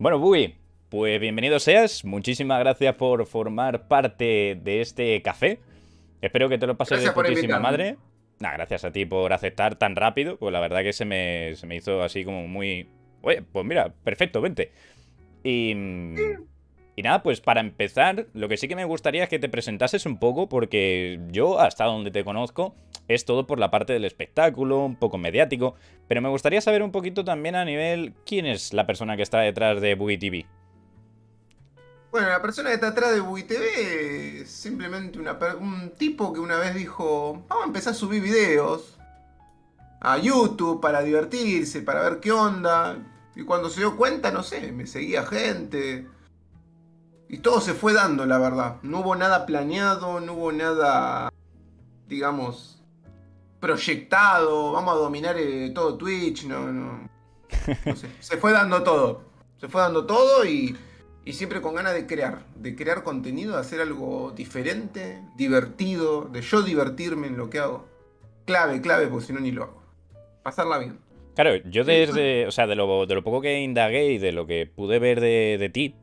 Bueno, Bui, pues bienvenido seas. Muchísimas gracias por formar parte de este café. Espero que te lo pases de putísima madre. gracias a ti por aceptar tan rápido. Pues la verdad que se me, hizo así como muy. Oye, pues mira, perfecto, vente. Y. Y nada, pues para empezar, lo que sí que me gustaría es que te presentases un poco, porque yo, hasta donde te conozco, es todo por la parte del espectáculo, un poco mediático, pero me gustaría saber un poquito también a nivel quién es la persona que está detrás de Boogie TV. Bueno, la persona que está detrás de TV es simplemente un tipo que una vez dijo, vamos a empezar a subir videos a YouTube para divertirse, para ver qué onda. Y cuando se dio cuenta, no sé, me seguía gente. Y todo se fue dando, la verdad. No hubo nada planeado, no hubo nada, digamos, proyectado, vamos a dominar eh, todo Twitch, no, no. Se fue dando todo. Se fue dando todo y, siempre con ganas de crear, de crear contenido, de hacer algo diferente, divertido, de yo divertirme en lo que hago. Clave, clave, porque si no ni lo hago. Pasarla bien. Claro, yo desde, o sea, de lo, lo poco que indagué y de lo que pude ver de, de ti,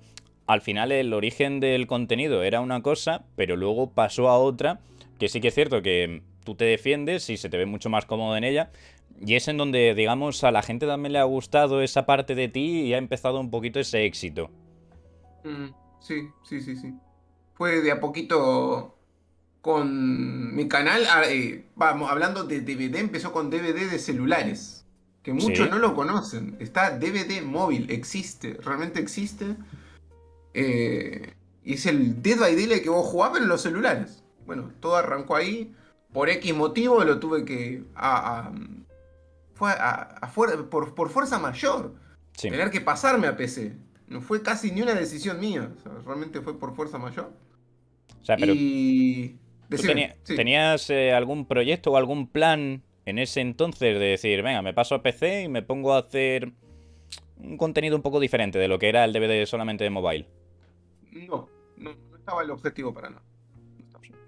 al final el origen del contenido era una cosa, pero luego pasó a otra, que sí que es cierto que tú te defiendes y se te ve mucho más cómodo en ella. Y es en donde, digamos, a la gente también le ha gustado esa parte de ti y ha empezado un poquito ese éxito. Mm, sí, sí, sí, sí. Fue de a poquito con mi canal, ah, eh, vamos, hablando de DVD, empezó con DVD de celulares, que muchos no lo conocen. Está DVD móvil, existe, realmente existe. Eh, y es el Dead by Daylight que vos jugabas en los celulares. Bueno, todo arrancó ahí por X motivo lo tuve que. fue a, por, por, fuerza mayor. Tener que pasarme a PC. No fue casi ni una decisión mía. realmente fue por fuerza mayor. O sea, pero tenías, eh, algún proyecto o algún plan en ese entonces de decir, venga, me paso a PC y me pongo a hacer un contenido un poco diferente de lo que era el DVD solamente de mobile? no, no estaba el objetivo para nada.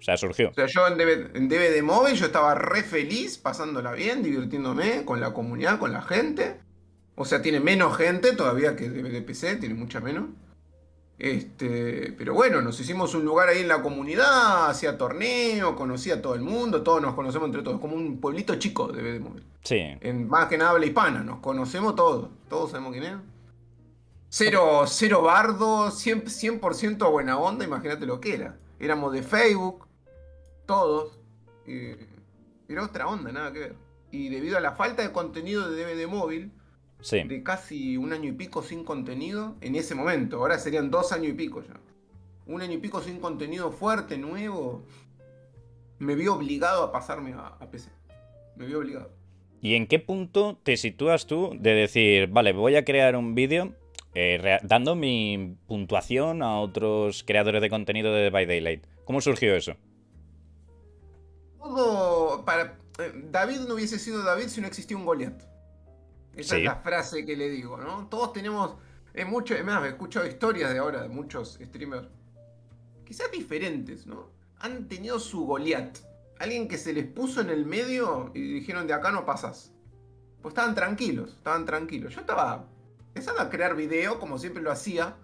O sea, surgió. O sea, yo en DVD, de móvil yo estaba re feliz, pasándola bien, divirtiéndome con la comunidad, con la gente. O sea, tiene menos gente todavía que de PC, tiene mucha menos. Este, pero bueno, nos hicimos un lugar ahí en la comunidad, hacía torneos, conocía a todo el mundo, todos nos conocemos entre todos, como un pueblito chico de Móvil. Sí. más que nada habla hispana, nos conocemos todos, todos sabemos quién es. Cero, bardo, 100%, 100 buena onda, imagínate lo que era. Éramos de Facebook, todos, era otra onda, nada que ver. Y debido a la falta de contenido de DVD móvil, de casi un año y pico sin contenido, en ese momento, ahora serían dos años y pico ya. Un año y pico sin contenido fuerte, nuevo, me vi obligado a pasarme a, PC. Me vi obligado. ¿Y en qué punto te sitúas tú de decir, vale, voy a crear un vídeo eh, dando mi puntuación a otros creadores de contenido de By Daylight? ¿Cómo surgió eso? para eh, David no hubiese sido David si no existía un Goliat. Esa es la frase que le digo, ¿no? Todos tenemos es más, he escuchado historias de ahora de muchos streamers quizás diferentes, ¿no? Han tenido su Goliat, alguien que se les puso en el medio y dijeron de acá no pasas. Pues estaban tranquilos, estaban tranquilos. Yo estaba empezando a crear video como siempre lo hacía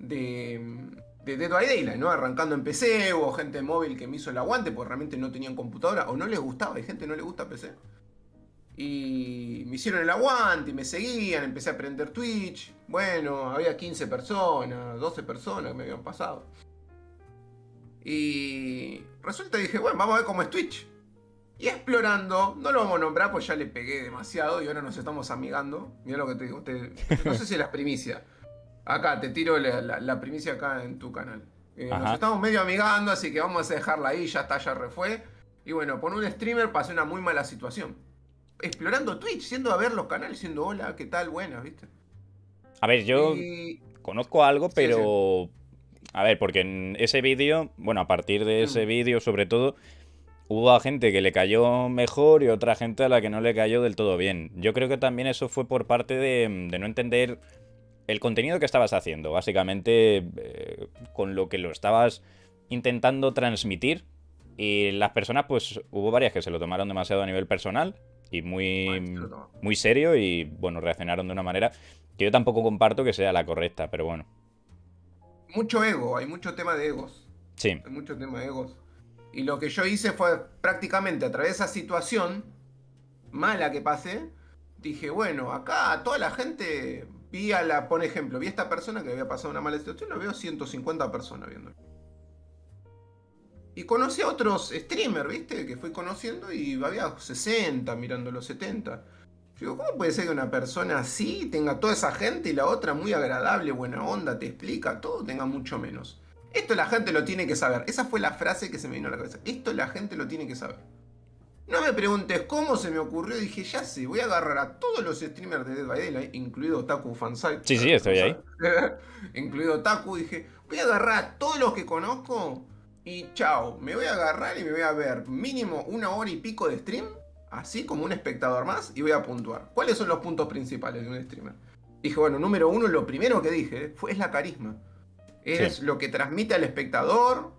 de de Dead by ¿no? Arrancando en PC, o gente móvil que me hizo el aguante porque realmente no tenían computadora o no les gustaba, hay gente que no le gusta PC. Y me hicieron el aguante y me seguían, empecé a aprender Twitch. Bueno, había 15 personas, 12 personas que me habían pasado. Y resulta dije, bueno, vamos a ver cómo es Twitch. Y explorando, no lo vamos a nombrar pues ya le pegué demasiado y ahora nos estamos amigando. Mira lo que te digo, no sé si es la primicia. Acá, te tiro la, primicia acá en tu canal. Eh, nos estamos medio amigando, así que vamos a dejarla ahí, ya está, ya refue. Y bueno, por un streamer pasé una muy mala situación. Explorando Twitch, siendo a ver los canales, siendo hola, qué tal, buenas, ¿viste? A ver, yo conozco algo, pero. A ver, porque en ese vídeo, bueno, a partir de ese mm. vídeo, sobre todo, hubo a gente que le cayó mejor y otra gente a la que no le cayó del todo bien. Yo creo que también eso fue por parte de no entender el contenido que estabas haciendo, básicamente eh, con lo que lo estabas intentando transmitir. Y las personas, pues hubo varias que se lo tomaron demasiado a nivel personal y muy, muy serio y bueno, reaccionaron de una manera que yo tampoco comparto que sea la correcta, pero bueno. Mucho ego, hay mucho tema de egos. Sí. Hay mucho tema de egos. Y lo que yo hice fue prácticamente a través de esa situación mala que pasé, dije, bueno, acá toda la gente Vi a la, por ejemplo, vi a esta persona que había pasado una mala situación, lo veo 150 personas viéndolo. Y conocí a otros streamers, ¿viste? Que fui conociendo y había 60 mirando los 70. Digo, ¿cómo puede ser que una persona así tenga toda esa gente y la otra muy agradable, buena onda, te explica todo, tenga mucho menos? Esto la gente lo tiene que saber. Esa fue la frase que se me vino a la cabeza. Esto la gente lo tiene que saber. No me preguntes cómo se me ocurrió, dije, ya sé, voy a agarrar a todos los streamers de Dead by Daylight, incluido Taku Fansite. Sí, sí, estoy ahí. incluido Taku, dije, voy a agarrar a todos los que conozco y chao, me voy a agarrar y me voy a ver mínimo una hora y pico de stream, así como un espectador más, y voy a puntuar. ¿Cuáles son los puntos principales de un streamer? Dije, bueno, número uno, lo primero que dije eh, fue es la carisma. Es lo que transmite al espectador.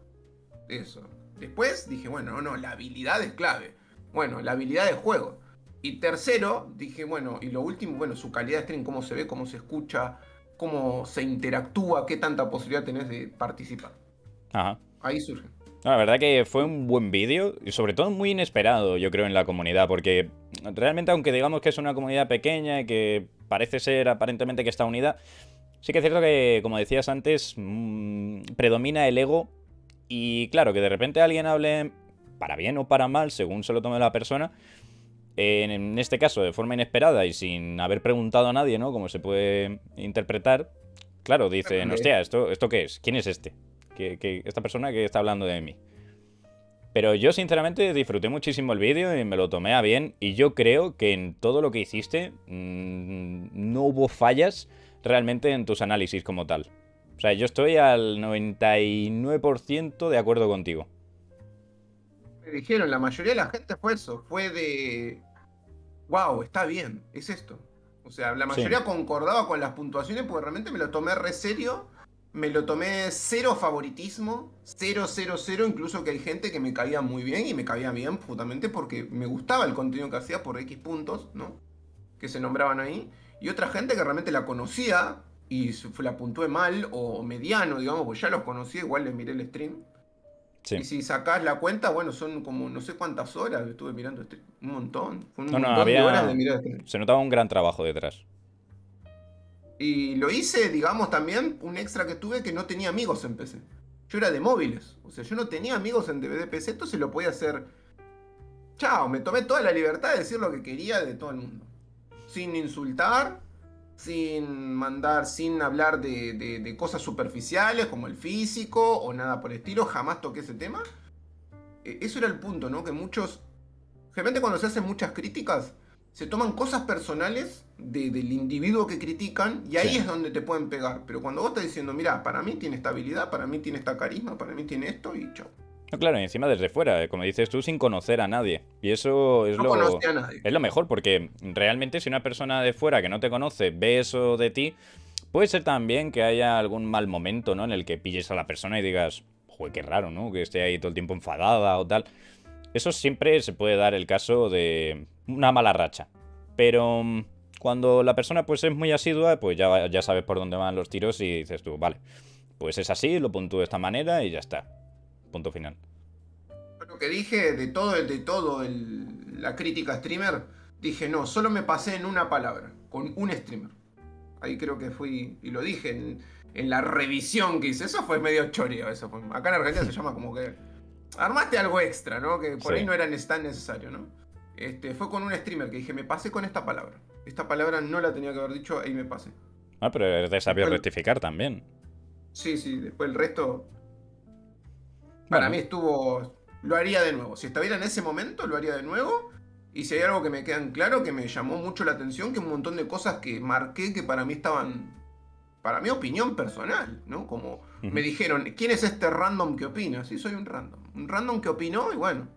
Eso. Después dije, bueno, no, no, la habilidad es clave. Bueno, la habilidad de juego. Y tercero, dije, bueno, y lo último, bueno, su calidad de stream, cómo se ve, cómo se escucha, cómo se interactúa, qué tanta posibilidad tenés de participar. Ajá. Ahí surge. la verdad que fue un buen vídeo y sobre todo muy inesperado, yo creo, en la comunidad, porque realmente aunque digamos que es una comunidad pequeña y que parece ser aparentemente que está unida, sí que es cierto que, como decías antes, mm, predomina el ego y claro, que de repente alguien hable para bien o para mal, según se lo tome la persona, en este caso de forma inesperada y sin haber preguntado a nadie, ¿no? Como se puede interpretar, claro, dice, hostia, ¿esto, esto qué es? ¿Quién es este? esta persona que está hablando de mí. Pero yo sinceramente disfruté muchísimo el vídeo y me lo tomé a bien y yo creo que en todo lo que hiciste mm, no hubo fallas realmente en tus análisis como tal. O sea, yo estoy al 99% de acuerdo contigo dijeron, la mayoría de la gente fue eso, fue de, wow, está bien, es esto. O sea, la mayoría concordaba con las puntuaciones porque realmente me lo tomé re serio, me lo tomé cero favoritismo, cero, cero, cero, incluso que hay gente que me caía muy bien y me caía bien justamente porque me gustaba el contenido que hacía por X puntos, ¿no? Que se nombraban ahí. Y otra gente que realmente la conocía y la puntué mal o mediano, digamos, pues ya los conocía, igual les miré el stream. Y si sacás la cuenta, bueno, son como no sé cuántas horas estuve mirando este Un montón. un horas de mirar este. Se notaba un gran trabajo detrás. Y lo hice, digamos, también un extra que tuve que no tenía amigos en PC. Yo era de móviles. O sea, yo no tenía amigos en DVD PC, se lo podía hacer. Chao, me tomé toda la libertad de decir lo que quería de todo el mundo. Sin insultar, sin mandar, sin hablar de, cosas superficiales como el físico o nada por el estilo, jamás toqué ese tema. E, eso era el punto, ¿no? Que muchos, Generalmente cuando se hacen muchas críticas, se toman cosas personales del individuo que critican y ahí es donde te pueden pegar. Pero cuando vos estás diciendo, mira, para mí tiene esta habilidad, para mí tiene esta carisma, para mí tiene esto y chao. No, claro, encima desde fuera, eh, como dices tú, sin conocer a nadie. Y eso es, lo, es lo mejor, porque realmente si una persona de fuera que no te conoce ve eso de ti, puede ser también que haya algún mal momento, ¿no? En el que pilles a la persona y digas, joder, qué raro, ¿no? Que esté ahí todo el tiempo enfadada o tal. Eso siempre se puede dar el caso de una mala racha. Pero mm, cuando la persona pues es muy asidua, pues ya, ya sabes por dónde van los tiros y dices tú, vale, pues es así, lo puntúo de esta manera y ya está. Punto final. Lo que dije de todo, el, de todo la crítica streamer, dije no, solo me pasé en una palabra, con un streamer. Ahí creo que fui, y lo dije en, la revisión que hice. Eso fue medio chorio eso fue. Acá en Argentina se llama como que. Armaste algo extra, ¿no? Que por ahí no era tan necesario, ¿no? Este, fue con un streamer que dije, me pasé con esta palabra. Esta palabra no la tenía que haber dicho, ahí me pasé. Ah, pero te sabía rectificar también. Sí, sí, después el resto para mí estuvo. Lo haría de nuevo. Si estuviera en ese momento, lo haría de nuevo. Y si hay algo que me queda en claro, que me llamó mucho la atención, que un montón de cosas que marqué que para mí estaban. Para mi opinión personal, ¿no? Como me dijeron, ¿quién es este random que opina? Sí, soy un random. Un random que opinó y bueno.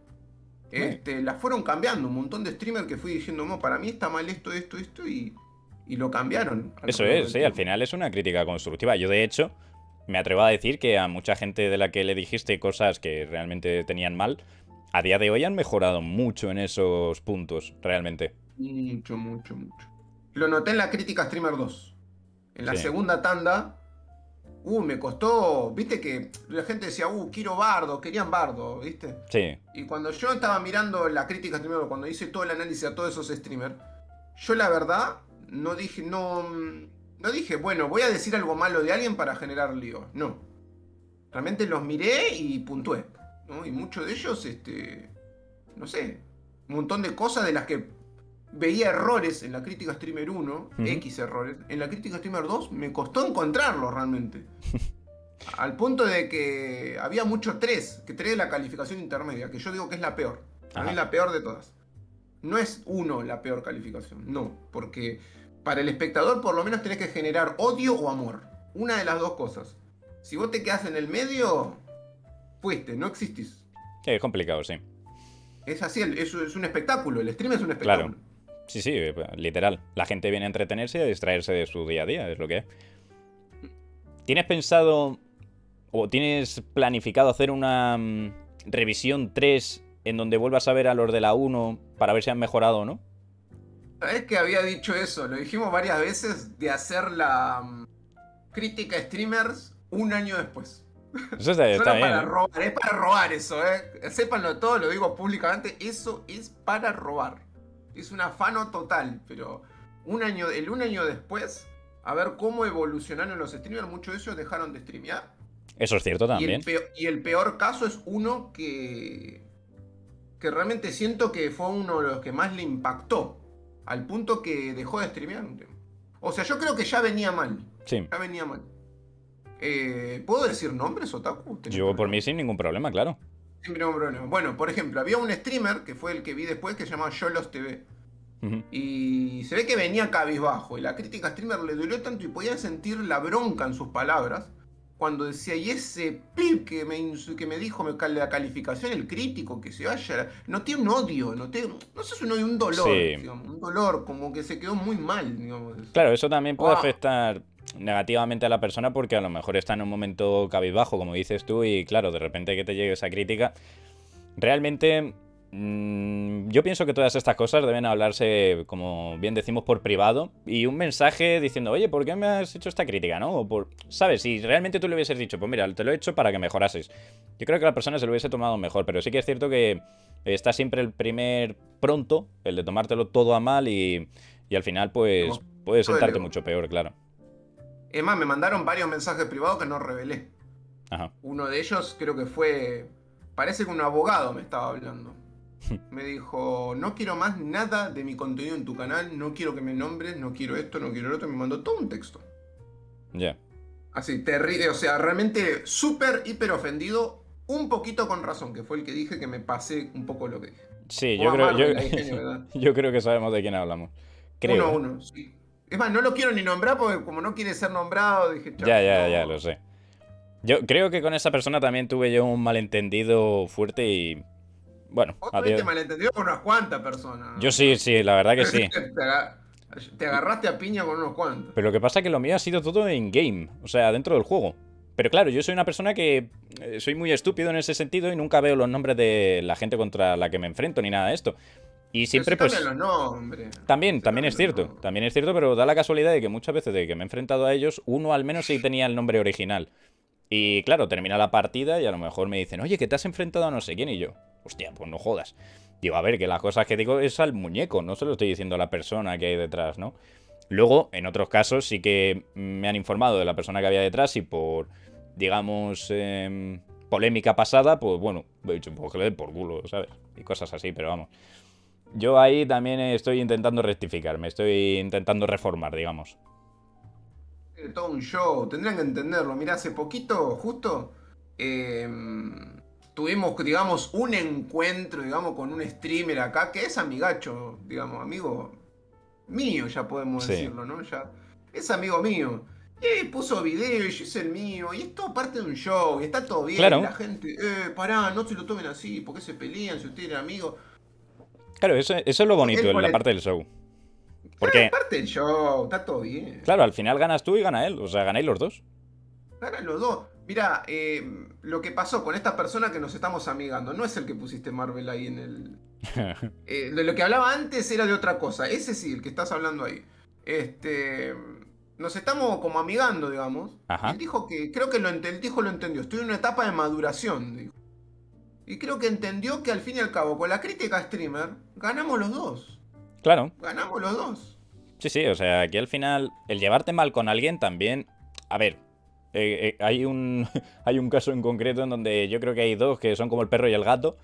Este, las fueron cambiando, un montón de streamers que fui diciendo, no, para mí está mal esto, esto, esto, y, y lo cambiaron. Eso es, sí, al final es una crítica constructiva. Yo de hecho, me atrevo a decir que a mucha gente de la que le dijiste cosas que realmente tenían mal, a día de hoy han mejorado mucho en esos puntos, realmente. Mucho, mucho, mucho. Lo noté en la crítica Streamer 2. En la segunda tanda, uh, me costó, viste que la gente decía, uh, quiero bardo, querían bardo, viste. Sí. Y cuando yo estaba mirando la crítica Streamer cuando hice todo el análisis a todos esos streamers, yo la verdad no dije, no, no dije, bueno, voy a decir algo malo de alguien para generar lío. No. Realmente los miré y puntué. Y muchos de ellos, este. No sé. Un montón de cosas de las que veía errores en la crítica Streamer 1, X errores. En la crítica Streamer 2 me costó encontrarlos realmente. Al punto de que había muchos tres que trae la calificación intermedia, que yo digo que es la peor. también la peor de todas. No es uno la peor calificación, no, porque para el espectador por lo menos tienes que generar odio o amor. Una de las dos cosas. Si vos te quedás en el medio, fuiste, no existís. Es complicado, sí. Es así, es, es un espectáculo, el stream es un espectáculo. Claro. Sí, sí, eh, pues, literal. La gente viene a entretenerse y a distraerse de su día a día, es lo que es. ¿Tienes pensado o tienes planificado hacer una mm, revisión 3 en donde vuelvas a ver a los de la 1 para ver si han mejorado o no? es que había dicho eso, lo dijimos varias veces, de hacer la mm, crítica a streamers un año después. Eso está, Para ¿eh? robar, es para robar eso, eh. Sépanlo todo, lo digo públicamente, eso es para robar. Es un afano total, pero un año, el un año después, a ver cómo evolucionaron los streamers, muchos de ellos dejaron de streamear. Eso es cierto también. Y el peor, y el peor caso es uno que, que realmente siento que fue uno de los que más le impactó al punto que dejó de streamear O sea, yo creo que ya venía mal. Sí. Ya venía mal. Eh, ¿Puedo decir nombres, Otaku? Yo por mí sin ningún problema, claro. Sin ningún Bueno, por ejemplo, había un streamer que fue el que vi después que se llamaba Yolos Y se ve que venía cabizbajo. Y la crítica streamer le dolió tanto y podía sentir la bronca en sus palabras cuando decía, y ese pib que me, que me dijo me, la calificación, el crítico que se vaya, noté un odio, noté, no sé si un odio, un dolor, un dolor, como que se quedó muy mal, Claro, eso también puede ah. afectar negativamente a la persona porque a lo mejor está en un momento cabizbajo, como dices tú, y claro, de repente que te llegue esa crítica, realmente Mm, yo pienso que todas estas cosas deben hablarse, como bien decimos, por privado. Y un mensaje diciendo, oye, ¿por qué me has hecho esta crítica? ¿No? por, ¿Sabes? Si realmente tú le hubieses dicho, pues mira, te lo he hecho para que mejorases. Yo creo que la persona se lo hubiese tomado mejor, pero sí que es cierto que está siempre el primer pronto, el de tomártelo todo a mal y, al final, pues, puedes sentarte mucho peor, claro. Es más, me mandaron varios mensajes privados que no revelé. Uno de ellos creo que fue. Parece que un abogado me estaba hablando. Me dijo, no quiero más nada de mi contenido en tu canal, no quiero que me nombres, no quiero esto, no quiero lo otro, me mandó todo un texto. Ya. Así, terrible, eh, o sea, realmente súper, hiper ofendido, un poquito con razón, que fue el que dije que me pasé un poco lo que dije. Sí, yo creo, yo, creo, que sabemos de quién hablamos. Uno a uno, sí. Es más, no lo quiero ni nombrar porque como no quiere ser nombrado, dije... ya, ya, ya, lo sé. Yo creo que con esa persona también tuve yo un malentendido fuerte y bueno, malentendido con unas cuantas personas. Yo sí, sí, la verdad que sí. Te agarraste a piña con unos cuantos. Pero lo que pasa es que lo mío ha sido todo en game, o sea, dentro del juego. Pero claro, yo soy una persona que eh, soy muy estúpido en ese sentido y nunca veo los nombres de la gente contra la que me enfrento ni nada de esto. Y siempre pues... También, también es cierto, también es cierto, pero da la casualidad de que muchas veces de que me he enfrentado a ellos, uno al menos sí tenía el nombre original. Y claro, termina la partida y a lo mejor me dicen, oye, que te has enfrentado a no sé quién y yo. Hostia, pues no jodas. Digo, a ver, que las cosas que digo es al muñeco, no se lo estoy diciendo a la persona que hay detrás, ¿no? Luego, en otros casos, sí que me han informado de la persona que había detrás y por, digamos, em, polémica pasada, pues bueno, he dicho, pues que le den por culo, ¿sabes? Y cosas así, pero vamos. Yo ahí también estoy intentando rectificarme, estoy intentando reformar, digamos. Todo un show, tendrían que entenderlo. Mira, hace poquito, justo, eh, tuvimos, digamos, un encuentro, digamos, con un streamer acá que es amigacho, digamos, amigo mío, ya podemos decirlo, ¿no? Ya, es amigo mío. Y puso video y el mío, y es todo parte de un show, y está todo bien. la gente, eh, pará, no se lo tomen así, porque se pelean si usted eran amigos? Claro, eso, es lo bonito, en la parte del show. Porque... parte del show, está todo bien. Claro, al final ganas tú y gana él, o sea, ganáis los dos ganan los dos. Mira, em, lo que pasó con esta persona que nos estamos amigando, no es el que pusiste Marvel ahí en el. Eh, de lo que hablaba antes era de otra cosa. Ese sí, el que estás hablando ahí. Este. Nos estamos como amigando, digamos. Él dijo que. Creo que lo, él dijo lo entendió. Estoy en una etapa de maduración, dijo. Y creo que entendió que al fin y al cabo, con la crítica streamer, ganamos los dos. Claro. Ganamos los dos. Sí, sí, o sea, que al final, el llevarte mal con alguien también. A ver, eh, eh, hay, un, hay un caso en concreto en donde yo creo que hay dos que son como el perro y el gato,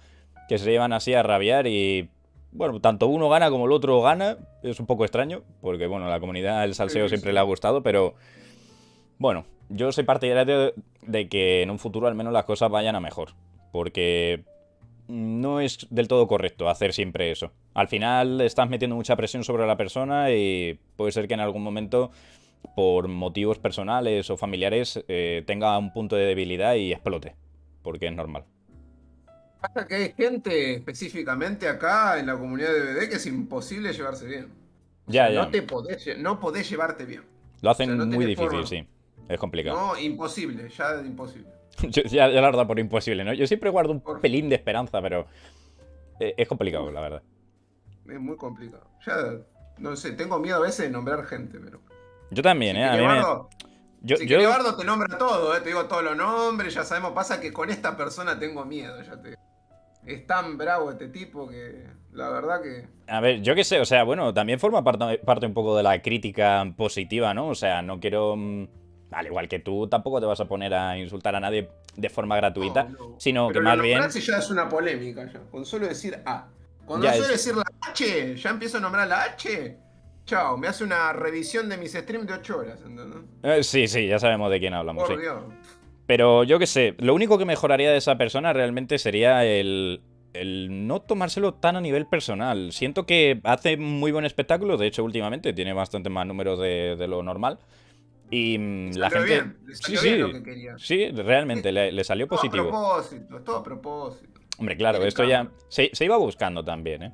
que se llevan así a rabiar y bueno, tanto uno gana como el otro gana. Es un poco extraño, porque bueno, la comunidad el salseo siempre le ha gustado, pero bueno, yo soy partidario de que en un futuro al menos las cosas vayan a mejor, porque no es del todo correcto hacer siempre eso. Al final estás metiendo mucha presión sobre la persona y puede ser que en algún momento por motivos personales o familiares, eh, tenga un punto de debilidad y explote, porque es normal. Pasa que hay gente específicamente acá en la comunidad de BD que es imposible llevarse bien. ya, ya. No, te podés, no podés llevarte bien. Lo hacen muy difícil, sí. Es complicado. No, imposible, ya imposible. ya, la verdad, por imposible, ¿no? Yo siempre guardo un pelín de esperanza, pero eh, es complicado, la verdad. Es muy complicado. Ya, no sé, tengo miedo a veces de nombrar gente, pero... Yo también, ¿eh? A mí yo, si yo... Bardo te nombra todo, ¿eh? Te digo todos los nombres, ya sabemos. Pasa que con esta persona tengo miedo, ya te es tan bravo este tipo que la verdad que... A ver, yo qué sé, o sea, bueno, también forma parte, parte, un poco de la crítica positiva, ¿no? O sea, no quiero... Mm, al igual que tú, tampoco te vas a poner a insultar a nadie de forma gratuita, no, no. sino Pero que más bien... ya es una polémica, ya. Con solo decir A. Cuando suelo decir la H, ya empiezo a nombrar la H. Chao, me hace una revisión de mis streams de 8 horas, ¿entendés? Eh, sí, sí, ya sabemos de quién hablamos. Por Dios. Pero yo qué sé, lo único que mejoraría de esa persona realmente sería el, el no tomárselo tan a nivel personal. Siento que hace muy buen espectáculo, de hecho últimamente tiene bastante más números de, lo normal. Y mm, la gente... salió sí, bien sí, lo que quería. sí, realmente le, salió positivo. Todo a propósito, todo a propósito. Hombre, claro, esto ya se, se, iba buscando también, ¿eh?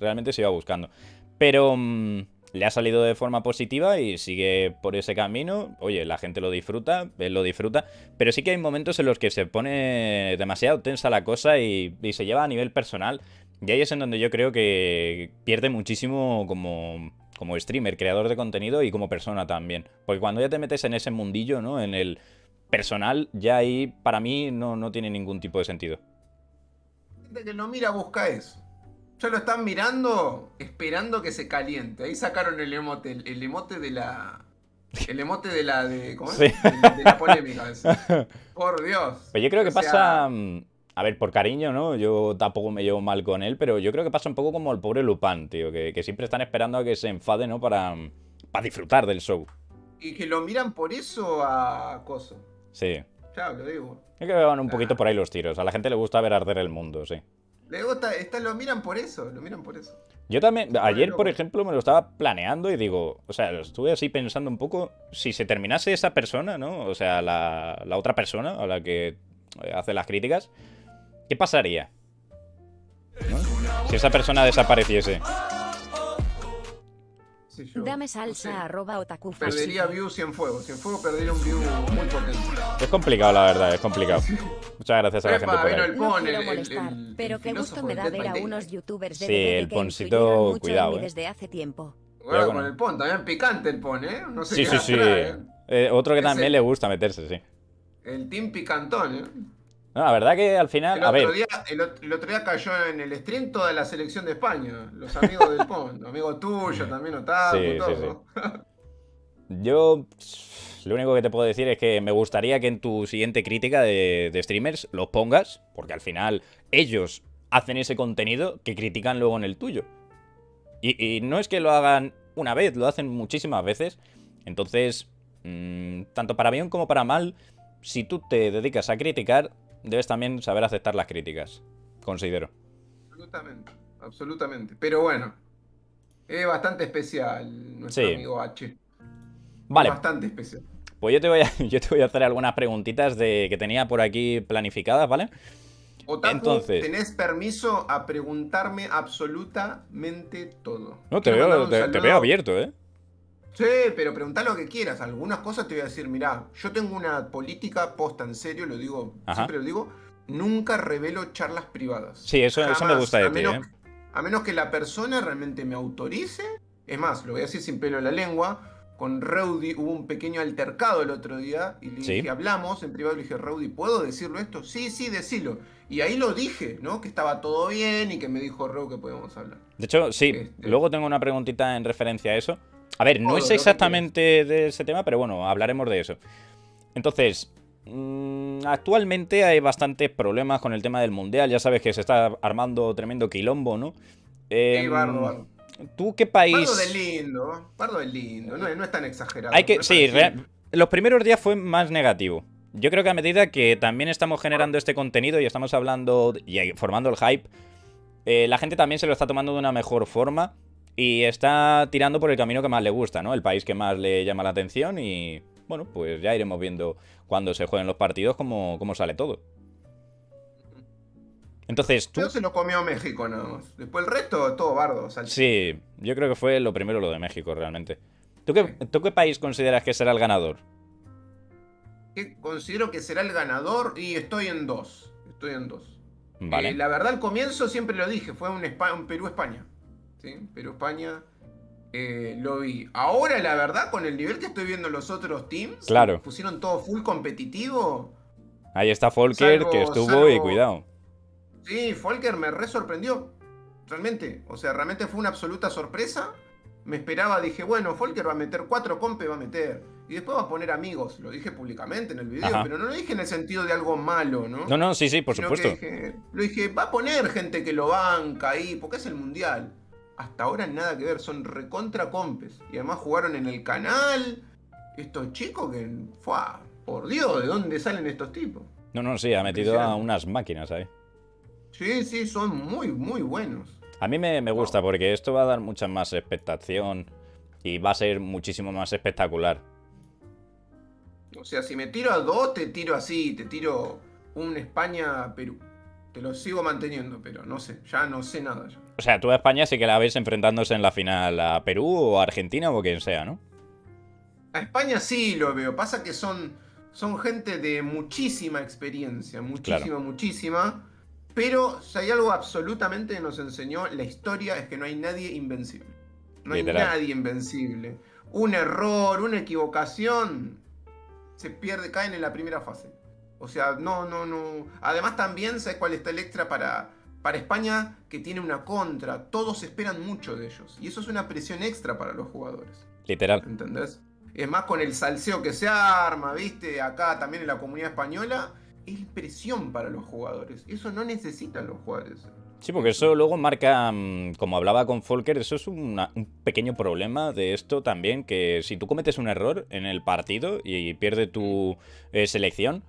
Realmente se iba buscando. Pero... Mm, le ha salido de forma positiva y sigue por ese camino. Oye, la gente lo disfruta, él lo disfruta, pero sí que hay momentos en los que se pone demasiado tensa la cosa y, se lleva a nivel personal. Y ahí es en donde yo creo que pierde muchísimo como, como streamer, creador de contenido y como persona también. Porque cuando ya te metes en ese mundillo, ¿no? En el personal, ya ahí para mí no, tiene ningún tipo de sentido. Gente no mira, busca eso. Ya lo están mirando, esperando que se caliente. Ahí sacaron el emote, el, emote de la. El emote de la. De, De, la polémica. Por Dios. Pero yo creo que pasa. Mm, a ver, por cariño, ¿no? Yo tampoco me llevo mal con él, pero yo creo que pasa un poco como el pobre Lupin, tío, que, siempre están esperando a que se enfade, ¿no? Para, mm, para disfrutar del show. Y que lo miran por eso a Coso. Sí. Claro, lo digo. Es que van un ah. poquito por ahí los tiros. A la gente le gusta ver arder el mundo, sí. Luego lo miran por eso, lo miran por eso. Yo también, ayer por pues. ejemplo me lo estaba planeando y digo, o sea, estuve así pensando un poco, si se terminase esa persona, ¿no? O sea, la, otra persona a la que eh, hace las críticas, ¿qué pasaría? Si esa persona desapareciese. Dame salsa arroba Perdería view sin fuego. fuego perdería un view muy potente. Es complicado, la verdad, es complicado. Muchas gracias a la gente pero qué gusto me da ver a unos youtubers de sí, el poncito, cuidado, eh. Bueno, con el pon, también picante el pon, ¿eh? No sé sí, sí, sí. ¿eh? Eh, otro que también le gusta meterse, sí. El team picantón, ¿eh? la verdad que al final. El, otro, día, cayó en el stream toda la selección de España. Los amigos del amigos tuyos también, Otago, todo. Yo lo único que te puedo decir es que me gustaría que en tu siguiente crítica de, streamers los pongas, porque al final ellos hacen ese contenido que critican luego en el tuyo. Y, no es que lo hagan una vez, lo hacen muchísimas veces. Entonces, mm, tanto para bien como para mal, si tú te dedicas a criticar, debes también saber aceptar las críticas, considero. Absolutamente, absolutamente. Pero bueno, es bastante especial nuestro amigo H. Vale. bastante especial. Pues yo te, voy a, yo te voy a hacer algunas preguntitas de, que tenía por aquí planificadas, ¿vale? Entonces, tenés permiso a preguntarme absolutamente todo. No, te veo abierto, ¿eh? Sí, pero preguntá lo que quieras. Algunas cosas te voy a decir, mirá, yo tengo una política posta, en serio, lo digo, siempre lo digo, nunca revelo charlas privadas. Sí, eso, eso me gusta de ti. ¿eh? A menos que la persona realmente me autorice. Es más, lo voy a decir sin pelo en la lengua. Con Rudy hubo un pequeño altercado el otro día y le dije, hablamos en privado, le dije, Rudy, ¿puedo decirlo esto? Sí, sí, decilo. Y ahí lo dije, ¿no? Que estaba todo bien y que me dijo Rudy que podemos hablar. De hecho, sí, este. luego tengo una preguntita en referencia a eso. A ver, no es exactamente de ese tema, pero bueno, hablaremos de eso. Entonces, mm, actualmente hay bastantes problemas con el tema del mundial. Ya sabes que se está armando tremendo quilombo, ¿no? Eh, ¿Tú qué país? Pardo de lindo, Pardo lindo, no, es tan exagerado. Hay que, sí, los primeros días fue más negativo. Yo creo que a medida que también estamos generando este contenido y estamos hablando y formando el hype, eh, la gente también se lo está tomando de una mejor forma. Y está tirando por el camino que más le gusta, ¿no? El país que más le llama la atención y, bueno, pues ya iremos viendo cuando se jueguen los partidos cómo, sale todo. Entonces tú... Pero se lo comió México ¿no? Después el resto, todo bardo. Sí, yo creo que fue lo primero lo de México realmente. ¿Tú qué, país consideras que será el ganador? Considero que será el ganador y estoy en dos. Estoy en dos. Vale. Eh, la verdad, al comienzo siempre lo dije, fue un, un Perú-España pero España eh, lo vi. Ahora, la verdad, con el nivel que estoy viendo los otros teams, claro. pusieron todo full competitivo. Ahí está Folker, que estuvo y cuidado. Sí, Folker me re sorprendió. Realmente. O sea, realmente fue una absoluta sorpresa. Me esperaba, dije, bueno, Folker va a meter cuatro compes, va a meter. Y después va a poner amigos. Lo dije públicamente en el video, pero no lo dije en el sentido de algo malo, ¿no? No, no, sí, sí, por supuesto. lo dije, va a poner gente que lo banca ahí, porque es el mundial hasta ahora nada que ver, son recontra compes. Y además jugaron en el canal. Estos chicos que. ¡Fua! Por Dios, ¿de dónde salen estos tipos? No, no, sí, ha metido a unas máquinas ahí. Sí, sí, son muy, muy buenos. A mí me, gusta porque esto va a dar mucha más expectación y va a ser muchísimo más espectacular. O sea, si me tiro a dos, te tiro así, te tiro un España-Perú. Te lo sigo manteniendo, pero no sé, ya no sé nada. O sea, tú a España sí que la ves enfrentándose en la final a Perú o a Argentina o quien sea, ¿no? A España sí lo veo. Pasa que son, son gente de muchísima experiencia, muchísima, muchísima. Pero si hay algo absolutamente que nos enseñó la historia es que no hay nadie invencible. No hay nadie invencible. Un error, una equivocación, se pierde, caen en la primera fase. O sea, no, no, no. Además también, ¿sabes cuál está el extra para, para España, que tiene una contra, todos esperan mucho de ellos. Y eso es una presión extra para los jugadores. Literal. ¿Entendés? Es más, con el salseo que se arma, viste, acá también en la comunidad española, es presión para los jugadores. Eso no necesitan los jugadores. Sí, porque eso luego marca, mm, como hablaba con Folker, eso es un pequeño problema de esto también, que si tú cometes un error en el partido y pierde tu eh, selección,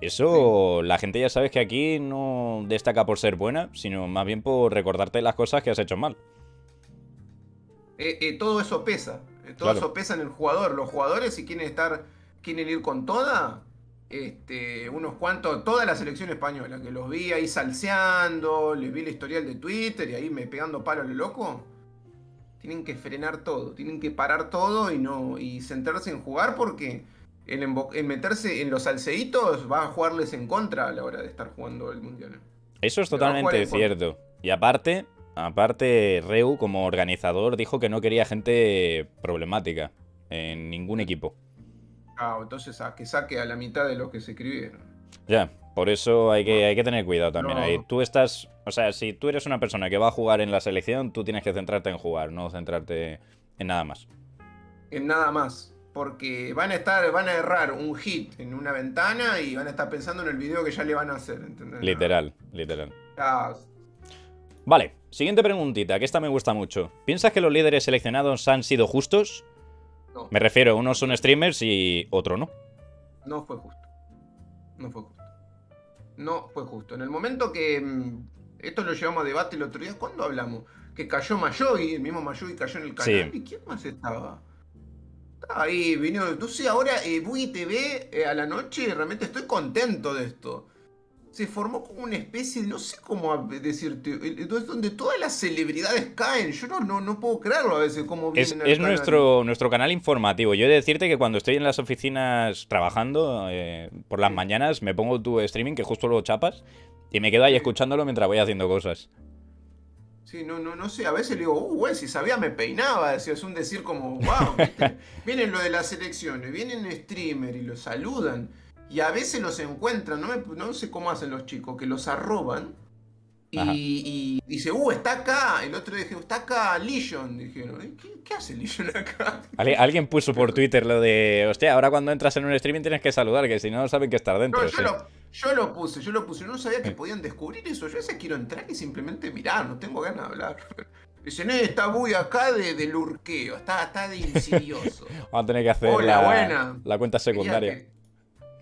eso la gente ya sabes que aquí no destaca por ser buena, sino más bien por recordarte las cosas que has hecho mal. Eh, eh, todo eso pesa. Eh, todo eso pesa en el jugador. Los jugadores, si quieren estar, quieren ir con toda, este, unos cuantos, toda la selección española, que los vi ahí salseando, les vi el historial de Twitter y ahí me pegando palo al loco. Tienen que frenar todo, tienen que parar todo y no. y centrarse en jugar porque en meterse en los alceitos va a jugarles en contra a la hora de estar jugando el Mundial. Eso es totalmente cierto. Y aparte, aparte, Reu como organizador dijo que no quería gente problemática en ningún equipo. Ah, entonces a que saque a la mitad de lo que se escribieron. Ya, por eso hay que, hay que tener cuidado también. Ahí. Tú estás, o sea, si tú eres una persona que va a jugar en la selección, tú tienes que centrarte en jugar, no centrarte en nada más. En nada más porque van a estar, van a errar un hit en una ventana y van a estar pensando en el video que ya le van a hacer, ¿entendés? Literal, literal. Vale, siguiente preguntita, que esta me gusta mucho. ¿Piensas que los líderes seleccionados han sido justos? No. Me refiero, unos son streamers y otro no. No fue justo. No fue justo. No fue justo. En el momento que. Mm, esto lo llevamos a debate el otro día. ¿Cuándo hablamos? Que cayó Mayoy, el mismo Mayoy cayó en el canal. ¿Y quién más estaba? Ahí vino, entonces sé, ahora eh, TV eh, a la noche, realmente estoy contento de esto. Se formó como una especie, no sé cómo decirte, eh, eh, es donde todas las celebridades caen. Yo no, no, no puedo creerlo a veces como Es, es nuestro, canal. nuestro canal informativo. Yo he de decirte que cuando estoy en las oficinas trabajando, por las mañanas me pongo tu streaming, que justo luego chapas, y me quedo ahí escuchándolo mientras voy haciendo cosas. Sí, no, no, no sé. A veces le digo, uh, si sabía me peinaba. Es un decir como, wow. vienen lo de las elecciones, vienen streamer y los saludan. Y a veces los encuentran, no, me, no sé cómo hacen los chicos, que los arroban y, dice, uh, está acá. El otro dijo, está acá Legion. Dijeron, ¿qué, hace Legion acá? alguien puso por Twitter lo de, hostia, ahora cuando entras en un streaming tienes que saludar, que si no no saben que estar dentro. yo, lo, yo, lo, puse, yo lo puse. No sabía que podían descubrir eso. Yo a quiero entrar y simplemente mirar, no tengo ganas de hablar. Dicen, eh, está muy acá de, lurqueo, está, de insidioso. Van a tener que hacer la, cuenta secundaria.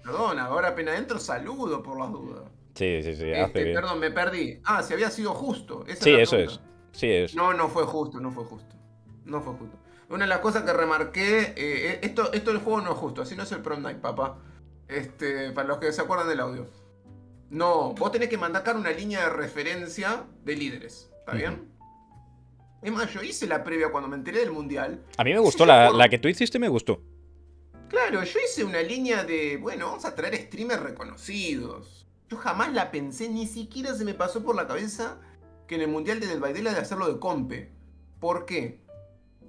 perdón ahora apenas entro saludo por las dudas. Sí, sí, sí. Este, perdón, me perdí. Ah, si había sido justo. sí, eso es. Sí, es. No, no fue justo, no fue justo. No fue justo. Una de las cosas que remarqué, eh, eh, esto, esto del juego no es justo, así no es el prom night, papá. Este, para los que se acuerdan del audio. No, vos tenés que mandar una línea de referencia de líderes, ¿está bien? Es más, yo hice la previa cuando me enteré del mundial. A mí me gustó, la, la que tú hiciste me gustó. Claro, yo hice una línea de, bueno, vamos a traer streamers reconocidos yo jamás la pensé, ni siquiera se me pasó por la cabeza que en el Mundial de Baidela de hacerlo de compe. ¿Por qué?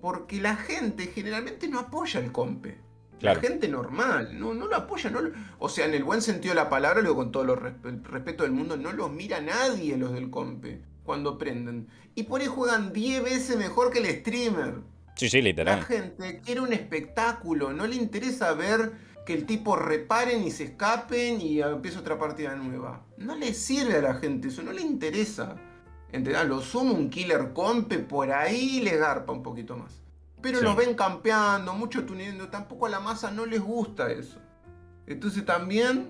Porque la gente generalmente no apoya el compe. La gente normal, no, lo apoya, o sea, en el buen sentido de la palabra, luego con todo el respeto del mundo, no los mira nadie los del compe cuando prenden. Y por ahí juegan 10 veces mejor que el streamer. Sí, sí, literal. La gente quiere un espectáculo, no le interesa ver que el tipo reparen y se escapen y empieza otra partida nueva. No le sirve a la gente eso, no le interesa. Lo sumo un killer compe por ahí le garpa un poquito más. Pero los ven campeando, mucho tuneando, tampoco a la masa no les gusta eso. Entonces también,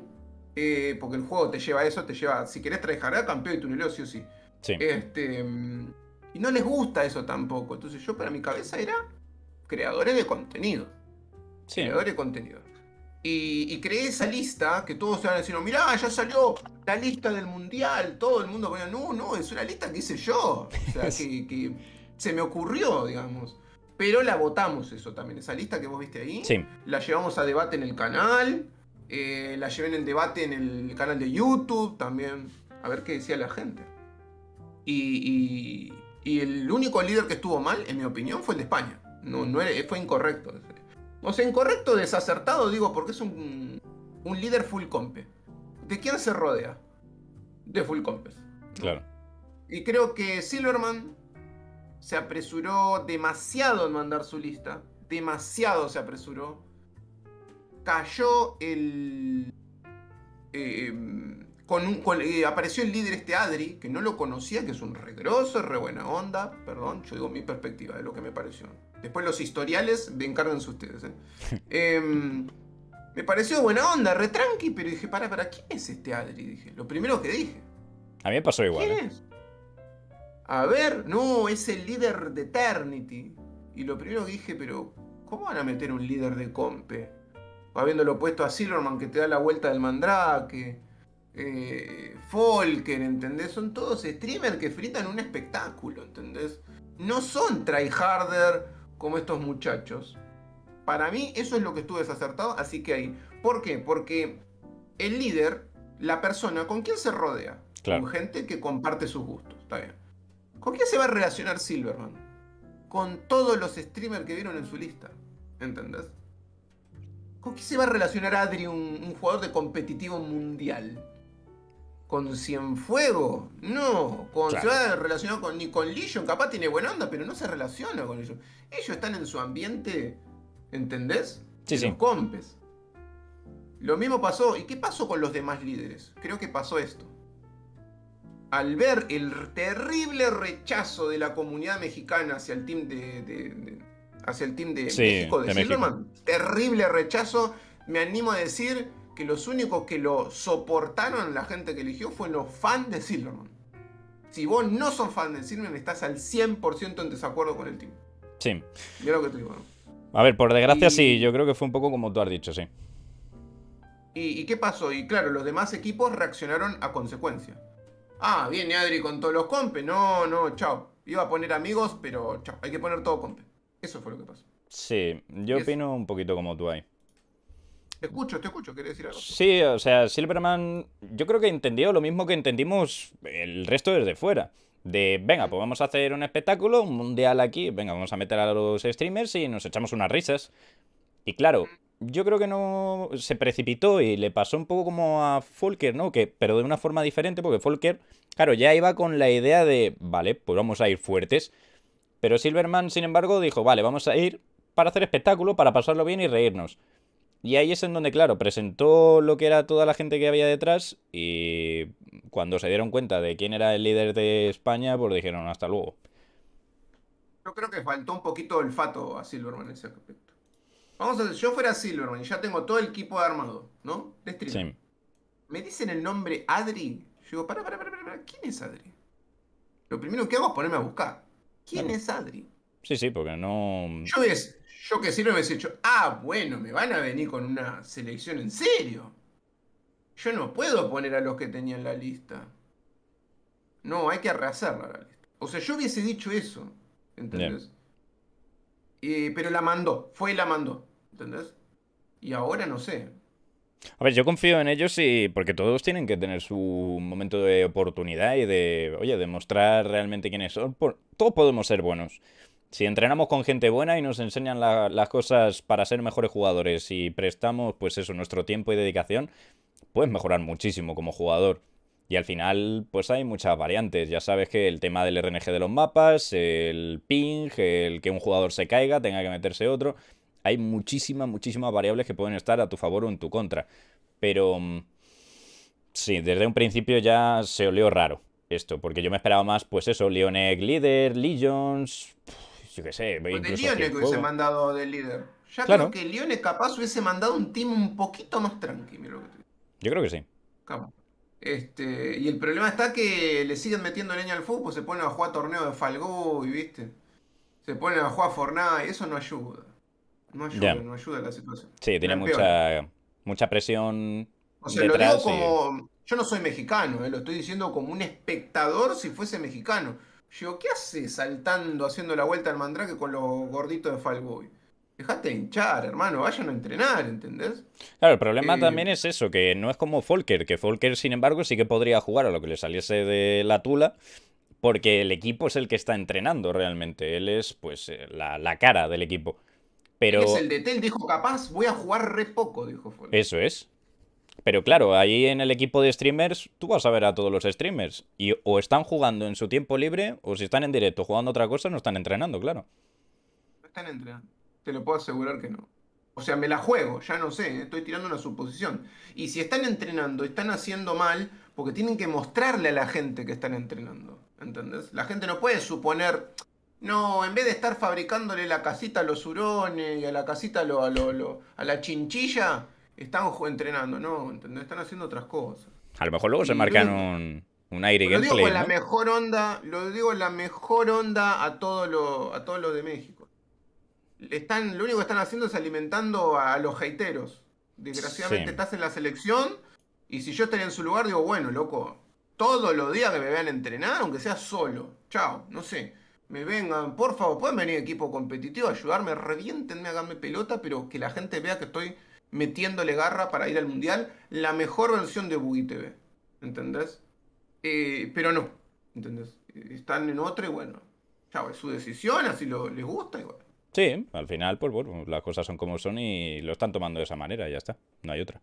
eh, porque el juego te lleva a eso, te lleva, si querés trabajar campeo y tuneleo sí o sí. sí. Este, y no les gusta eso tampoco. Entonces yo para mi cabeza era creadores de contenido. Creadores de contenido. Y, creé esa lista que todos estaban diciendo, mirá, ya salió la lista del mundial, todo el mundo ponía, no, no, es una lista que hice yo, o sea, que, se me ocurrió, digamos. Pero la votamos eso también, esa lista que vos viste ahí, la llevamos a debate en el canal, eh, la llevé en el debate en el canal de YouTube también, a ver qué decía la gente. Y, el único líder que estuvo mal, en mi opinión, fue el de España. No, no fue incorrecto o sea, incorrecto, desacertado, digo, porque es un, un líder full comp ¿De quién se rodea? De full compes. Claro. Y creo que Silverman se apresuró demasiado en mandar su lista. Demasiado se apresuró. Cayó el. Eh, em, eh, apareció el líder este Adri, que no lo conocía, que es un regroso, re buena onda. Perdón, yo digo mi perspectiva de lo que me pareció. Después los historiales, encárganse encárguense ustedes. ¿eh? Em, me pareció buena onda, re tranqui, pero dije, para, para, ¿quién es este Adri? Dije, lo primero que dije. A mí me pasó igual. ¿Quién ¿eh? es? A ver, no, es el líder de Eternity. Y lo primero que dije, pero, ¿cómo van a meter un líder de Compe? Habiéndolo puesto a Silverman que te da la vuelta del mandrake eh, Folker, ¿entendés? Son todos streamers que fritan un espectáculo, ¿entendés? No son harder como estos muchachos. Para mí eso es lo que estuve desacertado, así que ahí. ¿Por qué? Porque el líder, la persona, ¿con quién se rodea? Con gente que comparte sus gustos, está bien. ¿Con quién se va a relacionar Silverman? Con todos los streamers que vieron en su lista, ¿entendés? ¿Con quién se va a relacionar Adri, un jugador de competitivo mundial? con Cienfuego. No, con, se con, ni con Legion. Capaz tiene buena onda, pero no se relaciona con ellos. Ellos están en su ambiente, ¿entendés? Sí, sí. Los compes. Lo mismo pasó. ¿Y qué pasó con los demás líderes? Creo que pasó esto. Al ver el terrible rechazo de la comunidad mexicana hacia el team de. hacia el team de México de terrible rechazo. Me animo a decir que los únicos que lo soportaron la gente que eligió fueron los fans de Silverman. Si vos no sos fan de Silverman, estás al 100% en desacuerdo con el team. Sí. Yo lo que te digo. A ver, por desgracia sí, yo creo que fue un poco como tú has dicho, sí. ¿Y, qué pasó? Y claro, los demás equipos reaccionaron a consecuencia. Ah, viene Adri con todos los compes. No, no, chao. Iba a poner amigos, pero chao. Hay que poner todo compes Eso fue lo que pasó. Sí, yo opino un poquito como tú ahí. Te escucho, te escucho, ¿Quieres decir algo. Sí, o sea, Silverman yo creo que entendió lo mismo que entendimos el resto desde fuera. De, venga, pues vamos a hacer un espectáculo, un mundial aquí, venga, vamos a meter a los streamers y nos echamos unas risas. Y claro, yo creo que no se precipitó y le pasó un poco como a Folker, ¿no? Que, pero de una forma diferente, porque Folker, claro, ya iba con la idea de, vale, pues vamos a ir fuertes. Pero Silverman, sin embargo, dijo, vale, vamos a ir para hacer espectáculo, para pasarlo bien y reírnos. Y ahí es en donde, claro, presentó lo que era toda la gente que había detrás y cuando se dieron cuenta de quién era el líder de España, pues dijeron hasta luego. Yo creo que faltó un poquito el fato a Silverman en ese aspecto. Vamos a ver, yo fuera Silverman y ya tengo todo el equipo armado, ¿no? Sí. Me dicen el nombre Adri. Yo digo, para, para, para, ¿quién es Adri? Lo primero que hago es ponerme a buscar. ¿Quién es Adri? Sí, sí, porque no. Yo es yo que si lo hubiese dicho, Ah, bueno, me van a venir con una selección en serio. Yo no puedo poner a los que tenían la lista. No, hay que rehacerla la lista. O sea, yo hubiese dicho eso. ¿Entendés? Eh, pero la mandó. Fue y la mandó. ¿Entendés? Y ahora no sé. A ver, yo confío en ellos y porque todos tienen que tener su momento de oportunidad y de, oye, demostrar realmente quiénes son. todos podemos ser buenos. Si entrenamos con gente buena y nos enseñan las cosas para ser mejores jugadores y prestamos, pues eso, nuestro tiempo y dedicación, puedes mejorar muchísimo como jugador. Y al final, pues hay muchas variantes. Ya sabes que el tema del RNG de los mapas, el ping, el que un jugador se caiga, tenga que meterse otro. Hay muchísimas, muchísimas variables que pueden estar a tu favor o en tu contra. Pero mm, sí, desde un principio ya se olió raro esto, porque yo me esperaba más, pues eso, Leoneg líder, Legions, yo qué sé. de Lione que hubiese mandado del líder. Ya creo que Lione capaz hubiese mandado un team un poquito más tranquilo. Yo creo que sí. Este, y el problema está que le siguen metiendo leña al fútbol, se ponen a jugar torneo de Falgo y viste. Se ponen a jugar Y eso no ayuda. No ayuda, no ayuda a la situación. Sí, tiene mucha, mucha presión. O sea, como. Yo no soy mexicano, ¿eh? lo estoy diciendo como un espectador si fuese mexicano. Yo, ¿qué haces saltando, haciendo la vuelta al mandrake con los gorditos de Falboy? Dejate hinchar, hermano, vayan a entrenar, ¿entendés? Claro, el problema eh, también es eso, que no es como Folker, que Folker, sin embargo, sí que podría jugar a lo que le saliese de la tula, porque el equipo es el que está entrenando realmente, él es, pues, eh, la, cara del equipo. Pero... Es el de Tel dijo, capaz, voy a jugar re poco, dijo Folker. Eso es, pero claro, ahí en el equipo de streamers tú vas a ver a todos los streamers. Y o están jugando en su tiempo libre, o si están en directo jugando otra cosa, no están entrenando, claro. No están entrenando. Te lo puedo asegurar que no. O sea, me la juego, ya no sé, eh, estoy tirando una suposición. Y si están entrenando, están haciendo mal, porque tienen que mostrarle a la gente que están entrenando. ¿Entendés? La gente no puede suponer. No, en vez de estar fabricándole la casita a los hurones y a la casita a, lo, a la chinchilla, están entrenando, no, Están haciendo otras cosas. A lo mejor luego se marcan un, un aire Lo digo con la mejor onda, lo digo la mejor onda a todo lo, a todos los de México. Están, lo único que están haciendo es alimentando a los jaiteros. Desgraciadamente estás en la selección y si yo estaría en su lugar, digo, bueno, loco, todos los días que me vean entrenar, aunque sea solo. Chao, no sé. Me vengan, por favor, pueden venir equipo competitivo, ayudarme, revientenme, háganme pelota, pero que la gente vea que estoy metiéndole garra para ir al mundial, la mejor versión de Buggy TV. ¿Entendés? Eh, pero no, ¿entendés? Están en otro y bueno, chao, su decisión, así lo, les gusta igual. Sí, al final, pues bueno, las cosas son como son y lo están tomando de esa manera, ya está, no hay otra.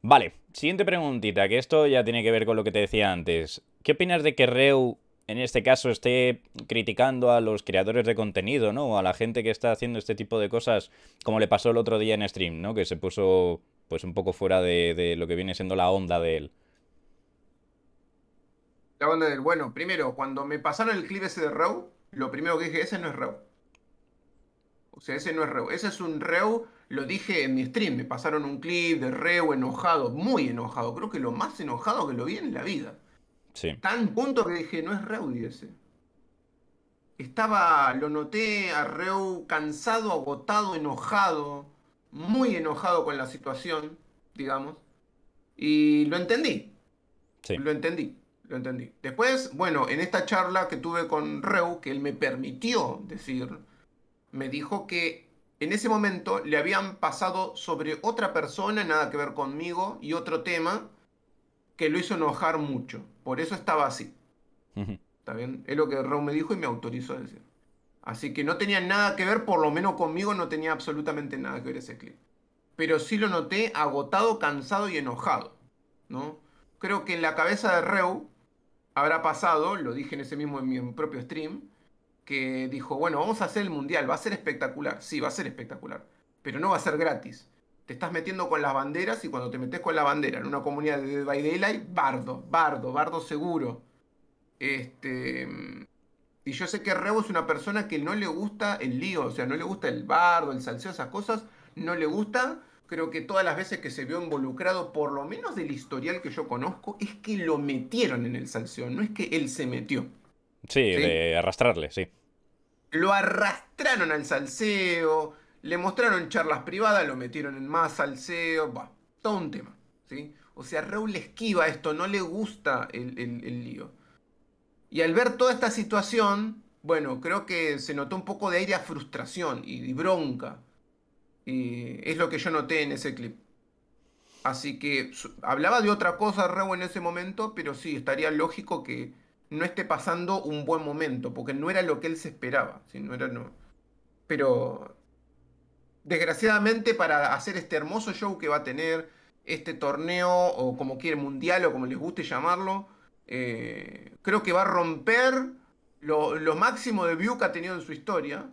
Vale, siguiente preguntita, que esto ya tiene que ver con lo que te decía antes. ¿Qué opinas de que Reu en este caso esté criticando a los creadores de contenido, ¿no? O a la gente que está haciendo este tipo de cosas, como le pasó el otro día en stream, ¿no? Que se puso pues un poco fuera de, lo que viene siendo la onda de él. La onda del bueno. Primero, cuando me pasaron el clip ese de Row, lo primero que dije, ese no es Row. O sea, ese no es Reu. Ese es un Reu, lo dije en mi stream. Me pasaron un clip de Reu enojado, muy enojado. Creo que lo más enojado que lo vi en la vida. Tan punto que dije, no es Reu ese. Estaba, lo noté a Reu cansado, agotado, enojado, muy enojado con la situación, digamos. Y lo entendí. Lo entendí, lo entendí. Después, bueno, en esta charla que tuve con Reu, que él me permitió decir, me dijo que en ese momento le habían pasado sobre otra persona, nada que ver conmigo, y otro tema, que lo hizo enojar mucho. Por eso estaba así. ¿Está bien? Es lo que Reu me dijo y me autorizó a decir. Así que no tenía nada que ver, por lo menos conmigo no tenía absolutamente nada que ver ese clip. Pero sí lo noté agotado, cansado y enojado. ¿no? Creo que en la cabeza de Reu habrá pasado, lo dije en ese mismo en mi propio stream, que dijo, bueno, vamos a hacer el mundial, va a ser espectacular. Sí, va a ser espectacular, pero no va a ser gratis te estás metiendo con las banderas y cuando te metes con la bandera en una comunidad de Dead by Daylight, bardo, bardo, bardo seguro. Este. Y yo sé que Rebo es una persona que no le gusta el lío, o sea, no le gusta el bardo, el salseo, esas cosas, no le gusta. Creo que todas las veces que se vio involucrado, por lo menos del historial que yo conozco, es que lo metieron en el salseo, no es que él se metió. Sí, ¿sí? de arrastrarle, sí. Lo arrastraron al salseo, le mostraron charlas privadas, lo metieron en más ceo va, todo un tema. ¿sí? O sea, Raúl esquiva esto, no le gusta el, lío. Y al ver toda esta situación, bueno, creo que se notó un poco de aire frustración y, bronca. Y es lo que yo noté en ese clip. Así que hablaba de otra cosa Raúl en ese momento, pero sí, estaría lógico que no esté pasando un buen momento, porque no era lo que él se esperaba, ¿sí? era no. Pero desgraciadamente para hacer este hermoso show que va a tener, este torneo, o como quiere, mundial, o como les guste llamarlo, eh, creo que va a romper lo, máximo de view que ha tenido en su historia,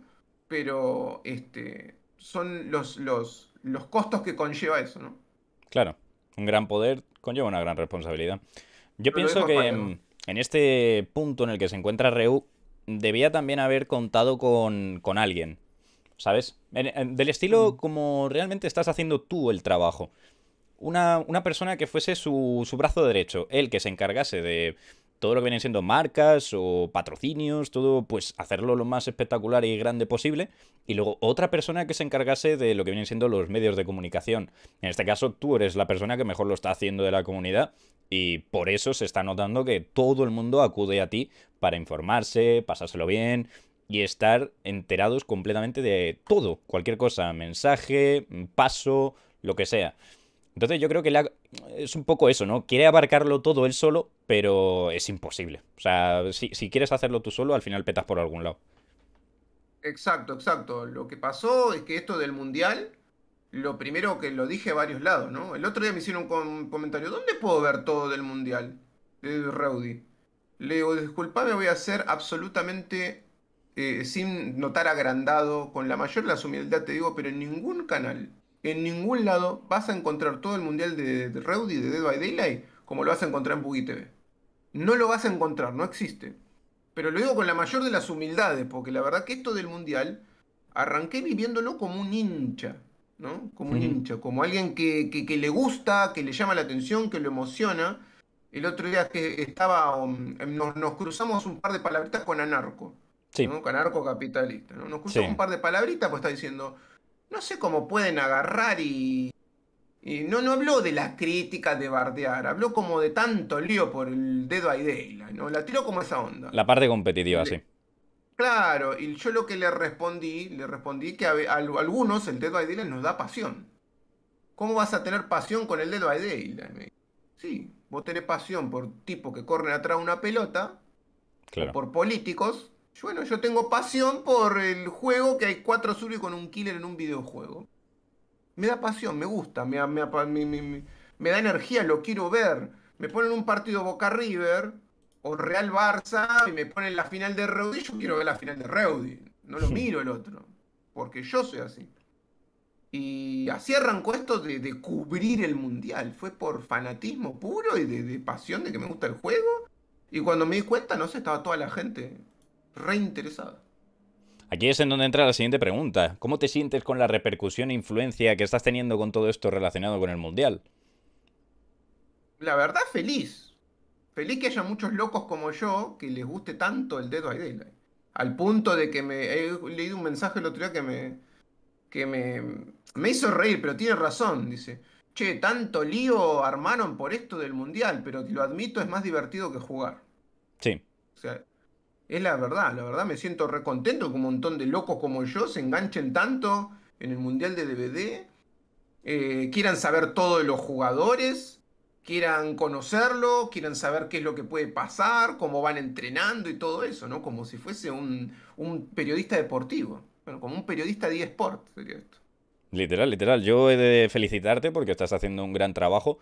pero este, son los, los, los costos que conlleva eso, ¿no? Claro, un gran poder conlleva una gran responsabilidad. Yo pienso que mm, en, este punto en el que se encuentra Reu, debía también haber contado con, con alguien ¿sabes? del estilo mm. como realmente estás haciendo tú el trabajo. Una, persona que fuese su, su brazo derecho, él que se encargase de todo lo que vienen siendo marcas o patrocinios, todo, pues hacerlo lo más espectacular y grande posible. Y luego otra persona que se encargase de lo que vienen siendo los medios de comunicación. En este caso, tú eres la persona que mejor lo está haciendo de la comunidad. Y por eso se está notando que todo el mundo acude a ti para informarse, pasárselo bien, y estar enterados completamente de todo, cualquier cosa, mensaje, paso, lo que sea. Entonces yo creo que es un poco eso, ¿no? Quiere abarcarlo todo él solo, pero es imposible. O sea, si, quieres hacerlo tú solo, al final petas por algún lado. Exacto, exacto. Lo que pasó es que esto del mundial, lo primero que lo dije a varios lados, ¿no? El otro día me hicieron un comentario, ¿dónde puedo ver todo del mundial? De eh, Rowdy. Le digo, disculpame, voy a hacer absolutamente eh, sin notar agrandado, con la mayor de la humildad, te digo, pero en ningún canal, en ningún lado vas a encontrar todo el mundial de, de de Dead by Daylight, como lo vas a encontrar en Buggy TV. No lo vas a encontrar, no existe. Pero lo digo con la mayor de las humildades, porque la verdad que esto del mundial arranqué viviéndolo como un hincha, ¿no? Como un hincha, como alguien que, le gusta, que le llama la atención, que lo emociona. El otro día que estaba, um, nos cruzamos un par de palabritas con Anarco. Con capitalista. Nos escuchó un par de palabritas, pues está diciendo, no sé cómo pueden agarrar y... no, no habló de la crítica de bardear, habló como de tanto lío por el dedo a ¿no? La tiró como esa onda. La parte competitiva, sí. Claro, y yo lo que le respondí, le respondí que a, algunos el dedo a nos da pasión. ¿Cómo vas a tener pasión con el dedo a Sí, vos tenés pasión por tipos que corren atrás una pelota, por políticos, bueno, yo tengo pasión por el juego que hay cuatro azules con un killer en un videojuego. Me da pasión, me gusta, me, da energía, lo quiero ver. Me ponen un partido Boca River o Real Barça y me ponen la final de y yo quiero ver la final de Reudi. No lo miro el otro, porque yo soy así. Y así arrancó esto de, cubrir el mundial. Fue por fanatismo puro y de, de, pasión de que me gusta el juego. Y cuando me di cuenta, no sé, estaba toda la gente reinteresada. Aquí es en donde entra la siguiente pregunta. ¿Cómo te sientes con la repercusión e influencia que estás teniendo con todo esto relacionado con el Mundial? La verdad, feliz. Feliz que haya muchos locos como yo que les guste tanto el dedo a Al punto de que me he leído un mensaje el otro día que me, que me, me hizo reír, pero tiene razón. Dice, che, tanto lío armaron por esto del Mundial, pero te lo admito, es más divertido que jugar. Sí. O sea, es la verdad, la verdad me siento recontento que un montón de locos como yo se enganchen tanto en el Mundial de DVD, eh, quieran saber todo de los jugadores, quieran conocerlo, quieran saber qué es lo que puede pasar, cómo van entrenando y todo eso, ¿no? Como si fuese un, periodista deportivo, bueno, como un periodista de eSport sería esto. Literal, literal. Yo he de felicitarte porque estás haciendo un gran trabajo.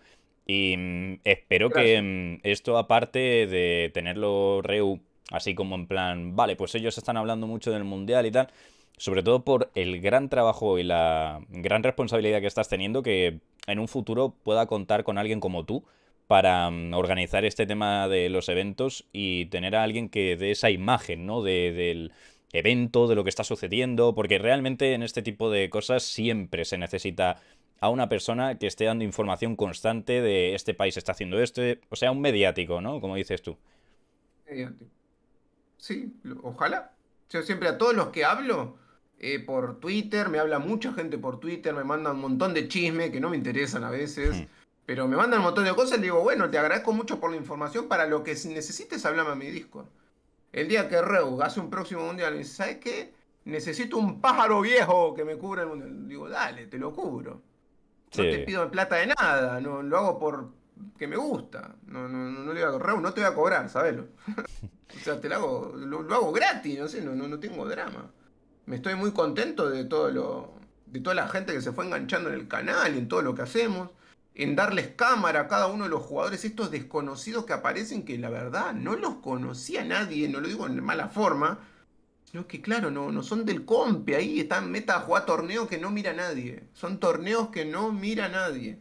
Y mm, espero que mm, esto, aparte de tenerlo re así como en plan, vale, pues ellos están hablando mucho del mundial y tal, sobre todo por el gran trabajo y la gran responsabilidad que estás teniendo que en un futuro pueda contar con alguien como tú para mm, organizar este tema de los eventos y tener a alguien que dé esa imagen, ¿no? De, del evento, de lo que está sucediendo, porque realmente en este tipo de cosas siempre se necesita a una persona que esté dando información constante de este país está haciendo esto, o sea, un mediático, ¿no? Como dices tú. Mediático sí, ojalá. Yo siempre a todos los que hablo eh, por Twitter, me habla mucha gente por Twitter, me mandan un montón de chisme que no me interesan a veces. Hmm. Pero me mandan un montón de cosas y digo, bueno, te agradezco mucho por la información. Para lo que necesites, háblame a mi Discord. El día que Reu hace un próximo mundial, me dice, ¿sabes qué? Necesito un pájaro viejo que me cubra el mundial. Digo, dale, te lo cubro. No te pido plata de nada, no, lo hago por, que me gusta. No, no, no le voy a cobrar, no te voy a cobrar, sabes o sea, te lo hago, lo, hago gratis, no sé, no, no, tengo drama. Me estoy muy contento de todo lo. de toda la gente que se fue enganchando en el canal en todo lo que hacemos. En darles cámara a cada uno de los jugadores, estos desconocidos que aparecen, que la verdad no los conocía nadie, no lo digo en mala forma. No, que claro, no, no son del compe ahí, están meta a jugar torneos que no mira nadie. Son torneos que no mira nadie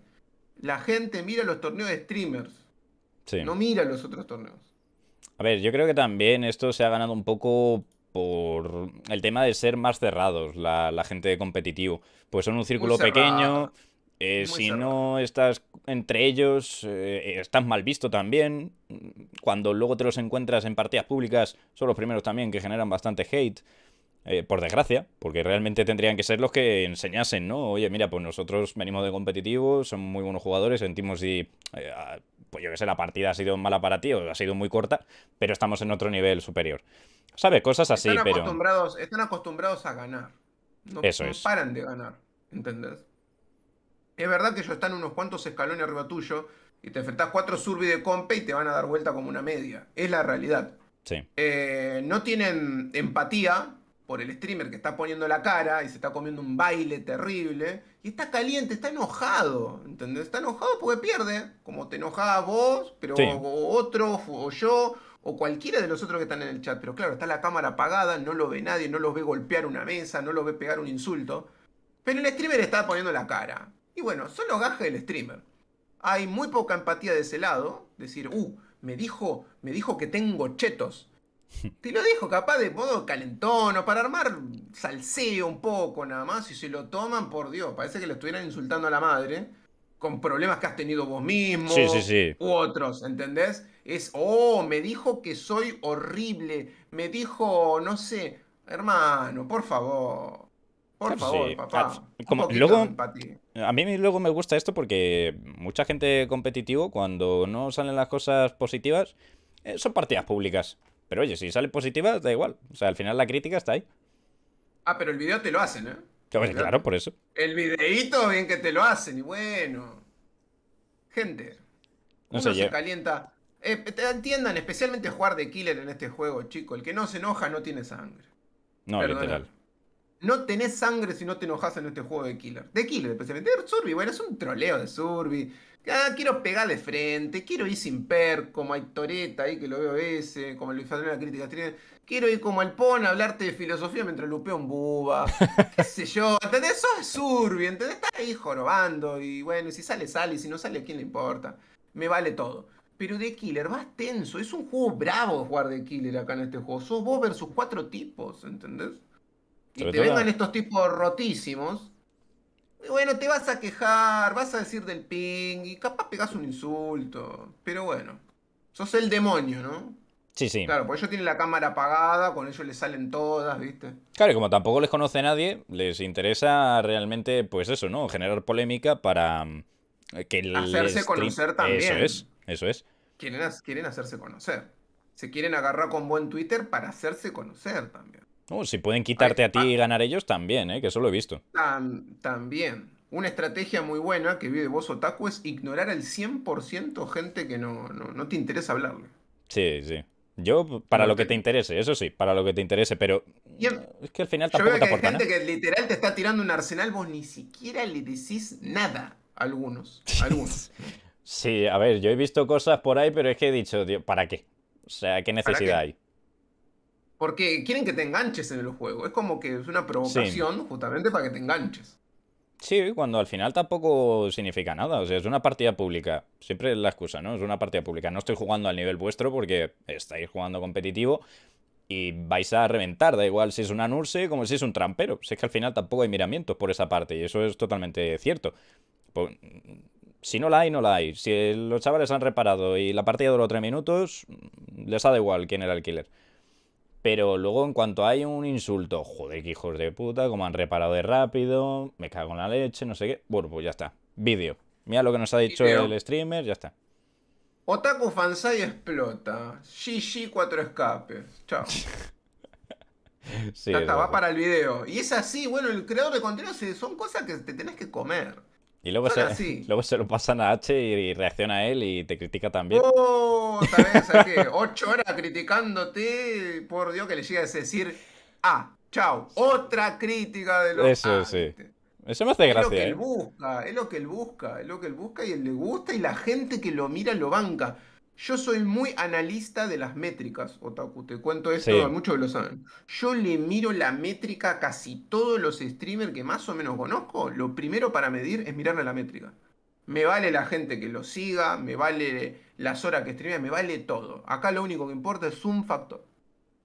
la gente mira los torneos de streamers. No mira los otros torneos. A ver, yo creo que también esto se ha ganado un poco por el tema de ser más cerrados, la, gente competitiva. competitivo. Pues son un círculo pequeño. Eh, si no estás entre ellos, eh, estás mal visto también. Cuando luego te los encuentras en partidas públicas, son los primeros también que generan bastante hate. Eh, por desgracia, porque realmente tendrían que ser los que enseñasen, ¿no? Oye, mira, pues nosotros venimos de competitivos, somos muy buenos jugadores, sentimos y... Eh, pues yo qué sé, la partida ha sido mala para ti o ha sido muy corta, pero estamos en otro nivel superior. ¿Sabes? Cosas así, están acostumbrados, pero... Están acostumbrados a ganar. No, Eso paran de ganar, ¿entendés? Es verdad que ellos están unos cuantos escalones arriba tuyo y te enfrentas cuatro surbi de compe y te van a dar vuelta como una media. Es la realidad. Sí. Eh, no tienen empatía por el streamer que está poniendo la cara y se está comiendo un baile terrible. Y está caliente, está enojado, ¿entendés? Está enojado porque pierde. Como te enojabas vos, pero o otro, o yo, o cualquiera de los otros que están en el chat. Pero claro, está la cámara apagada, no lo ve nadie, no los ve golpear una mesa, no lo ve pegar un insulto. Pero el streamer está poniendo la cara. Y bueno, son los gajes del streamer. Hay muy poca empatía de ese lado. Decir, uh, me dijo, me dijo que tengo chetos. Te lo dijo capaz de modo calentón o para armar salseo un poco nada más y se lo toman, por Dios, parece que le estuvieran insultando a la madre con problemas que has tenido vos mismo u otros, ¿entendés? Es, oh, me dijo que soy horrible, me dijo, no sé, hermano, por favor. Por favor, papá. Como, luego, a mí luego me gusta esto porque mucha gente competitivo, cuando no salen las cosas positivas, eh, son partidas públicas. Pero oye, si sale positiva, da igual. O sea, al final la crítica está ahí. Ah, pero el video te lo hacen, ¿eh? claro, por eso. El videíto, bien que te lo hacen, y bueno. Gente, no uno se, calienta. Eh, eh, entiendan, especialmente jugar de killer en este juego, chico. El que no se enoja no tiene sangre. No, literal. No tenés sangre si no te enojas en este juego de killer. De killer, especialmente. De Surby, bueno, es un troleo de Surby. Ah, quiero pegar de frente, quiero ir sin per, como hay Toreta ahí que lo veo ese, como Luis Fernando la crítica Quiero ir como el Pon a hablarte de filosofía mientras lupeo un buba. qué sé yo, ¿entendés? Eso es surbi, ¿entendés? Estás ahí jorobando y bueno, si sale, sale, y si no sale, ¿a quién le importa? Me vale todo. Pero de Killer, vas tenso, es un juego bravo jugar de Killer acá en este juego. Sos vos versus cuatro tipos, ¿entendés? Y te vengan estos tipos rotísimos bueno, te vas a quejar, vas a decir del ping y capaz pegas un insulto. Pero bueno, sos el demonio, ¿no? Sí, sí. Claro, porque ellos tienen la cámara apagada, con ellos les salen todas, ¿viste? Claro, y como tampoco les conoce nadie, les interesa realmente, pues eso, ¿no? Generar polémica para mm, que Hacerse conocer también. Eso es, eso es. quieren hacerse conocer. Se quieren agarrar con buen Twitter para hacerse conocer también si pueden quitarte a ti y ah. ganar ellos, también, ¿eh? que eso lo he visto. también. Una estrategia muy buena que vive vos, Otaku, es ignorar al 100% gente que no, no, te interesa hablarle. Sí, sí. Yo, para lo que te interese, eso sí, para lo que te interese, pero. Es que al final tampoco Yo veo que hay gente que literal te está tirando un arsenal, vos ni siquiera le decís nada. A algunos. algunos. sí, a ver, yo he visto cosas por ahí, pero es que he dicho, tío, ¿para qué? O sea, ¿qué necesidad hay? Porque quieren que te enganches en el juego. Es como que es una provocación justamente para que te enganches. Sí, cuando al final tampoco significa nada. O sea, es una partida pública. Siempre es la excusa, ¿no? Es una partida pública. No estoy jugando al nivel vuestro porque estáis jugando competitivo y vais a reventar. Da igual si es una anurse como si es un trampero. es que al final tampoco hay miramientos por esa parte y eso es totalmente cierto. Pues, si no la hay, no la hay. Si los chavales han reparado y la partida duró tres minutos, les da igual quién era el killer. Pero luego, en cuanto hay un insulto, joder, que hijos de puta, como han reparado de rápido, me cago en la leche, no sé qué. Bueno, pues ya está. Vídeo. Mira lo que nos ha dicho el streamer, ya está. Otaku Fansai explota. GG 4 escapes. Chao. ya está, va para el video. Y es así, bueno, el creador de contenido son cosas que te tenés que comer. Y luego se, luego se lo pasan a H y reacciona a él y te critica también. ¡Oh! También saqué ocho horas criticándote. Por Dios, que le llegas a decir, ah, chao, otra crítica de los Eso, sí. Eso me hace gracia. Es lo que él ¿eh? busca, es lo que él busca, es lo que él busca y él le gusta y la gente que lo mira lo banca. Yo soy muy analista de las métricas, Otaku. Te cuento esto, muchos lo saben. Yo le miro la métrica a casi todos los streamers que más o menos conozco. Lo primero para medir es mirarle la métrica. Me vale la gente que lo siga, me vale las horas que streame, me vale todo. Acá lo único que importa es un factor: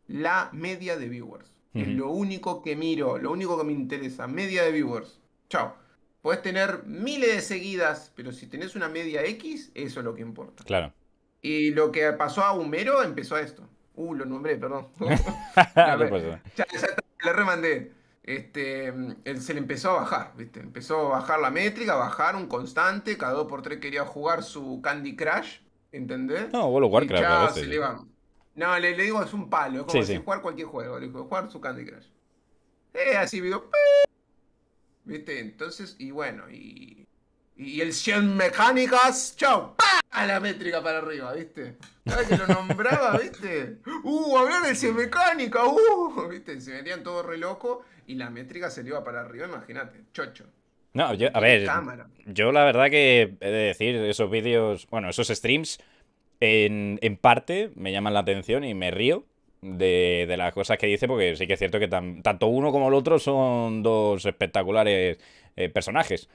la media de viewers. Es lo único que miro, lo único que me interesa. Media de viewers. Chao. Podés tener miles de seguidas, pero si tenés una media X, eso es lo que importa. Claro. Y lo que pasó a Humero empezó esto. Uh, lo nombré, perdón. ya, ya, le remandé. Este, se le empezó a bajar, ¿viste? Empezó a bajar la métrica, a bajar un constante. Cada 2 por 3 quería jugar su Candy Crush, ¿entendés? No, vos lo Warcraft. Ya No, le, digo, es un palo. Es como si jugar cualquier juego. Le digo, jugar su Candy Crush. Eh, así, digo. ¿Viste? Entonces, y bueno, y y el 100 Mecánicas, chau, a la métrica para arriba, ¿viste? ¿Sabes que lo nombraba, viste? Uh, hablar del 100 Mecánica, uh, ¿viste? Se metían todo re loco y la métrica se le iba para arriba, imagínate, chocho. No, yo, a ver, yo la verdad que he de decir, esos vídeos, bueno, esos streams, en, parte me llaman la atención y me río, de, las cosas que dice, porque sí que es cierto que tanto uno como el otro son dos espectaculares eh, personajes.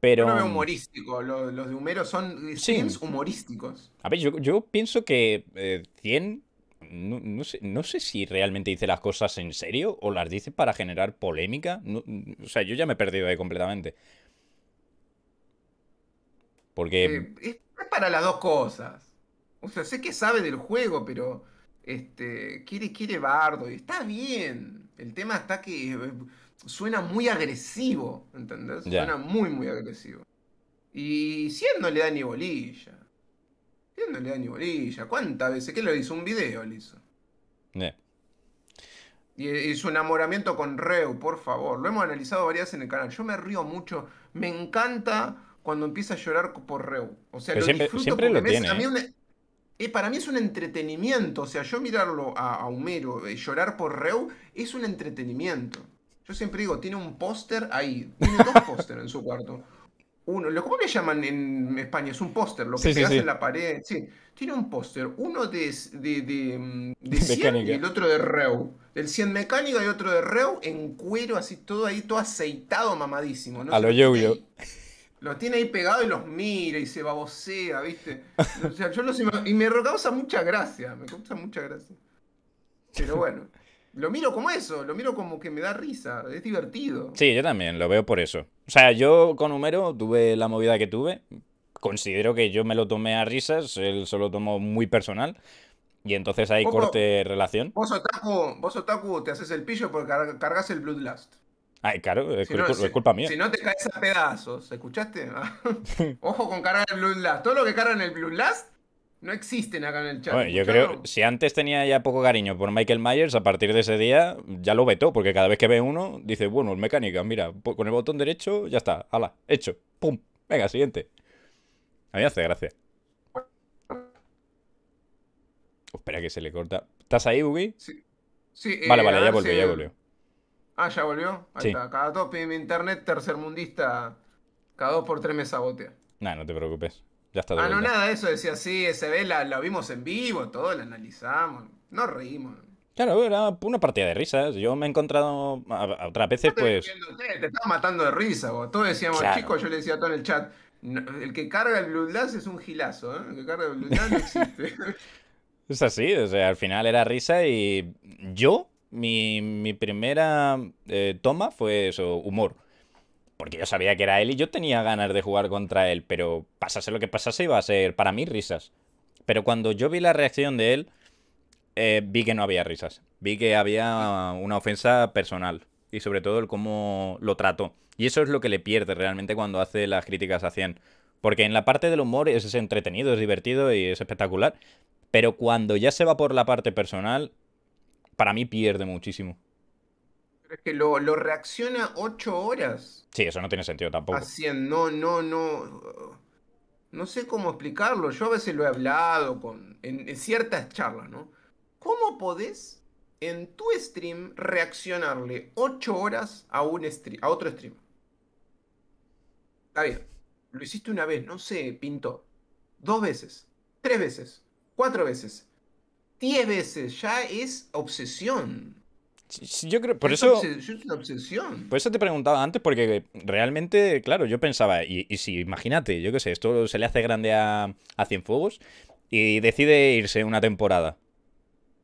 Pero... No es mm. humorístico, los, de Humero son eh, humorísticos. A ver, yo, pienso que 100, eh, no, sé, si realmente dice las cosas en serio o las dice para generar polémica. o sea, yo ya me he perdido ahí completamente. Porque... Eh, es, para las dos cosas. O sea, sé que sabe del juego, pero este, quiere, quiere bardo y está bien. El tema está que suena muy agresivo, ¿entendés? Suena muy, muy agresivo. Y si le da ni bolilla. siendo le da ni bolilla. ¿Cuántas veces? ¿Qué lo hizo? Un video le hizo. Y, su enamoramiento con Reu, por favor. Lo hemos analizado varias veces en el canal. Yo me río mucho. Me encanta cuando empieza a llorar por Reu. O sea, lo siempre, lo tiene. ¿eh? Eh, para mí es un entretenimiento. O sea, yo mirarlo a, Homero eh, llorar por Reu es un entretenimiento. Yo siempre digo, tiene un póster ahí. Tiene dos póster en su cuarto. Uno, ¿cómo le llaman en España? Es un póster, lo que se hace en la pared. Sí, tiene un póster. Uno de, de, de, y el otro de Reu. El 100 mecánica y otro de Reu en cuero, así todo ahí, todo aceitado, mamadísimo. A lo yo, Lo tiene ahí pegado y los mira y se babosea, ¿viste? O Y me causa mucha gracia, me causa mucha gracia. Pero bueno lo miro como eso, lo miro como que me da risa, es divertido. Sí, yo también lo veo por eso. O sea, yo con Homero tuve la movida que tuve, considero que yo me lo tomé a risas, él se lo tomó muy personal. Y entonces hay corte relación. Vos otaku, te haces el pillo porque cargas el Bloodlust. Ay, claro, es, culpa mía. Si no te caes a pedazos, ¿escuchaste? Ojo con cargar el Bloodlust. Todo lo que cargan el Bloodlust no existen acá en el chat. Bueno, yo creo, si antes tenía ya poco cariño por Michael Myers, a partir de ese día ya lo vetó, porque cada vez que ve uno, dice, bueno, mecánica, mira, con el botón derecho, ya está, ala, hecho, pum, venga, siguiente. A mí hace gracia. espera que se le corta. ¿Estás ahí, Buggy? Sí. sí eh, vale, vale, ya volvió, ya volvió. Ah, ya volvió. Ahí está. Cada tope mi internet, tercermundista, cada dos por tres me sabotea. Nah, no te preocupes. Ya está Ah, no, nada, eso decía, sí, ese B la, vimos en vivo, todo, lo analizamos, no reímos. Claro, era una partida de risas. Yo me he encontrado otra otras veces, pues. Te, estaba matando de risa, vos. Todos decíamos, chicos, yo le decía a todo en el chat, el que carga el Blue es un gilazo, ¿eh? El que carga el Blue no existe. es así, o sea, al final era risa y yo, mi, primera eh, toma fue eso, humor porque yo sabía que era él y yo tenía ganas de jugar contra él, pero pasase lo que pasase iba a ser para mí risas. Pero cuando yo vi la reacción de él, eh, vi que no había risas, vi que había una ofensa personal y sobre todo el cómo lo trató. Y eso es lo que le pierde realmente cuando hace las críticas a 100. Porque en la parte del humor es entretenido, es divertido y es espectacular. Pero cuando ya se va por la parte personal, para mí pierde muchísimo es que lo, reacciona ocho horas. Sí, eso no tiene sentido tampoco. Haciendo, no, no, no. No sé cómo explicarlo. Yo a veces lo he hablado con, en, ciertas charlas, ¿no? ¿Cómo podés en tu stream reaccionarle ocho horas a, un a otro stream? Está bien. Lo hiciste una vez, no sé, pintó. Dos veces, tres veces, cuatro veces, diez veces. Ya es obsesión. Yo creo, por es eso. una obsesión. Por eso te preguntaba antes, porque realmente, claro, yo pensaba, y, si, imagínate, yo qué sé, esto se le hace grande a, a Cienfuegos y decide irse una temporada.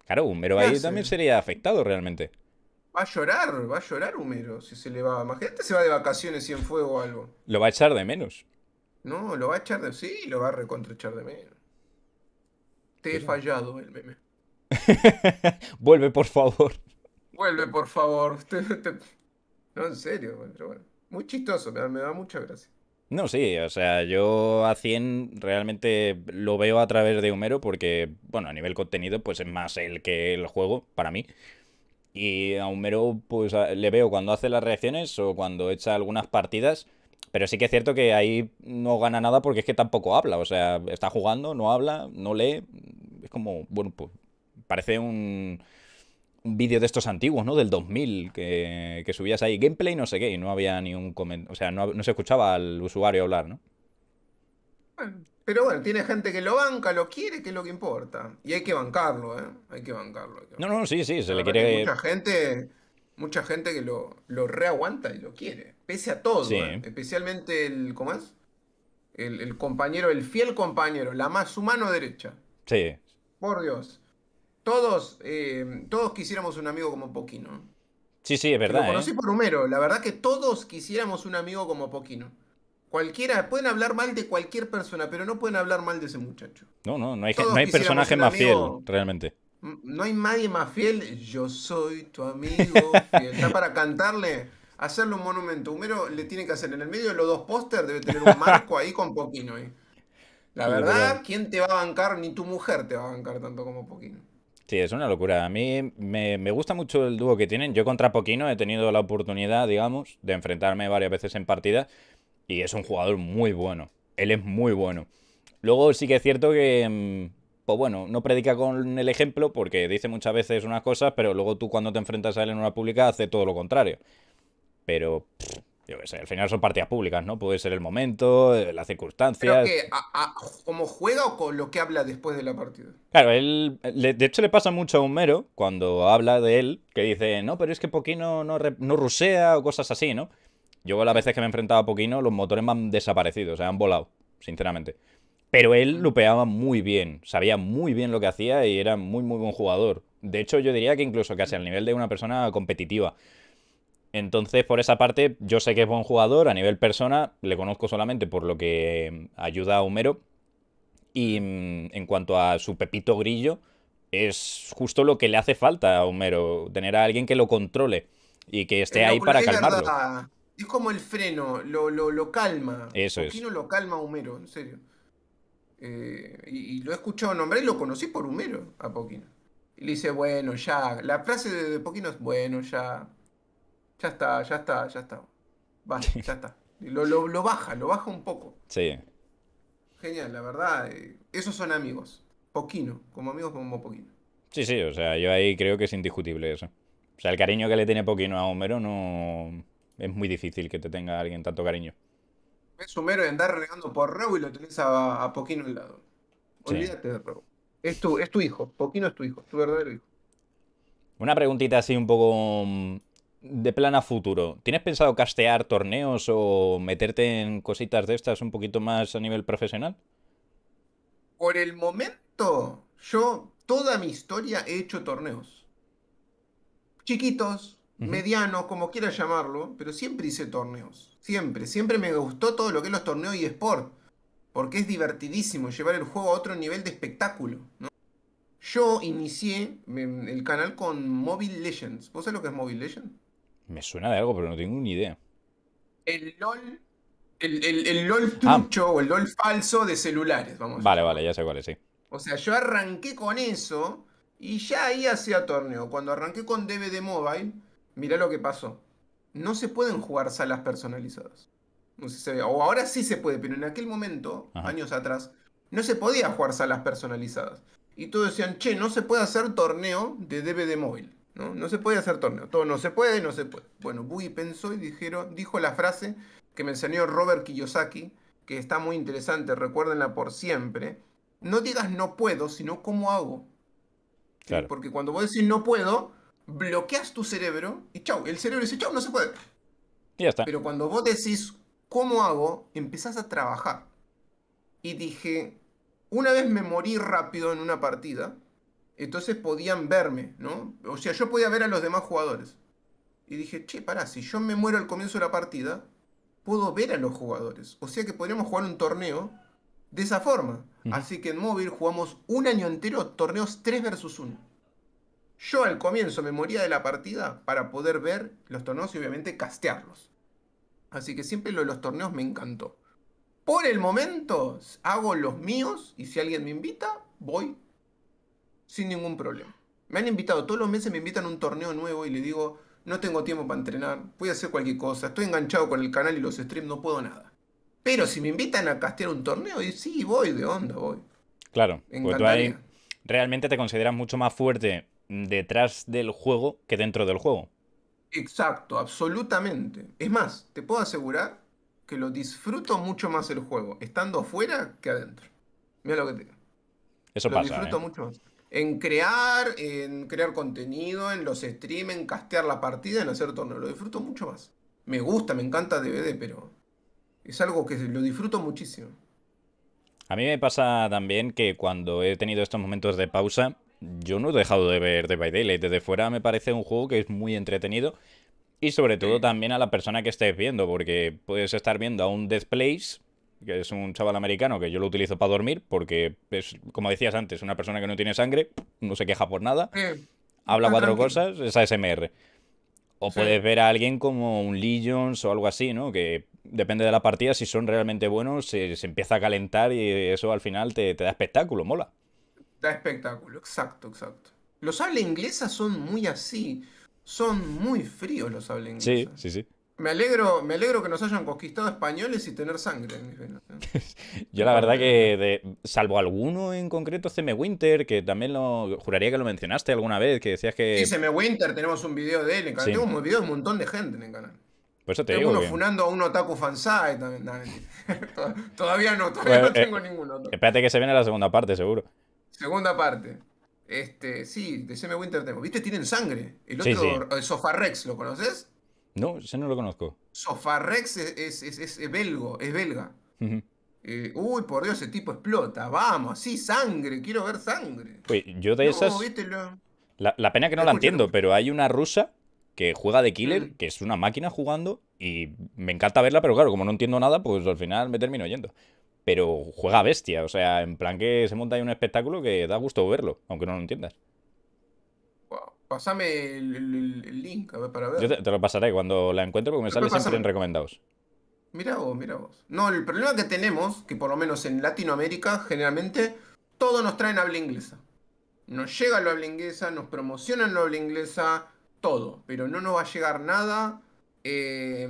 Claro, Humero ahí también sería afectado realmente. Va a llorar, va a llorar Humero si se le va. Imagínate se va de vacaciones Cienfuegos o algo. Lo va a echar de menos. No, lo va a echar de. Sí, lo va a recontraechar de menos. Te he fallado el meme. Vuelve, por favor. Vuelve, por favor. No, en serio, Muy chistoso, me, da mucha gracia. No, sí, o sea, yo a 100 realmente lo veo a través de Humero porque, bueno, a nivel contenido, pues es más él que el juego, para mí. Y a Humero pues le veo cuando hace las reacciones o cuando echa algunas partidas, pero sí que es cierto que ahí no gana nada porque es que tampoco habla, o sea, está jugando, no habla, no lee, es como, bueno, pues parece un, un vídeo de estos antiguos, ¿no? Del 2000, que, que, subías ahí gameplay, no sé qué, y no había ni un comentario, o sea, no, se escuchaba al usuario hablar, ¿no? Pero bueno, tiene gente que lo banca, lo quiere, que es lo que importa. Y hay que bancarlo, ¿eh? Hay que bancarlo. No, no, sí, sí, se le quiere... Hay mucha gente, mucha gente que lo, lo reaguanta y lo quiere, pese a todo, ¿eh? Especialmente el, ¿cómo es? El, el compañero, el fiel compañero, la más, su mano derecha. Sí. Por Dios todos, eh, todos quisiéramos un amigo como Poquino. Sí, sí, es verdad. Lo conocí ¿eh? por Homero. La verdad que todos quisiéramos un amigo como Poquino. Cualquiera, pueden hablar mal de cualquier persona, pero no pueden hablar mal de ese muchacho. No, no, no hay, personaje más fiel, realmente. No hay nadie más fiel. Yo soy tu amigo. Fiel. Está para cantarle hacerle un monumento. Homero le tiene que hacer en el medio de los dos pósters, debe tener un marco ahí con Poquino. ¿eh? La verdad, ¿quién te va a bancar? Ni tu mujer te va a bancar tanto como Poquino. Sí, es una locura. A mí me, gusta mucho el dúo que tienen. Yo contra Poquino he tenido la oportunidad, digamos, de enfrentarme varias veces en partida y es un jugador muy bueno. Él es muy bueno. Luego sí que es cierto que, mm, pues bueno, no predica con el ejemplo porque dice muchas veces unas cosas, pero luego tú cuando te enfrentas a él en una pública hace todo lo contrario. Pero yo sé, al final son partidas públicas, ¿no? Puede ser el momento, eh, las circunstancias. Creo juega o con lo que habla después de la partida. Claro, él, de hecho le pasa mucho a mero cuando habla de él, que dice, no, pero es que Poquino no, no rusea o cosas así, ¿no? Yo las veces que me he enfrentado a Poquino, los motores me han desaparecido, o sea, han volado, sinceramente. Pero él lupeaba muy bien, sabía muy bien lo que hacía y era muy, muy buen jugador. De hecho, yo diría que incluso casi al nivel de una persona competitiva. Entonces, por esa parte, yo sé que es buen jugador a nivel persona, le conozco solamente por lo que ayuda a Homero. Y mm, en cuanto a su Pepito Grillo, es justo lo que le hace falta a Homero, tener a alguien que lo controle y que esté ahí para calmarlo. Es como el freno, lo, lo, calma. Eso es. lo calma a Homero, en serio. Eh, y, lo he escuchado nombrar y lo conocí por Homero a Poquino. Y le dice, bueno, ya. La frase de, de Poquino es, bueno, ya ya está, ya está, ya está. Vale, ya está. Lo, lo, baja, lo baja un poco. Sí. Genial, la verdad. Eh, esos son amigos. Poquino, como amigos como Poquino. Sí, sí, o sea, yo ahí creo que es indiscutible eso. O sea, el cariño que le tiene Poquino a Homero no... Es muy difícil que te tenga alguien tanto cariño. Es Homero y andar regando por Rebo y lo tenés a, Poquino al lado. Olvídate de Rebo. Es tu, es tu hijo, Poquino es tu hijo, tu verdadero hijo. Una preguntita así un poco mm, de plan a futuro, ¿tienes pensado castear torneos o meterte en cositas de estas un poquito más a nivel profesional? Por el momento, yo toda mi historia he hecho torneos. Chiquitos, medianos, como quieras llamarlo, pero siempre hice torneos. Siempre, siempre me gustó todo lo que es los torneos y sport. Porque es divertidísimo llevar el juego a otro nivel de espectáculo. Yo inicié el canal con Mobile Legends. ¿Vos sabés lo que es Mobile Legends? Me suena de algo, pero no tengo ni idea. El LOL. El, LOL ah. trucho o el LOL falso de celulares, vamos. Vale, vale, ya sé cuál es, sí. O sea, yo arranqué con eso y ya ahí hacía torneo. Cuando arranqué con DVD Mobile, mirá lo que pasó. No se pueden jugar salas personalizadas. No O ahora sí se puede, pero en aquel momento, años atrás, no se podía jugar salas personalizadas. Y todos decían, che, no se puede hacer torneo de DVD Mobile. ¿no? se puede hacer torneo, todo no se puede, no se puede. Bueno, Bui pensó y dijeron, dijo la frase que me enseñó Robert Kiyosaki, que está muy interesante, recuérdenla por siempre. No digas no puedo, sino cómo hago. Claro. Porque cuando vos decís no puedo, bloqueas tu cerebro y chau, el cerebro dice chau, no se puede. ya está. Pero cuando vos decís cómo hago, empezás a trabajar. Y dije, una vez me morí rápido en una partida entonces podían verme, ¿no? O sea, yo podía ver a los demás jugadores. Y dije, che, pará, si yo me muero al comienzo de la partida, puedo ver a los jugadores. O sea que podríamos jugar un torneo de esa forma. Mm. Así que en móvil jugamos un año entero torneos 3 versus 1. Yo al comienzo me moría de la partida para poder ver los torneos y obviamente castearlos. Así que siempre lo de los torneos me encantó. Por el momento hago los míos y si alguien me invita, voy sin ningún problema. Me han invitado, todos los meses me invitan a un torneo nuevo y le digo, no tengo tiempo para entrenar, voy a hacer cualquier cosa, estoy enganchado con el canal y los streams, no puedo nada. Pero si me invitan a castear un torneo, y sí, voy de onda, voy. Claro, porque tú ahí realmente te consideras mucho más fuerte detrás del juego que dentro del juego. Exacto, absolutamente. Es más, te puedo asegurar que lo disfruto mucho más el juego, estando afuera que adentro. Mira lo que te digo. Eso lo Disfruto ¿eh? mucho más en crear, en crear contenido, en los streams, en castear la partida, en hacer torneo. Lo disfruto mucho más. Me gusta, me encanta DVD, pero es algo que lo disfruto muchísimo. A mí me pasa también que cuando he tenido estos momentos de pausa, yo no he dejado de ver The By Desde fuera me parece un juego que es muy entretenido. Y sobre todo también a la persona que estés viendo, porque puedes estar viendo a un Death que es un chaval americano que yo lo utilizo para dormir porque es, como decías antes, una persona que no tiene sangre, no se queja por nada, mm. habla cuatro cosas, es ASMR. O puedes ver a alguien como un Legions o algo así, ¿no? Que depende de la partida, si son realmente buenos, se, empieza a calentar y eso al final te, da espectáculo, mola. Da espectáculo, exacto, exacto. Los habla inglesas son muy así, son muy fríos los habla inglesas. Sí, sí, sí. Me alegro, me alegro que nos hayan conquistado españoles y tener sangre en Yo la verdad que, salvo alguno en concreto, CM Winter, que también lo juraría que lo mencionaste alguna vez, que decías que... Sí, CM Winter, tenemos un video de él en el canal. Tengo un video de un montón de gente en el canal. Por eso te tengo uno funando a un otaku fansai también. todavía no, todavía no eh, tengo ninguno. Espérate que se viene la segunda parte, seguro. Segunda parte. Este, sí, de CM Winter tengo. ¿Viste? Tienen sangre. El otro, sí, el Sofarrex, ¿lo conoces? No, ese no lo conozco. Sofarrex es, es, es, belgo, es belga. Eh, uy, por Dios, ese tipo explota. Vamos, sí, sangre, quiero ver sangre. Pues yo de esas. La, la, pena que no la entiendo, pero hay una rusa que juega de killer, mm. que es una máquina jugando, y me encanta verla, pero claro, como no entiendo nada, pues al final me termino yendo. Pero juega bestia, o sea, en plan que se monta ahí un espectáculo que da gusto verlo, aunque no lo entiendas. Pasame el, link para ver. Yo te, lo pasaré cuando la encuentre porque me sale siempre en recomendados. Mira vos, mira vos. No, el problema que tenemos, que por lo menos en Latinoamérica, generalmente, todo nos traen habla inglesa. Nos llega lo habla inglesa, nos promocionan lo habla inglesa, todo. Pero no nos va a llegar nada. Eh,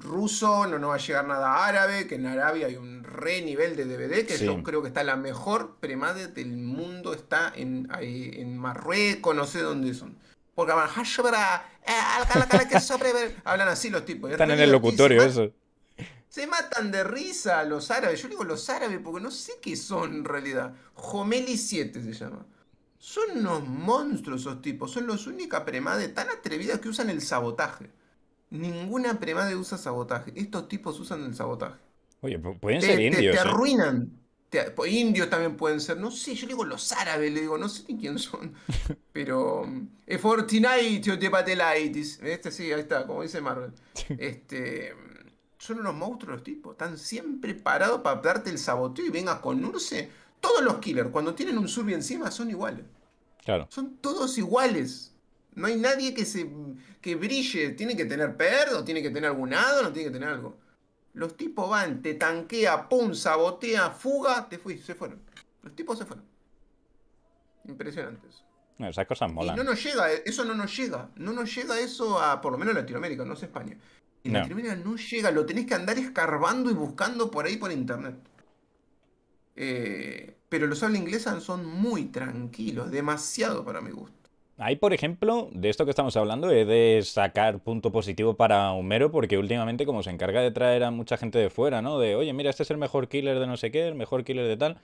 ruso, no no va a llegar nada árabe, que en Arabia hay un re nivel de DVD, que yo creo que está la mejor premade del mundo, está en, en Marruecos, no sé dónde son. Porque hablan así los tipos. Están en el locutorio eso. Se matan de risa los árabes. Yo digo los árabes porque no sé qué son en realidad. Jomeli 7 se llama. Son unos monstruos esos tipos. Son los únicas premades tan atrevidas que usan el sabotaje. Ninguna premade usa sabotaje. Estos tipos usan el sabotaje. Oye, pueden ser indios. Te, ¿eh? arruinan. indios también pueden ser. No sé, yo digo los árabes, le digo, no sé ni quién son. Pero. Mm, es Fortnite o Tepatelaitis. Este sí, ahí está, como dice Marvel. Este. Mm, son unos monstruos los tipos. Están siempre parados para darte el saboteo y venga con Urse. Todos los killers, cuando tienen un surbi encima, son iguales. Claro. Son todos iguales. No hay nadie que se que brille. Tiene que tener perdo, tiene que tener algún hado, no tiene que tener algo. Los tipos van, te tanquea, pum, sabotea, fuga, te fui, se fueron. Los tipos se fueron. Impresionantes. No, esas cosas molan. Y no nos llega, eh, eso no nos llega. No nos llega eso a, por lo menos, Latinoamérica, no es España. En no. Latinoamérica no llega, lo tenés que andar escarbando y buscando por ahí por internet. Eh, pero los habla inglesa son muy tranquilos, demasiado para mi gusto. Ahí, por ejemplo, de esto que estamos hablando, es de sacar punto positivo para Humero, porque últimamente, como se encarga de traer a mucha gente de fuera, ¿no? De, oye, mira, este es el mejor killer de no sé qué, el mejor killer de tal.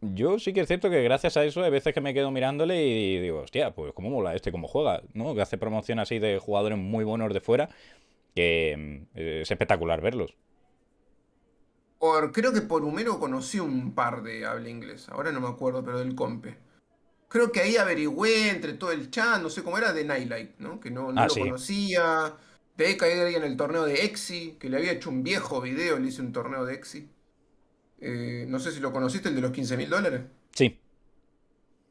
Yo sí que es cierto que gracias a eso hay veces que me quedo mirándole y digo, hostia, pues cómo mola este, cómo juega, ¿no? Que hace promoción así de jugadores muy buenos de fuera, que eh, es espectacular verlos. Por, creo que por Humero conocí un par de habla inglés, ahora no me acuerdo, pero del compe creo que ahí averigüé entre todo el chat, no sé cómo era, de Nightlight, ¿no? Que no, no ah, lo conocía. De he ahí en el torneo de Exi, que le había hecho un viejo video, le hice un torneo de Exi. Eh, no sé si lo conociste, el de los 15 mil dólares. Sí.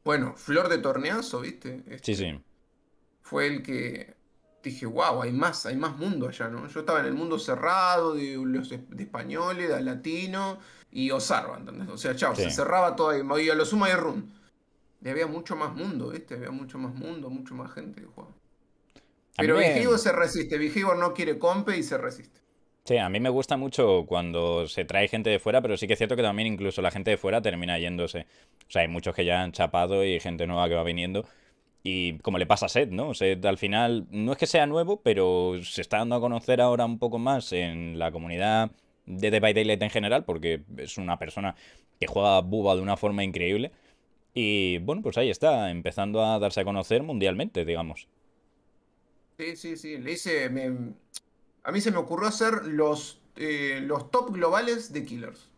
Bueno, flor de torneazo, ¿viste? Este sí, sí. Fue el que dije, wow, hay más, hay más mundo allá, ¿no? Yo estaba en el mundo cerrado de los de españoles, de latino y Osarba, ¿entendés? O sea, chao, se cerraba todo ahí, a lo sumo hay run. Y había mucho más mundo, ¿viste? Había mucho más mundo, mucho más gente que jugaba. Pero Vigivo se resiste, Vigivo no quiere compe y se resiste. Sí, a mí me gusta mucho cuando se trae gente de fuera, pero sí que es cierto que también incluso la gente de fuera termina yéndose. O sea, hay muchos que ya han chapado y gente nueva que va viniendo. Y como le pasa a Seth, ¿no? Seth al final no es que sea nuevo, pero se está dando a conocer ahora un poco más en la comunidad de The by Daylight en general, porque es una persona que juega Buba de una forma increíble. Y bueno, pues ahí está, empezando a darse a conocer mundialmente, digamos. Sí, sí, sí. Le hice. A mí se me ocurrió hacer los, eh, los top globales de Killers.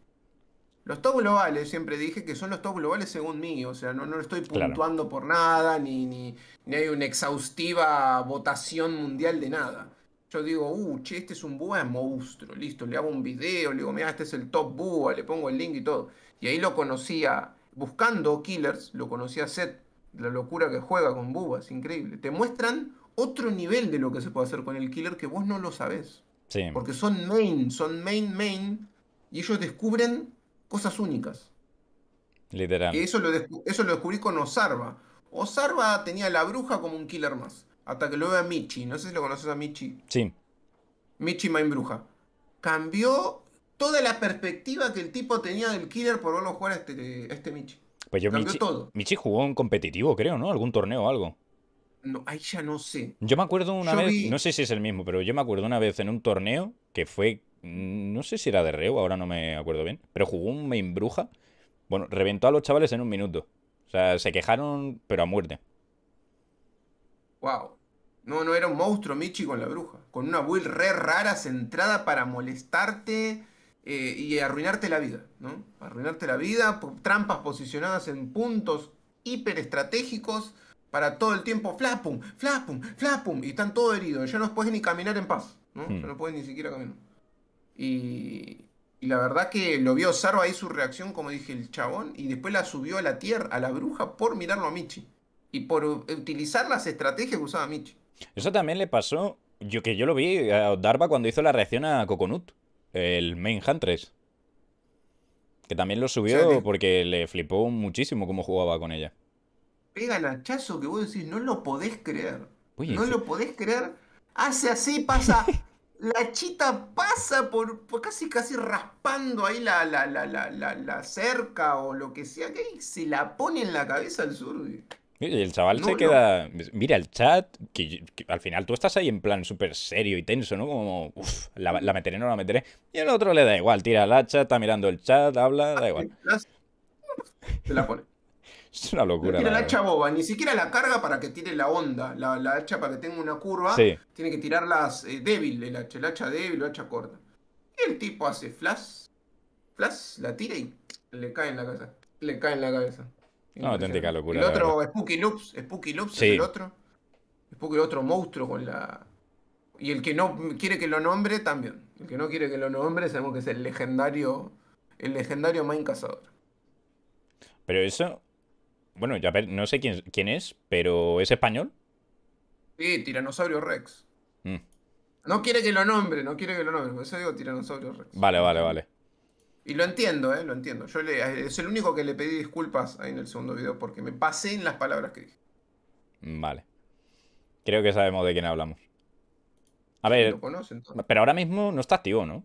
Los top globales, siempre dije que son los top globales según mí, o sea, no, no estoy puntuando por nada, ni, hay una exhaustiva votación mundial de nada. Yo digo, uh, che, este es un buen monstruo, listo, le hago un video, le digo, mira, este es el top búho, le pongo el link y todo. Y ahí lo conocía buscando Killers, lo conocía Seth, la locura que juega con Bubba, es increíble. Te muestran otro nivel de lo que se puede hacer con el Killer que vos no lo sabés. Sí. Porque son main, son main, main, y ellos descubren cosas únicas. Literal. Y eso lo, eso lo descubrí con Osarba. Osarba tenía la bruja como un killer más. Hasta que lo a Michi. No sé si lo conoces a Michi. Sí. Michi Main Bruja. Cambió toda la perspectiva que el tipo tenía del killer por verlo jugar a este, este Michi. Pues yo, Michi, todo. Michi jugó en competitivo, creo, ¿no? Algún torneo o algo. No, ahí ya no sé. Yo me acuerdo una vez, no sé si es el mismo, pero yo me acuerdo una vez en un torneo que fue, mm, no sé si era de reo, ahora no me acuerdo bien, pero jugó un main bruja. Bueno, reventó a los chavales en un minuto. O sea, se quejaron, pero a muerte. Wow. No, no era un monstruo Michi con la bruja. Con una build re rara centrada para molestarte. Eh, y arruinarte la vida, ¿no? Arruinarte la vida, por trampas posicionadas en puntos hiperestratégicos para todo el tiempo flapum, flapum, flapum, y están todos heridos, ya no puedes ni caminar en paz, ¿no? Hmm. Ya no puedes ni siquiera caminar. Y, la verdad que lo vio Sarva ahí su reacción, como dije, el chabón, y después la subió a la tierra, a la bruja, por mirarlo a Michi. Y por utilizar las estrategias que usaba Michi. Eso también le pasó, yo que yo lo vi eh, a Darva cuando hizo la reacción a Coconut el Main Huntress, Que también lo subió porque le flipó muchísimo cómo jugaba con ella. Pega el hachazo que vos decís, no lo podés creer. no lo podés creer. Hace así, pasa. la chita pasa por, casi casi raspando ahí la, la, la, cerca o lo que sea que hay, se la pone en la cabeza al zurdo. El chaval se queda. Mira el chat, que, al final tú estás ahí en plan súper serio y tenso, ¿no? Como, uff, la, la, meteré, no la meteré. Y el otro le da igual, tira el hacha, está mirando el chat, habla, da igual. Se la pone. Es una locura. Tira el hacha boba, ni siquiera la carga para que tire la onda, la, hacha para que tenga una curva. Tiene que tirarlas eh, débil, el hacha, el hacha débil, el hacha corta. Y el tipo hace flash, flash, la tira y le cae en la cabeza. Le cae en la cabeza. No, auténtica locura. El otro, Spooky Loops, Spooky Loops es el otro. Spooky otro monstruo con la. Y el que no quiere que lo nombre también. El que no quiere que lo nombre, sabemos que es el legendario. El legendario Main Cazador. Pero eso. Bueno, ya no sé quién, es, pero ¿es español? Sí, Tiranosaurio Rex. Mm. No quiere que lo nombre, no quiere que lo nombre. Por eso digo Tiranosaurio Rex. Vale, vale, vale. Y lo entiendo, ¿eh? lo entiendo. Yo eh, es el único que le pedí disculpas ahí en el segundo video porque me pasé en las palabras que dije. Vale. Creo que sabemos de quién hablamos. A ver. pero ahora mismo no está activo, ¿no?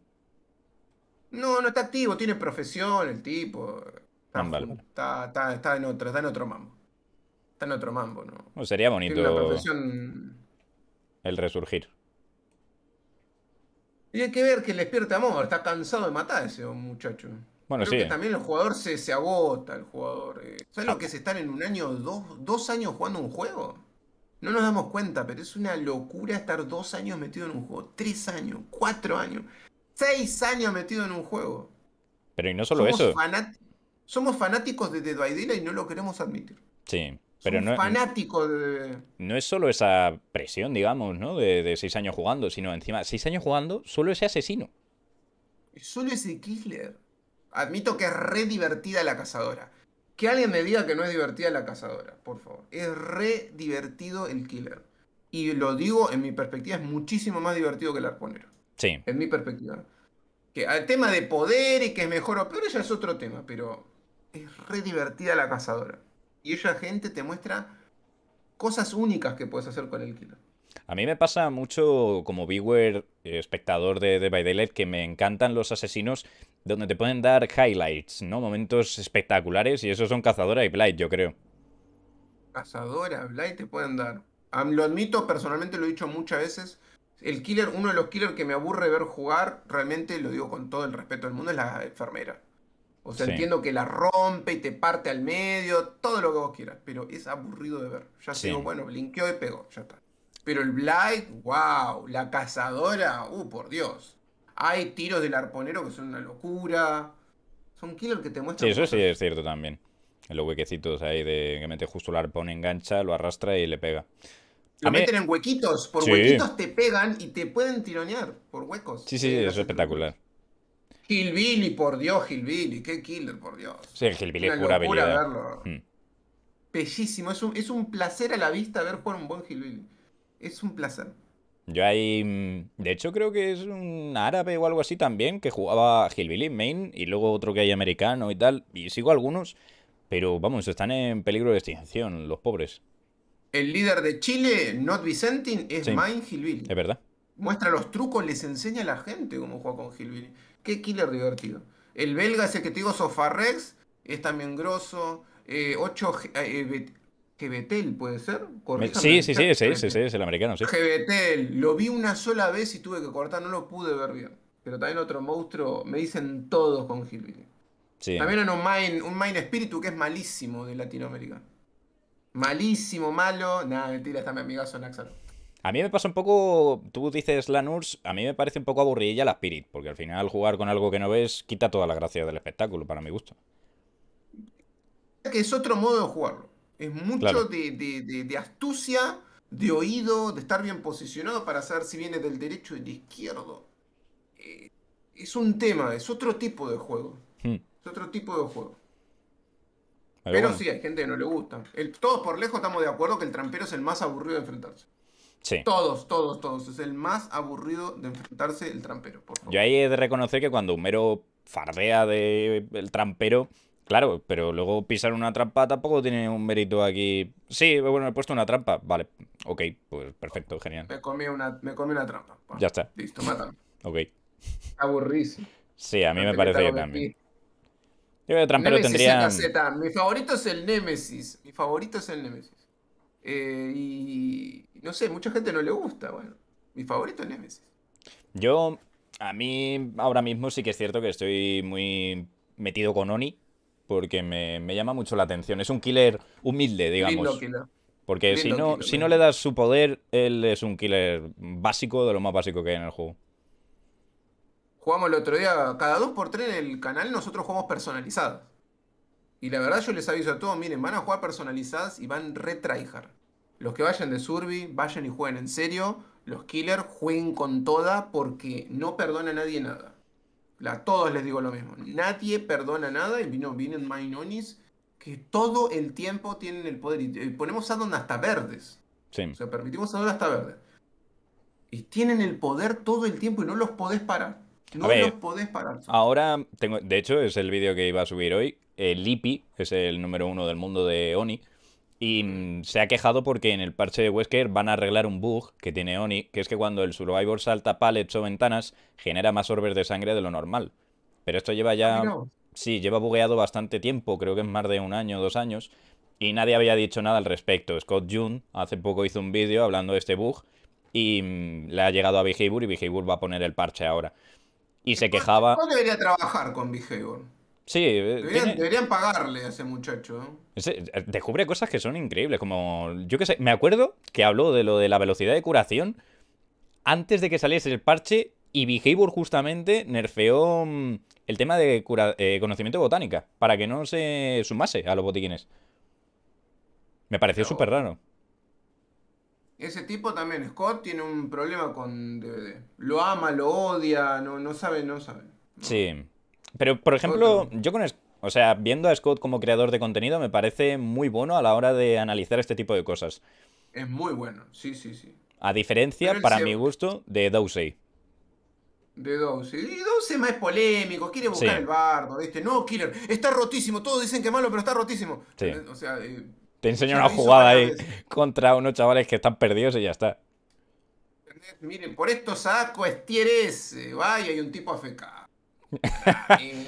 No, no está activo, tiene profesión el tipo. Está, ah, está, en otro, está en otro mambo. Está en otro mambo, ¿no? Oh, sería bonito. El resurgir. Y hay que ver que le despierta amor, está cansado de matar a ese muchacho. Bueno, Creo que también el jugador se, agota, el jugador. Eh. ¿Sabes lo ah. que es estar en un año, dos, dos años jugando un juego? No nos damos cuenta, pero es una locura estar dos años metido en un juego, tres años, cuatro años, seis años metido en un juego. Pero y no solo eso. Somos fanáticos de Dead by Daylight y no lo queremos admitir. Sí. Pero fanático No es solo esa presión, digamos, ¿no? De, seis años jugando, sino encima, seis años jugando, solo ese asesino. Solo ese killer. Admito que es re divertida la cazadora. Que alguien me diga que no es divertida la cazadora, por favor. Es re divertido el killer. Y lo digo, en mi perspectiva, es muchísimo más divertido que el arponero. Sí. En mi perspectiva. Que el tema de poder y que es mejor o peor, ya es otro tema, pero es re divertida la cazadora y esa gente te muestra cosas únicas que puedes hacer con el killer. A mí me pasa mucho como viewer, eh, espectador de, de By Daylight, que me encantan los asesinos donde te pueden dar highlights, ¿no? Momentos espectaculares y esos son Cazadora y Blight, yo creo. Cazadora, Blight te pueden dar. Lo admito, personalmente lo he dicho muchas veces. El killer, uno de los killers que me aburre ver jugar, realmente lo digo con todo el respeto del mundo, es la enfermera. O sea, entiendo que la rompe y te parte al medio, todo lo que vos quieras, pero es aburrido de ver. Ya sé bueno, blinqueó y pegó, ya está. Pero el Blight, wow, la cazadora, uh, por Dios. Hay tiros del arponero que son una locura. Son killers que te muestran. Sí, eso sí es cierto también. En Los huequecitos ahí de que mete justo el arpón, engancha, lo arrastra y le pega. Lo meten en huequitos, por huequitos te pegan y te pueden tironear por huecos. Sí, sí, eh, es espectacular. Gilbilly, por Dios, Gilbilly, qué killer, por Dios. Sí, el es pura habilidad. Mm. Bellísimo, es un, es un, placer a la vista ver jugar un buen Gilbilly. Es un placer. Yo hay... Mm, de hecho, creo que es un árabe o algo así también que jugaba Hillbilly, Main, y luego otro que hay americano y tal. Y sigo algunos, pero vamos, están en peligro de extinción, los pobres. El líder de Chile, Not Vicentin, es sí, Main Es verdad. Muestra los trucos, les enseña a la gente cómo juega con Hillbilly. Qué killer divertido. El belga ese que te digo, Sofarrex, es también grosso. 8 eh, eh, eh ¿puede ser? Sí, sí, sí, ese, es el americano, sí. lo vi una sola vez y tuve que cortar, no lo pude ver bien. Pero también otro monstruo, me dicen todos con Hillbilly. También en un Mind, un Espíritu que es malísimo de Latinoamérica. Malísimo, malo. Nada, mentira, está mi amigazo Naxal. A mí me pasa un poco, tú dices Lanurs, a mí me parece un poco aburrida la Spirit, porque al final jugar con algo que no ves quita toda la gracia del espectáculo, para mi gusto. Que es otro modo de jugarlo. Es mucho de, astucia, de oído, de estar bien posicionado para saber si viene del derecho o del izquierdo. Eh, es un tema, es otro tipo de juego. Hmm. Es otro tipo de juego. Pero, sí, hay gente que no le gusta. todos por lejos estamos de acuerdo que el trampero es el más aburrido de enfrentarse. Todos, todos, todos. Es el más aburrido de enfrentarse el trampero, por Yo ahí he de reconocer que cuando Homero fardea del trampero, claro, pero luego pisar una trampa tampoco tiene un mérito aquí. Sí, bueno, he puesto una trampa. Vale, ok, pues perfecto, genial. Me comí una, trampa. ya está. Listo, mátame. Ok. Aburrísimo. Sí, a mí me parece que también. Yo creo trampero tendría. Mi favorito es el Némesis. Mi favorito es el Némesis. Eh, y no sé, mucha gente no le gusta. Bueno, mi favorito es Nemesis. Yo, a mí ahora mismo sí que es cierto que estoy muy metido con Oni porque me, llama mucho la atención. Es un killer humilde, digamos. porque si no, si no le das su poder, él es un killer básico de lo más básico que hay en el juego. Jugamos el otro día, cada 2 por 3 en el canal, nosotros jugamos personalizados y la verdad yo les aviso a todos, miren, van a jugar personalizadas y van a tryhard. Los que vayan de Surby, vayan y jueguen en serio. Los killers, jueguen con toda porque no perdona a nadie nada. A todos les digo lo mismo. Nadie perdona nada y vino, vienen Mainonis que todo el tiempo tienen el poder. Y eh, ponemos a donde hasta verdes. Sí. O sea, permitimos a donde hasta verdes. Y tienen el poder todo el tiempo y no los podés parar. No los podés parar. Ahora, tengo, de hecho, es el vídeo que iba a subir hoy el Lippy, es el número uno del mundo de Oni, y se ha quejado porque en el parche de Wesker van a arreglar un bug que tiene Oni, que es que cuando el Survivor salta pallets o ventanas, genera más orbes de sangre de lo normal. Pero esto lleva ya... Ah, sí, lleva bugueado bastante tiempo, creo que es más de un año, dos años, y nadie había dicho nada al respecto. Scott June hace poco hizo un vídeo hablando de este bug y mm, le ha llegado a Vigibur y Vigibur va a poner el parche ahora. Y se quejaba... No debería trabajar con Vigibur? Sí, eh, deberían, pagarle a ese muchacho. ¿eh? Eh, descubre cosas que son increíbles, como yo que sé, me acuerdo que habló de lo de la velocidad de curación antes de que saliese el parche y Behavior justamente nerfeó mm, el tema de conocimiento botánica para que no se sumase a los botiquines. Me pareció súper raro. Ese tipo también, Scott, tiene un problema con DVD. Lo ama, lo odia, no, no sabe, no sabe. Sí. Pero, por ejemplo, yo con... O sea, viendo a Scott como creador de contenido me parece muy bueno a la hora de analizar este tipo de cosas. Es muy bueno, sí, sí, sí. A diferencia, para mi gusto, de Dousey. De Dousey. Y Dousey más polémico, quiere buscar el bardo, este no killer. Está rotísimo, todos dicen que es malo, pero está rotísimo. Sí. Eh, o sea, eh, Te enseño una jugada ahí contra unos chavales que están perdidos y ya está. Miren, por estos sacos estieres, vaya, hay un tipo afecado.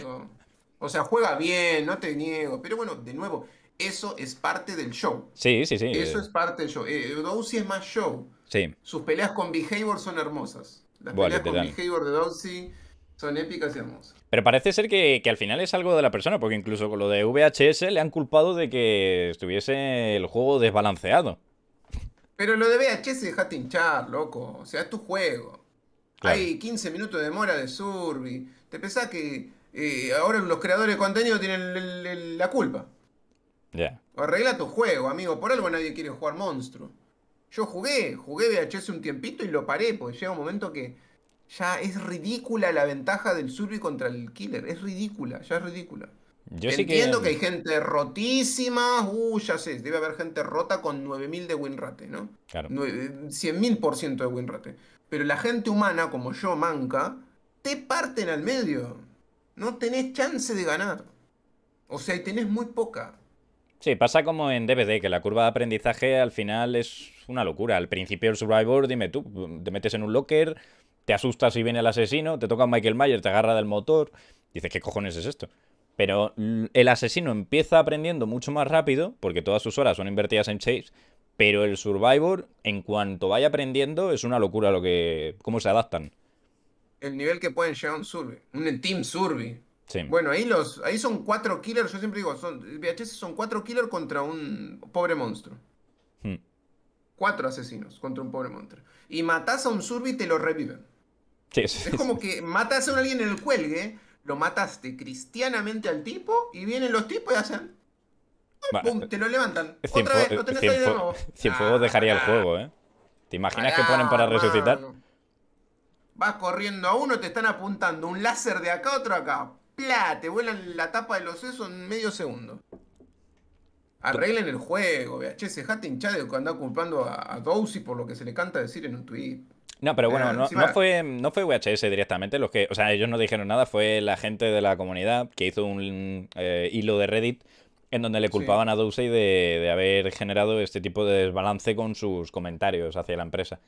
O sea, juega bien, no te niego. Pero bueno, de nuevo, eso es parte del show. Sí, sí, sí. Eso es parte del show. Eh, es más show. Sí. Sus peleas con Behavior son hermosas. Las peleas con Behavior de Dowsy son épicas y hermosas. Pero parece ser que, al final es algo de la persona, porque incluso con lo de VHS le han culpado de que estuviese el juego desbalanceado. Pero lo de VHS dejaste hinchar, loco. O sea, es tu juego. Hay 15 minutos de demora de Surby. ¿Te pensás que eh, ahora los creadores de contenido tienen la culpa? Ya. Arregla tu juego, amigo. Por algo nadie quiere jugar monstruo. Yo jugué, jugué VHS un tiempito y lo paré, porque llega un momento que ya es ridícula la ventaja del survey contra el Killer. Es ridícula, ya es ridícula. Yo Entiendo sí que... que... hay gente rotísima. Uh, ya sé, debe haber gente rota con 9000 de winrate, ¿no? Claro. 100.000% eh, de winrate. Pero la gente humana, como yo, manca, te parten al medio. No tenés chance de ganar. O sea, y tenés muy poca. Sí, pasa como en DVD, que la curva de aprendizaje al final es una locura. Al principio el Survivor, dime tú, te metes en un locker, te asustas si viene el asesino, te toca Michael Myers, te agarra del motor, dices, ¿qué cojones es esto? Pero el asesino empieza aprendiendo mucho más rápido, porque todas sus horas son invertidas en Chase, pero el Survivor, en cuanto vaya aprendiendo, es una locura lo que cómo se adaptan el nivel que pueden llegar un Surby, un Team Surby. Bueno, ahí los, ahí son cuatro killers, yo siempre digo, son, VHS son cuatro killers contra un pobre monstruo. Hmm. Cuatro asesinos contra un pobre monstruo. Y matas a un surbi y te lo reviven. es como que matas a alguien en el cuelgue, lo mataste cristianamente al tipo y vienen los tipos y hacen... Te lo levantan. Otra vez, lo tenés dejaría el ah. juego, ¿eh? ¿Te imaginas que ponen para resucitar? Vas corriendo a uno, te están apuntando un láser de acá, otro acá. ¡Pla! Te vuelan la tapa de los sesos en medio segundo. Arreglen el juego, VHS, dejate jate hinchado que anda culpando a, a por lo que se le canta decir en un tweet. No, pero bueno, eh, no, fue, no fue VHS directamente los que. O sea, ellos no dijeron nada, fue la gente de la comunidad que hizo un eh, hilo de Reddit en donde le culpaban a Dousey de, haber generado este tipo de desbalance con sus comentarios hacia la empresa.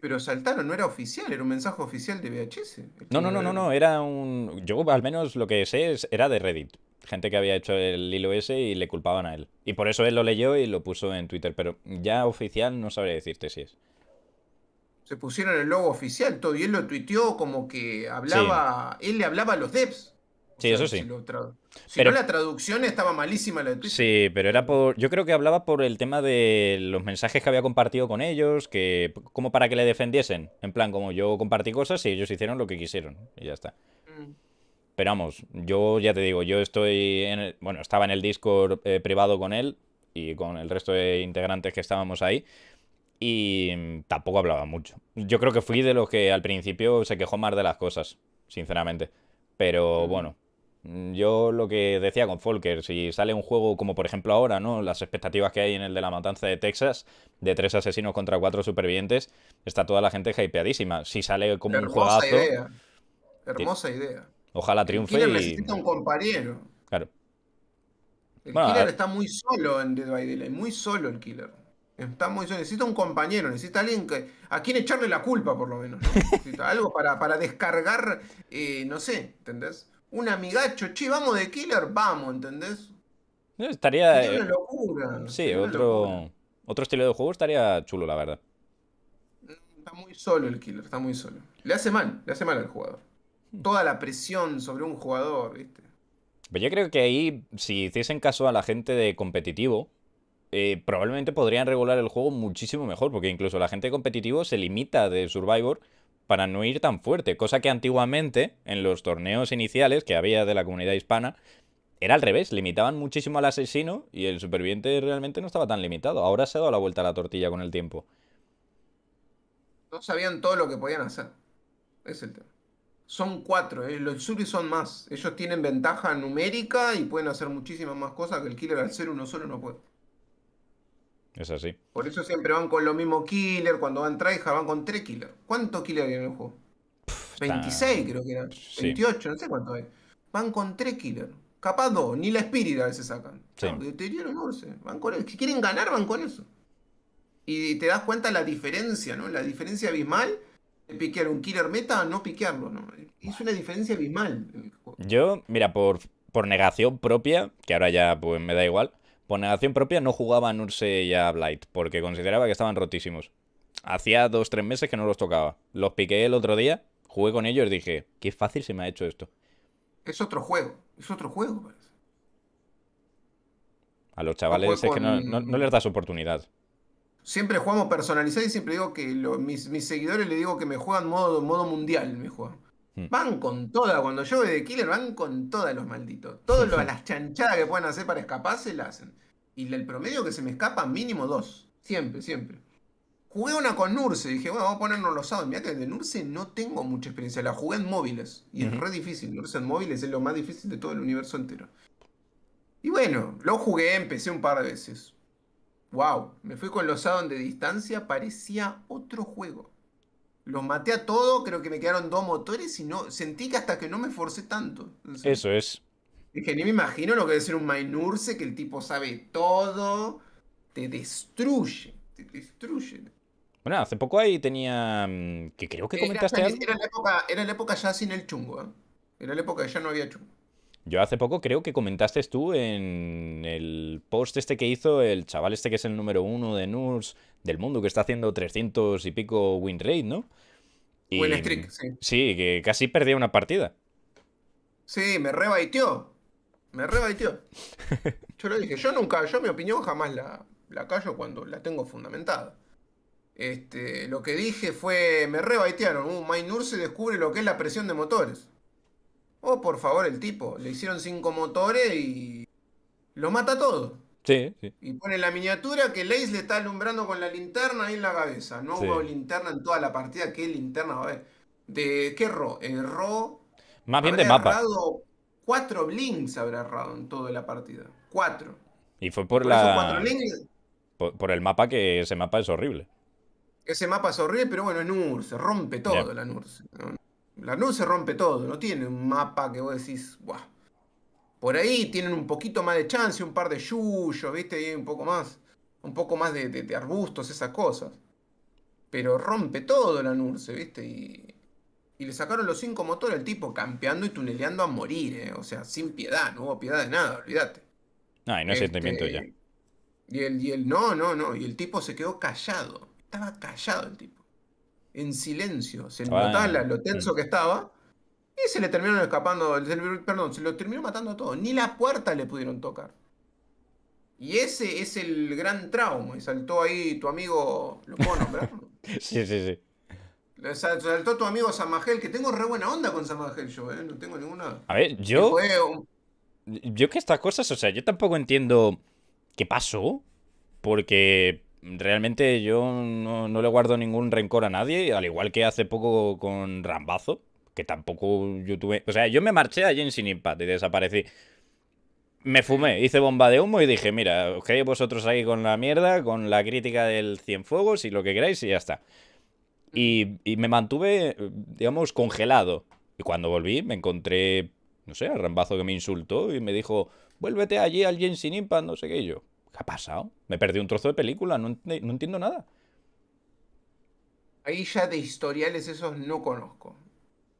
Pero saltaron, no era oficial, era un mensaje oficial de VHS. No, no, no, no, no, era un... Yo al menos lo que sé es, era de Reddit. Gente que había hecho el hilo ese y le culpaban a él. Y por eso él lo leyó y lo puso en Twitter, pero ya oficial no sabré decirte si es. Se pusieron el logo oficial, todo, y él lo tuiteó como que hablaba, él le hablaba a los devs. sí, eso sí. Si pero, no, la traducción estaba malísima Sí, pero era por. Yo creo que hablaba por el tema de los mensajes que había compartido con ellos, que como para que le defendiesen. En plan, como yo compartí cosas y ellos hicieron lo que quisieron. Y ya está. Mm. Pero vamos, yo ya te digo, yo estoy. bueno, estaba en el Discord eh, privado con él y con el resto de integrantes que estábamos ahí. Y tampoco hablaba mucho. Yo creo que fui de los que al principio se quejó más de las cosas, sinceramente. Pero mm. bueno, Mm, yo lo que decía con Folker, si sale un juego como por ejemplo ahora, ¿no? Las expectativas que hay en el de la matanza de Texas, de tres asesinos contra cuatro supervivientes, está toda la gente hypeadísima. Si sale como un juegazo. Hermosa idea. Ojalá triunfe. El killer necesita un compañero. Claro. El killer está muy solo en Dead by Daylight, muy solo el killer. Está muy solo, necesita un compañero, necesita alguien que, a quien echarle la culpa por lo menos. algo para, descargar, eh, no sé, ¿entendés? un amigacho, chi, vamos de killer, vamos, ¿entendés? Eh, estaría. Eh, una locura. Sí, otro, otro estilo de juego estaría chulo, la verdad. Está muy solo el killer, está muy solo. Le hace mal, le hace mal al jugador. Hmm. Toda la presión sobre un jugador, ¿viste? Pero yo creo que ahí, si hiciesen caso a la gente de competitivo, eh, probablemente podrían regular el juego muchísimo mejor, porque incluso la gente de competitivo se limita de Survivor para no ir tan fuerte, cosa que antiguamente en los torneos iniciales que había de la comunidad hispana era al revés, limitaban muchísimo al asesino y el superviviente realmente no estaba tan limitado. Ahora se ha dado la vuelta a la tortilla con el tiempo. No sabían todo lo que podían hacer. Es el tema. Son cuatro, eh, los Yuri son más. Ellos tienen ventaja numérica y pueden hacer muchísimas más cosas que el killer al ser uno solo no puede. Es así. Por eso siempre van con lo mismo killer. Cuando van tryhard van con tres killer, ¿Cuántos killer hay en el juego? 26 creo que eran. 28, no sé cuánto hay. Van con tres killer, Capaz dos. Ni la Spirit a veces sacan. Sí. Van con Si quieren ganar, van con eso. Y te das cuenta la diferencia, ¿no? La diferencia abismal de piquear un killer meta a no piquearlo, ¿no? Es una diferencia abismal. Yo, mira, por, por negación propia, que ahora ya pues me da igual. Por negación propia no jugaba a Nurse y a Blight, porque consideraba que estaban rotísimos. Hacía dos, tres meses que no los tocaba. Los piqué el otro día, jugué con ellos y dije, qué fácil se me ha hecho esto. Es otro juego, es otro juego, A los chavales que no, les das oportunidad. Siempre jugamos personalizado y siempre digo que mis, seguidores le digo que me juegan modo, modo mundial, mi juego. Mm. Van con toda, cuando llueve de Killer van con todas los malditos. Todas las chanchadas que puedan hacer para escaparse la hacen. Y el promedio que se me escapa, mínimo dos. Siempre, siempre. Jugué una con Nurse, dije, bueno, vamos a ponernos los sábados. Mirá que de Nurse no tengo mucha experiencia. La jugué en móviles. Y es re difícil. Nurse en móviles es lo más difícil de todo el universo entero. Y bueno, lo jugué, empecé un par de veces. Wow, me fui con los en de distancia, parecía otro juego. Los maté a todo, creo que me quedaron dos motores y no sentí que hasta que no me forcé tanto. Eso es. Dije, ni me imagino lo que debe ser un Mainurse, que el tipo sabe todo, te destruye, te destruye. Bueno, hace poco ahí tenía. Mm, que creo que eh, comentaste. Era, Era, la época, era la época ya sin el chungo, ¿eh? Era la época que ya no había chungo. Yo hace poco creo que comentaste tú en el post este que hizo el chaval este que es el número uno de NURS del mundo, que está haciendo 300 y pico win rate, ¿no? Y, win mm, streak, sí. Sí, que casi perdía una partida. Sí, me rebaiteó. Me rebaiteó. yo lo dije, yo nunca, yo mi opinión jamás la, la callo cuando la tengo fundamentada. Este, lo que dije fue, me rebaitearon, un uh, Main Nurse descubre lo que es la presión de motores. Oh, por favor, el tipo. Le hicieron cinco motores y. Lo mata todo. Sí, sí. Y pone la miniatura que Leis le está alumbrando con la linterna ahí en la cabeza. No hubo linterna en toda la partida. ¿Qué linterna va a haber? ¿De qué erró? Erró... Más bien de mapa. cuatro blinks habrá errado en toda la partida. Cuatro. Y fue por, por la. Por, el mapa que ese mapa es horrible. Ese mapa es horrible, pero bueno, es NURSE. Rompe todo la NURSE la NURSE rompe todo, no tiene un mapa que vos decís, Buah. Por ahí tienen un poquito más de chance, un par de yuyos, ¿viste? Y un poco más. Un poco más de, arbustos, esas cosas. Pero rompe todo la NURSE, ¿viste? Y, le sacaron los cinco motores al tipo campeando y tuneleando a morir, ¿eh? O sea, sin piedad, no hubo piedad de nada, olvídate. y no hay este, sentimiento ya. Y el, y el, no, no, no. Y el tipo se quedó callado. Estaba callado el tipo en silencio. Se bueno, notaba lo tenso que estaba. Y se le terminaron escapando. Perdón, se lo terminó matando a todo. Ni la puerta le pudieron tocar. Y ese es el gran trauma. Y saltó ahí tu amigo. ¿Lo puedo nombrar? sí, sí, sí. Saltó tu amigo Samagel, que tengo re buena onda con Samagel yo, ¿eh? No tengo ninguna. A ver, yo. Yo que estas cosas, o sea, yo tampoco entiendo qué pasó. Porque realmente yo no, le guardo ningún rencor a nadie, al igual que hace poco con Rambazo, que tampoco yo tuve... O sea, yo me marché a Jensen sin Impact y desaparecí. Me fumé, hice bomba de humo y dije, mira, os okay, vosotros ahí con la mierda, con la crítica del Cienfuegos y lo que queráis y ya está. Y, me mantuve, digamos, congelado. Y cuando volví me encontré, no sé, a rambazo que me insultó y me dijo, vuélvete allí al Jensen sin Impact, no sé qué yo. ¿Qué ha pasado? Me perdí un trozo de película, no, entiendo nada. Ahí ya de historiales esos no conozco.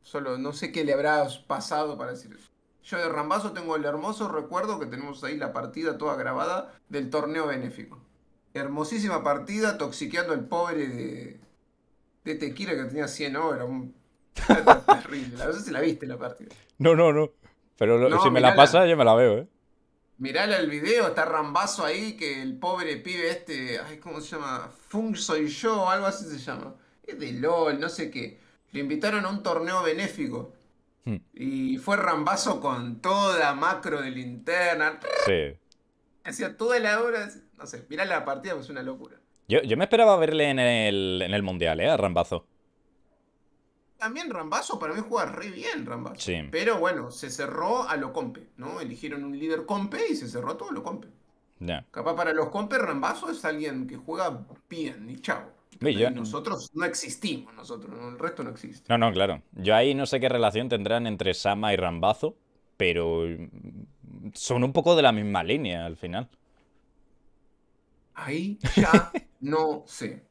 Solo no sé qué le habrá pasado para decir eso. Yo de Rambazo tengo el hermoso recuerdo que tenemos ahí la partida toda grabada del torneo benéfico. Hermosísima partida, toxiqueando al pobre de, de Tequila que tenía 100 horas. Un... terrible. A sé la viste la partida. No, no, no. Pero si me la pasa, yo me la veo, ¿eh? Mirá el video, está Rambazo ahí, que el pobre pibe este, ay, ¿cómo se llama? Fung soy yo, algo así se llama. Es de LOL, no sé qué. Le invitaron a un torneo benéfico. Hmm. Y fue Rambazo con toda macro de linterna. Sí. Hacía toda la obra, no sé, mirá la partida, fue es una locura. Yo, me esperaba verle en el, en el Mundial, ¿eh? A Rambazo también Rambazo para mí juega re bien Rambazo. Pero bueno, se cerró a lo compe, ¿no? Eligieron un líder compe y se cerró todo lo compe. ya, Capaz para los compes Rambazo es alguien que juega bien y chavo. Nosotros no existimos, nosotros, el resto no existe. No, no, claro. Yo ahí no sé qué relación tendrán entre Sama y Rambazo, pero mm, son un poco de la misma línea al final. Ahí ya no sé.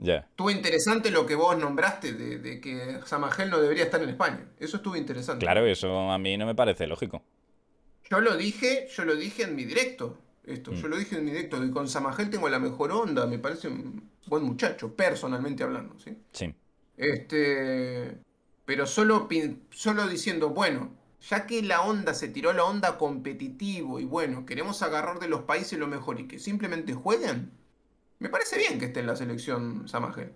Estuvo interesante lo que vos nombraste de, que Samajel no debería estar en España. Eso estuvo interesante. Claro, eso a mí no me parece lógico. Yo lo dije, yo lo dije en mi directo. Esto, mm. yo lo dije en mi directo. Y con Samajel tengo la mejor onda. Me parece un buen muchacho, personalmente hablando, ¿sí? Este. Pero solo, solo diciendo, bueno, ya que la onda se tiró la onda competitivo y bueno, queremos agarrar de los países lo mejor y que simplemente jueguen, me parece bien que esté en la selección Samagel.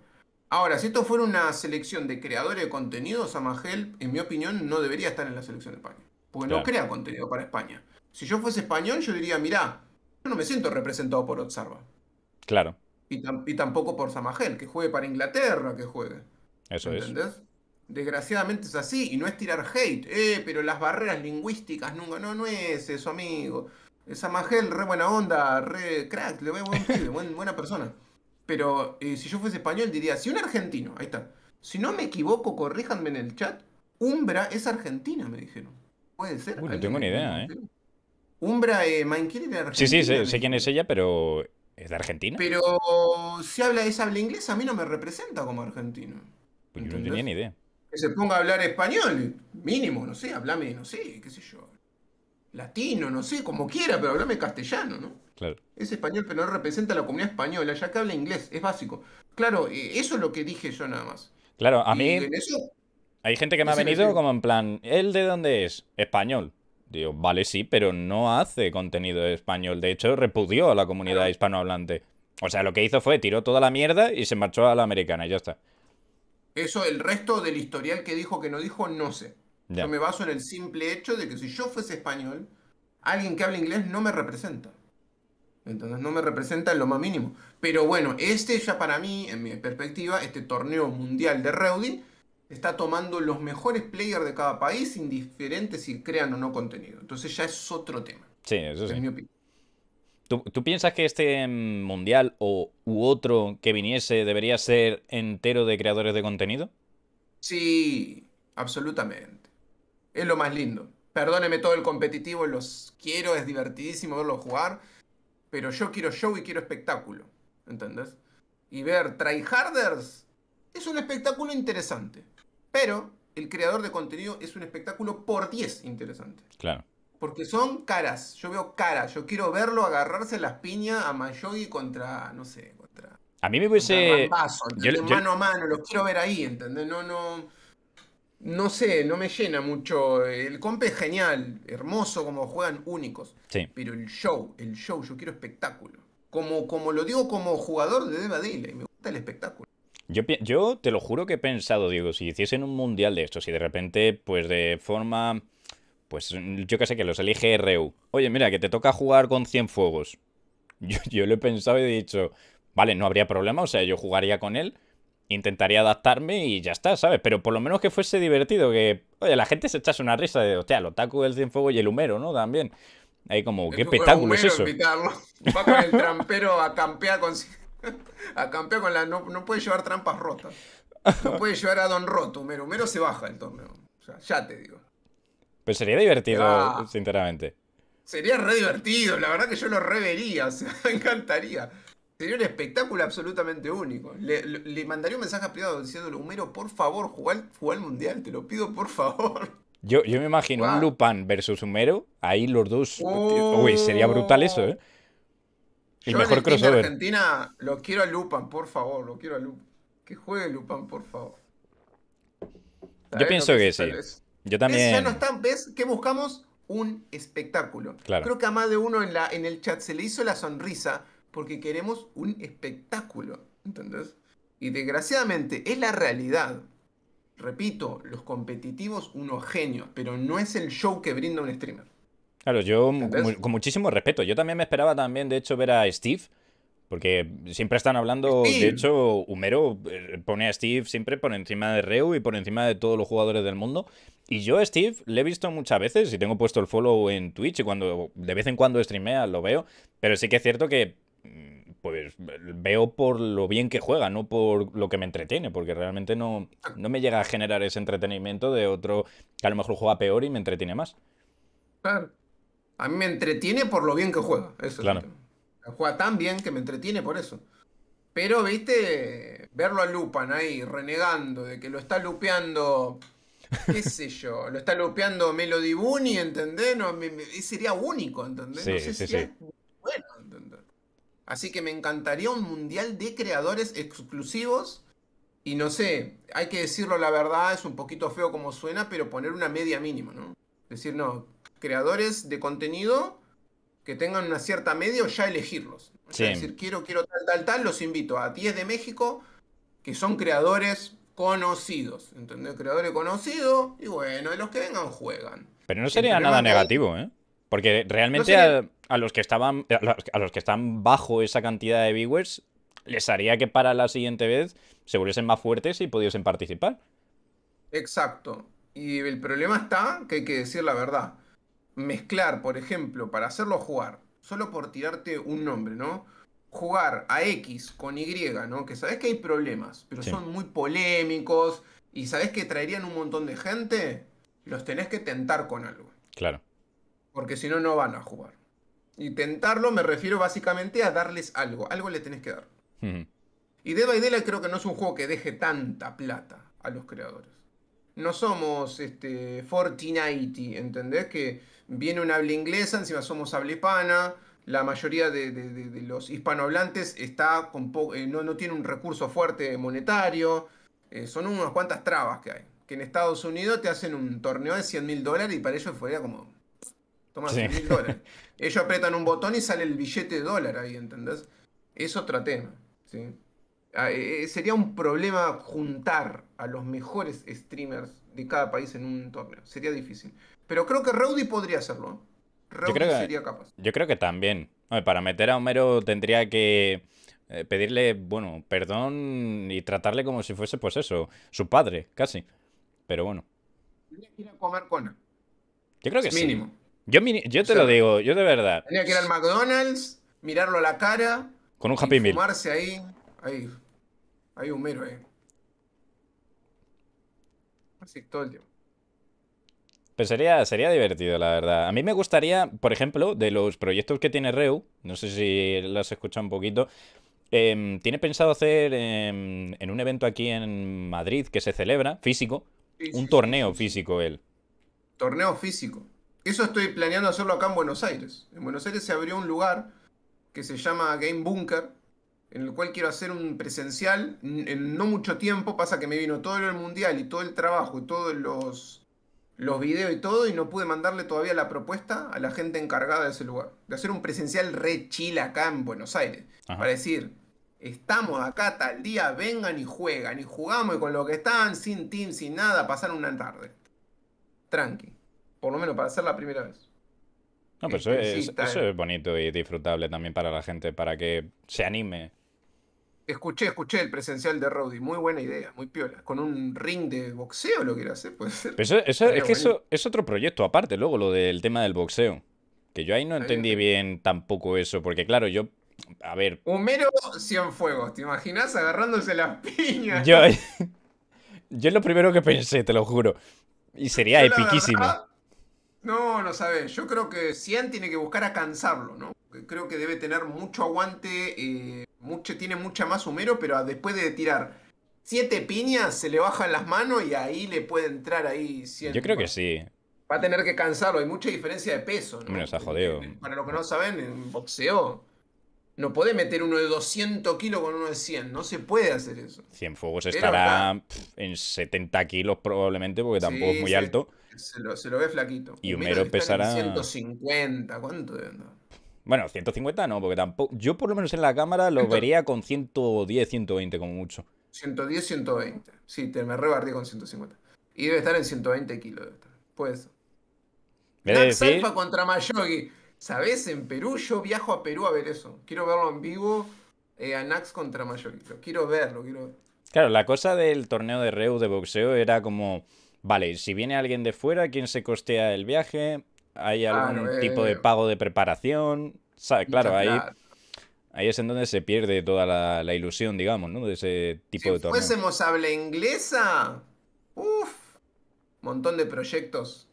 Ahora, si esto fuera una selección de creadores de contenido, Samagel, en mi opinión, no debería estar en la selección de España. Porque no crea contenido para España. Si yo fuese español, yo diría, mirá, yo no me siento representado por Otsarva. Claro. Y, tampoco por Samagel, que juegue para Inglaterra, que juegue. Eso ¿Entendés? es. Desgraciadamente es así, y no es tirar hate, eh, pero las barreras lingüísticas nunca, no, no es eso, amigo. Esa Magel, re buena onda, re crack, le veo buen pibe, buena persona. Pero eh, si yo fuese español diría, si un argentino, ahí está. Si no me equivoco, corríjanme en el chat. Umbra es argentina, me dijeron. Puede ser. no tengo ni idea, ¿eh? Umbra, eh, es de argentina. Sí, sí, sé, quién es ella, pero es de Argentina. Pero si habla esa habla inglés, a mí no me representa como argentino. Pues yo no tenía ni idea. Que se ponga a hablar español, mínimo, no sé, hablame, no sé, qué sé yo latino, no sé, como quiera, pero hablame castellano, ¿no? Claro. Es español, pero no representa a la comunidad española, ya que habla inglés, es básico. Claro, eh, eso es lo que dije yo nada más. Claro, a mí. hay gente que me ha venido como en plan, ¿él de dónde es? Español. Digo, vale, sí, pero no hace contenido español. De hecho, repudió a la comunidad hispanohablante. O sea, lo que hizo fue tiró toda la mierda y se marchó a la americana ya está. Eso, el resto del historial que dijo que no dijo, no sé. Yo me baso en el simple hecho de que si yo fuese español, alguien que habla inglés no me representa. Entonces no me representa en lo más mínimo. Pero bueno, este ya para mí, en mi perspectiva, este torneo mundial de Reddy, está tomando los mejores players de cada país, indiferente si crean o no contenido. Entonces ya es otro tema. Sí, eso es sí. ¿Tú, piensas que este mm, mundial o u otro que viniese debería ser entero de creadores de contenido? Sí, absolutamente es lo más lindo. Perdóneme todo el competitivo, los quiero, es divertidísimo verlos jugar, pero yo quiero show y quiero espectáculo, ¿entendés? Y ver try harders es un espectáculo interesante, pero el creador de contenido es un espectáculo por 10 interesante. Claro. Porque son caras, yo veo caras, yo quiero verlo agarrarse las piñas a Mayogi contra, no sé, contra... A mí me hubiese... yo, mano a mano, los quiero ver ahí, ¿entendés? No, no no sé, no me llena mucho. El comp es genial, hermoso como juegan únicos. Sí. Pero el show, el show, yo quiero espectáculo. Como, como lo digo como jugador de Deva Daily, me gusta el espectáculo. Yo, yo te lo juro que he pensado, Diego, si hiciesen un mundial de esto, si de repente, pues de forma. Pues yo que sé, que los elige RU. Oye, mira, que te toca jugar con 100 fuegos. Yo, yo lo he pensado y he dicho, vale, no habría problema, o sea, yo jugaría con él intentaría adaptarme y ya está, ¿sabes? Pero por lo menos que fuese divertido, que oye, la gente se echase una risa de, hostia, el otaku del Cienfuegos y el humero, ¿no? También. Ahí como, qué espectáculo es eso. Va con el trampero a campear con, a campear con la... No, puede llevar trampas rotas. No puede llevar a Don Roto, Humero. se baja el torneo. ya te digo. Pero sería divertido, sinceramente. Sería re divertido. La verdad que yo lo revería. O sea, me encantaría. Sería un espectáculo absolutamente único. Le, mandaría un mensaje privado diciéndole, Humero, por favor, jugar al mundial, te lo pido por favor. Yo, yo me imagino un Lupan versus Humero ahí los dos. Oh. Uy, sería brutal eso, ¿eh? El mejor crossover. Argentina lo quiero a Lupan, por favor, lo quiero a Lupan. Que juegue Lupan, por favor. Yo pienso que, sí. Yo también. Ya no están, ¿ves? ¿Qué buscamos? Un espectáculo. Claro. Creo que a más de uno en, la, en el chat se le hizo la sonrisa porque queremos un espectáculo, ¿entendés? Y desgraciadamente es la realidad. Repito, los competitivos unos genios, pero no es el show que brinda un streamer. Claro, yo con, muchísimo respeto. Yo también me esperaba también, de hecho, ver a Steve. Porque siempre están hablando, de hecho, Humero eh, pone a Steve siempre por encima de Reu y por encima de todos los jugadores del mundo. Y yo a Steve le he visto muchas veces y tengo puesto el follow en Twitch y cuando de vez en cuando streamea lo veo. Pero sí que es cierto que pues veo por lo bien que juega, no por lo que me entretiene, porque realmente no, no me llega a generar ese entretenimiento de otro que a lo mejor juega peor y me entretiene más. Claro. A mí me entretiene por lo bien que juega. Eso claro. es juega tan bien que me entretiene por eso. Pero, viste, verlo a Lupan ahí renegando de que lo está lupeando, qué sé yo, lo está lupeando Melody Bunny, ¿entendés? No, sería único, ¿entendés? Sí, no sé si Es bueno, ¿entendés? Así que me encantaría un mundial de creadores exclusivos. Y no sé, hay que decirlo la verdad, es un poquito feo como suena, pero poner una media mínima, ¿no? Decir, no, creadores de contenido que tengan una cierta media o ya elegirlos. decir, quiero, quiero tal, tal, tal, los invito a 10 de México, que son creadores conocidos. ¿Entendés? Creadores conocidos, y bueno, los que vengan juegan. Pero no sería nada negativo, ¿eh? Porque realmente a los que estaban a los, que están bajo esa cantidad de viewers les haría que para la siguiente vez se volviesen más fuertes y pudiesen participar. Exacto. Y el problema está que hay que decir la verdad. Mezclar, por ejemplo, para hacerlo jugar, solo por tirarte un nombre, ¿no? Jugar a X con Y, ¿no? Que sabes que hay problemas, pero son muy polémicos y sabes que traerían un montón de gente, los tenés que tentar con algo. Claro. Porque si no, no van a jugar. Y tentarlo me refiero básicamente a darles algo. Algo le tenés que dar. Y Dead by Daylight creo que no es un juego que deje tanta plata a los creadores. No somos este, ¿entendés? Que viene un habla inglesa, encima somos hispana, La mayoría de, los hispanohablantes está con eh, no, no tiene un recurso fuerte monetario. Eh, son unas cuantas trabas que hay. Que en Estados Unidos te hacen un torneo de 100 mil dólares y para ellos fuera como... Toma 100 mil dólares. Ellos apretan un botón y sale el billete de dólar ahí, ¿entendés? Es otro tema, ah, eh, eh, sería un problema juntar a los mejores streamers de cada país en un torneo. Sería difícil. Pero creo que Rowdy podría hacerlo. ¿eh? Rowdy yo creo que, sería capaz. Yo creo que también. para meter a Homero tendría que pedirle, bueno, perdón y tratarle como si fuese, pues eso, su padre, casi. Pero bueno. Tendría que ir a comer con Yo creo que sí. Mínimo. Yo, te lo digo, yo de verdad. Tenía que ir al McDonald's, mirarlo a la cara. Con un Happy Meal. Fumarse ahí. Ahí. Hay un mero ahí. Eh. Así todo el Pues sería, divertido, la verdad. A mí me gustaría, por ejemplo, de los proyectos que tiene Reu, no sé si las has escuchado un poquito, em, tiene pensado hacer em, en un evento aquí en Madrid que se celebra, físico, un torneo físico él. Torneo físico. Eso estoy planeando hacerlo acá en Buenos Aires. En Buenos Aires se abrió un lugar que se llama Game Bunker, en el cual quiero hacer un presencial en no mucho tiempo. Pasa que me vino todo el mundial y todo el trabajo y todos los, los videos y todo, y no pude mandarle todavía la propuesta a la gente encargada de ese lugar. De hacer un presencial re chila acá en Buenos Aires. Para decir, estamos acá tal día, vengan y juegan, y jugamos y con lo que están, sin team, sin nada, pasan una tarde. Tranqui. Por lo menos para hacer la primera vez. No, pero eso, este, es, bonito y disfrutable también para la gente, para que se anime. Escuché, escuché el presencial de Roddy. Muy buena idea, muy piola. Con un ring de boxeo lo quiere hacer, puede ser. eso, es que eso es otro proyecto aparte, luego, lo del tema del boxeo. Que yo ahí no entendí bien tampoco eso, porque claro, yo. A ver. cien fuegos, ¿te imaginas agarrándose las piñas? Yo, yo es lo primero que pensé, te lo juro. Y sería epiquísimo. No, no sabes. Yo creo que 100 tiene que buscar a cansarlo, ¿no? Creo que debe tener mucho aguante, eh, mucho, tiene mucha más humero, pero después de tirar siete piñas se le bajan las manos y ahí le puede entrar ahí. 100. Yo creo que sí. Va a tener que cansarlo, hay mucha diferencia de peso. ¿no? Menos a jodeo. Eh, eh, para los que no saben, en boxeo no puede meter uno de 200 kilos con uno de 100, no se puede hacer eso. 100 fuegos estará en 70 kilos probablemente, porque tampoco es muy alto. Se lo, se lo ve flaquito. Y me pesará. 150, ¿cuánto Bueno, 150 no, porque tampoco. Yo por lo menos en la cámara lo vería con 110, 120 como mucho. 110, 120. Sí, te me rebardí con 150. Y debe estar en 120 kilos. Pues. nax Alfa contra Mayogi. ¿Sabes? En Perú, yo viajo a Perú a ver eso. Quiero verlo en vivo. Eh, a contra Mayogi. quiero verlo, quiero Claro, la cosa del torneo de Reus de boxeo era como. Vale, si viene alguien de fuera, ¿quién se costea el viaje? ¿Hay ah, algún tipo eh, de pago de preparación? Claro, ahí, ahí es en donde se pierde toda la, ilusión, digamos, ¿no? De ese tipo de torneo. Si fuésemos habla inglesa, uff, montón de proyectos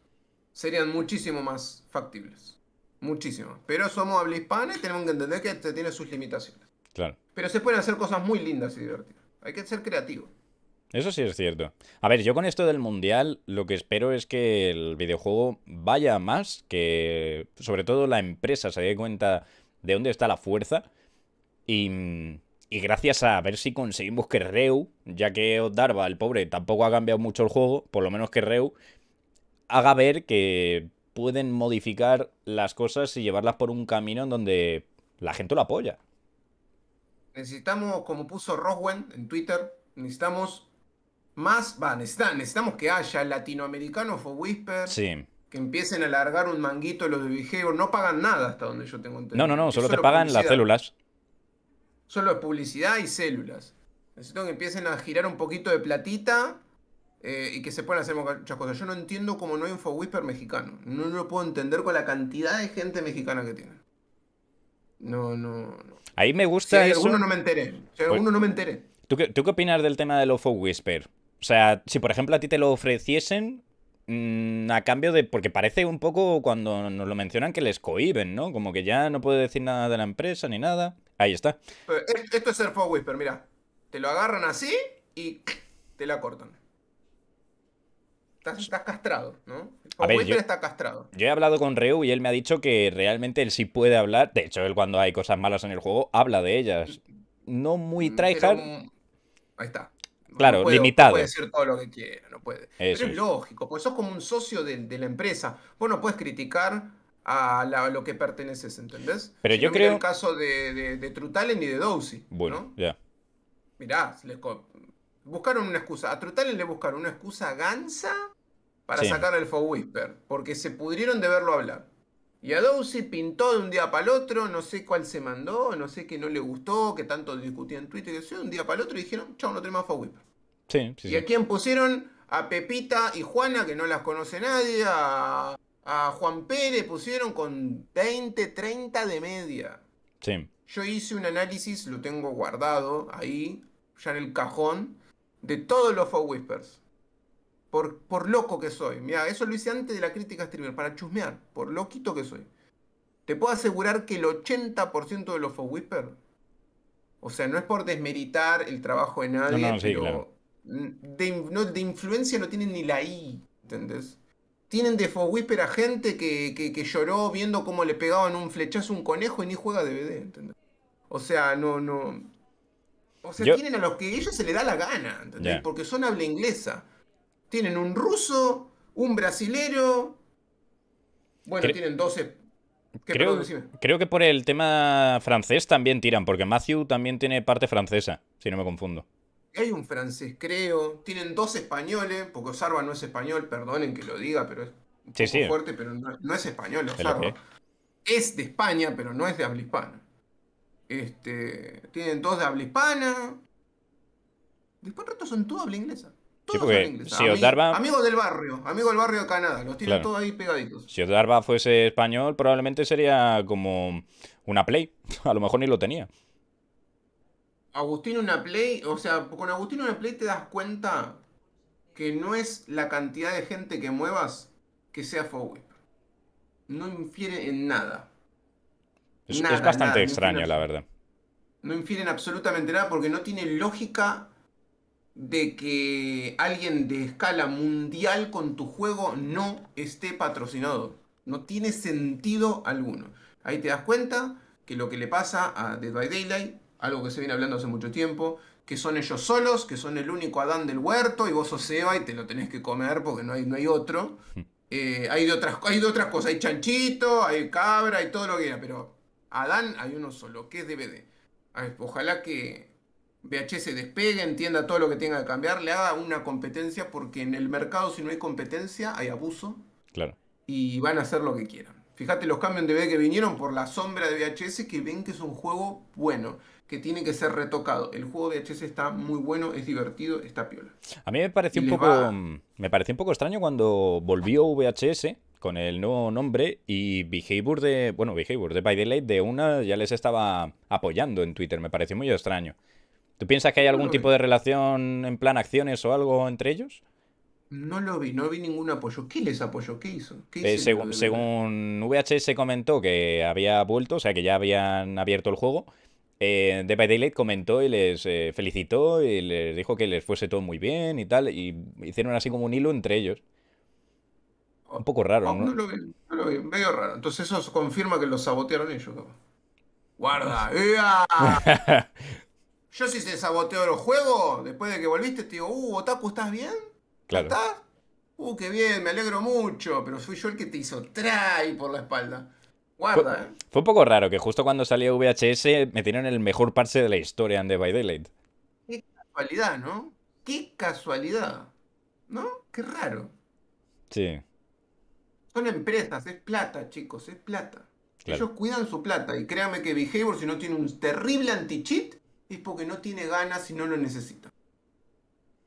serían muchísimo más factibles. Muchísimo. Pero somos habla hispana y tenemos que entender que este tiene sus limitaciones. Claro. Pero se pueden hacer cosas muy lindas y divertidas. Hay que ser creativo. Eso sí es cierto. A ver, yo con esto del mundial lo que espero es que el videojuego vaya más, que sobre todo la empresa se dé cuenta de dónde está la fuerza y, gracias a ver si conseguimos que Reu, ya que Darva, el pobre, tampoco ha cambiado mucho el juego, por lo menos que Reu haga ver que pueden modificar las cosas y llevarlas por un camino en donde la gente lo apoya. Necesitamos, como puso Roswen en Twitter, necesitamos más, va, necesitamos, que haya latinoamericanos for Whisper. Que empiecen a largar un manguito los de Vigeo. No pagan nada hasta donde yo tengo entendido. No, no, no, solo, te pagan las células. Solo es publicidad y células. Necesito que empiecen a girar un poquito de platita eh, y que se puedan hacer muchas cosas. Yo no entiendo cómo no hay un for Whisper mexicano. No lo puedo entender con la cantidad de gente mexicana que tiene. No, no, Ahí me gusta. Si alguno no me enteré. Si pues no me enteré. ¿Tú qué, ¿Tú opinas del tema del OFO Whisper? O sea, si por ejemplo a ti te lo ofreciesen mm, a cambio de... Porque parece un poco cuando nos lo mencionan que les cohiben, ¿no? Como que ya no puede decir nada de la empresa ni nada. Ahí está. E, esto es el Fog Whisper, mira. Te lo agarran así y te la cortan. Estás, castrado, ¿no? A ver, está castrado. Yo he hablado con Reu y él me ha dicho que realmente él sí puede hablar. De hecho, él cuando hay cosas malas en el juego habla de ellas. No muy mm, tryhard. Mm, ahí está. Claro, limitado. No puede decir todo lo que quiera, no puede. Pero es, lógico, porque sos como un socio de, la empresa. Vos no puedes criticar a, lo que perteneces, ¿entendés? Pero yo creo. el caso de, Trutalen y de Dowsy. Bueno, ya. Mirá, buscaron una excusa. A Trutalen le buscaron una excusa gansa para sacar el Fog Whisper, porque se pudrieron de verlo hablar. Y a se pintó de un día para el otro, no sé cuál se mandó, no sé qué no le gustó, que tanto discutía en Twitter, que de un día para el otro y dijeron, chao, no tenemos a Whipper. Sí, y a quién pusieron a Pepita y Juana, que no las conoce nadie, a, Juan Pérez pusieron con 20, 30 de media. Sí. Yo hice un análisis, lo tengo guardado ahí, ya en el cajón, de todos los Fog Whispers por, loco que soy. Mira, eso lo hice antes de la crítica streamer, para chusmear, por loquito que soy. Te puedo asegurar que el 80% de los Whisper. o sea, no es por desmeritar el trabajo de nadie, mm, de, influencia no tienen ni la I, ¿entendés? Tienen de Whisper a gente que, lloró viendo cómo le pegaban un flechazo a un conejo y ni juega DVD, ¿entendés? O sea, no, no. O sea, tienen a los que ellos se les da la gana, ¿entendés? Porque son habla inglesa. Tienen un ruso, un brasilero. Bueno, tienen 12. Creo, creo que por el tema francés también tiran, porque Matthew también tiene parte francesa, si no me confundo. Hay un francés, creo. Tienen dos españoles, porque Osarba no es español, perdonen que lo diga, pero es un fuerte, pero no, es español Es de España, pero no es de habla hispana. Este, tienen dos de habla hispana. Después el rato son de habla inglesa. Sí, porque si Osdarba... Amigo del barrio, amigo del barrio de Canadá, los tiene todos ahí pegaditos. Si Osdarba fuese español, probablemente sería como una Play. A lo mejor ni lo tenía. Agustín una Play, o sea, con Agustín una Play te das cuenta que no es la cantidad de gente que muevas que sea Fowl. No infiere en nada. Es, bastante extraño, la verdad. No infiere en absolutamente nada porque no tiene lógica de que alguien de escala mundial con tu juego no esté patrocinado. No tiene sentido alguno. Ahí te das cuenta que lo que le pasa a Dead by Daylight, algo que se viene hablando hace mucho tiempo, que son ellos solos, que son el único Adán del huerto y vos sos Eva y te lo tenés que comer porque no hay, no hay otro. Eh, hay, de otras, hay de otras cosas, hay chanchito, hay cabra, y todo lo que era, pero Adán hay uno solo, que es DVD. ojalá que VHS despegue, entienda todo lo que tenga que cambiar, le haga una competencia, porque en el mercado si no hay competencia hay abuso. Claro. Y van a hacer lo que quieran. Fíjate los cambios de DVD que vinieron por la sombra de VHS, que ven que es un juego bueno, que tiene que ser retocado. El juego de VHS está muy bueno, es divertido, está piola. A mí me pareció un poco, me pareció un poco extraño cuando volvió VHS con el nuevo nombre y Behavior de, bueno, Behavior de By Daylight de una ya les estaba apoyando en Twitter, me pareció muy extraño. ¿Tú piensas que hay algún tipo de relación en plan acciones o algo entre ellos? No lo vi, no vi ningún apoyo. ¿Qué les apoyó? ¿Qué hizo? ¿Qué eh, según, VHS comentó que había vuelto, o sea que ya habían abierto el juego. Eh, The By Daylight comentó y les eh, felicitó y les dijo que les fuese todo muy bien y tal. Y hicieron así como un hilo entre ellos. Oh, un poco raro, oh, ¿no? No, lo vi, no medio raro. Entonces eso confirma que los sabotearon ellos. Guarda, ¡Ea! Yo si se saboteo los juegos, después de que volviste, te digo, uh, Otaku, ¿estás bien? Claro. ¿Estás? Uh, qué bien, me alegro mucho, pero fui yo el que te hizo try por la espalda. Guarda, fue, eh. Fue un poco raro que justo cuando salió VHS me tiraron el mejor parse de la historia en The By Daylight. Qué casualidad, ¿no? Qué casualidad. ¿No? Qué raro. Sí. Son empresas, es plata, chicos, es plata. Ellos cuidan su plata. Y créanme que Behavior, si no tiene un terrible anti-cheat, tipo que no tiene ganas y no lo necesita.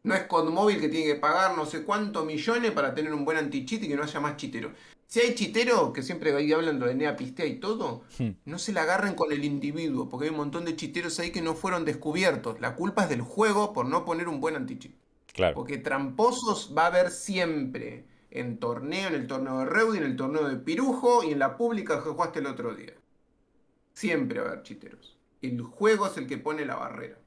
No es móvil que tiene que pagar no sé cuántos millones para tener un buen anti y que no haya más chitero. Si hay chitero, que siempre ahí hablan de Nea y todo, hmm. no se la agarren con el individuo, porque hay un montón de chiteros ahí que no fueron descubiertos. La culpa es del juego por no poner un buen anti Claro. Porque tramposos va a haber siempre en torneo, en el torneo de y en el torneo de Pirujo y en la pública que jugaste el otro día. Siempre va a haber chiteros el juego es el que pone la barrera.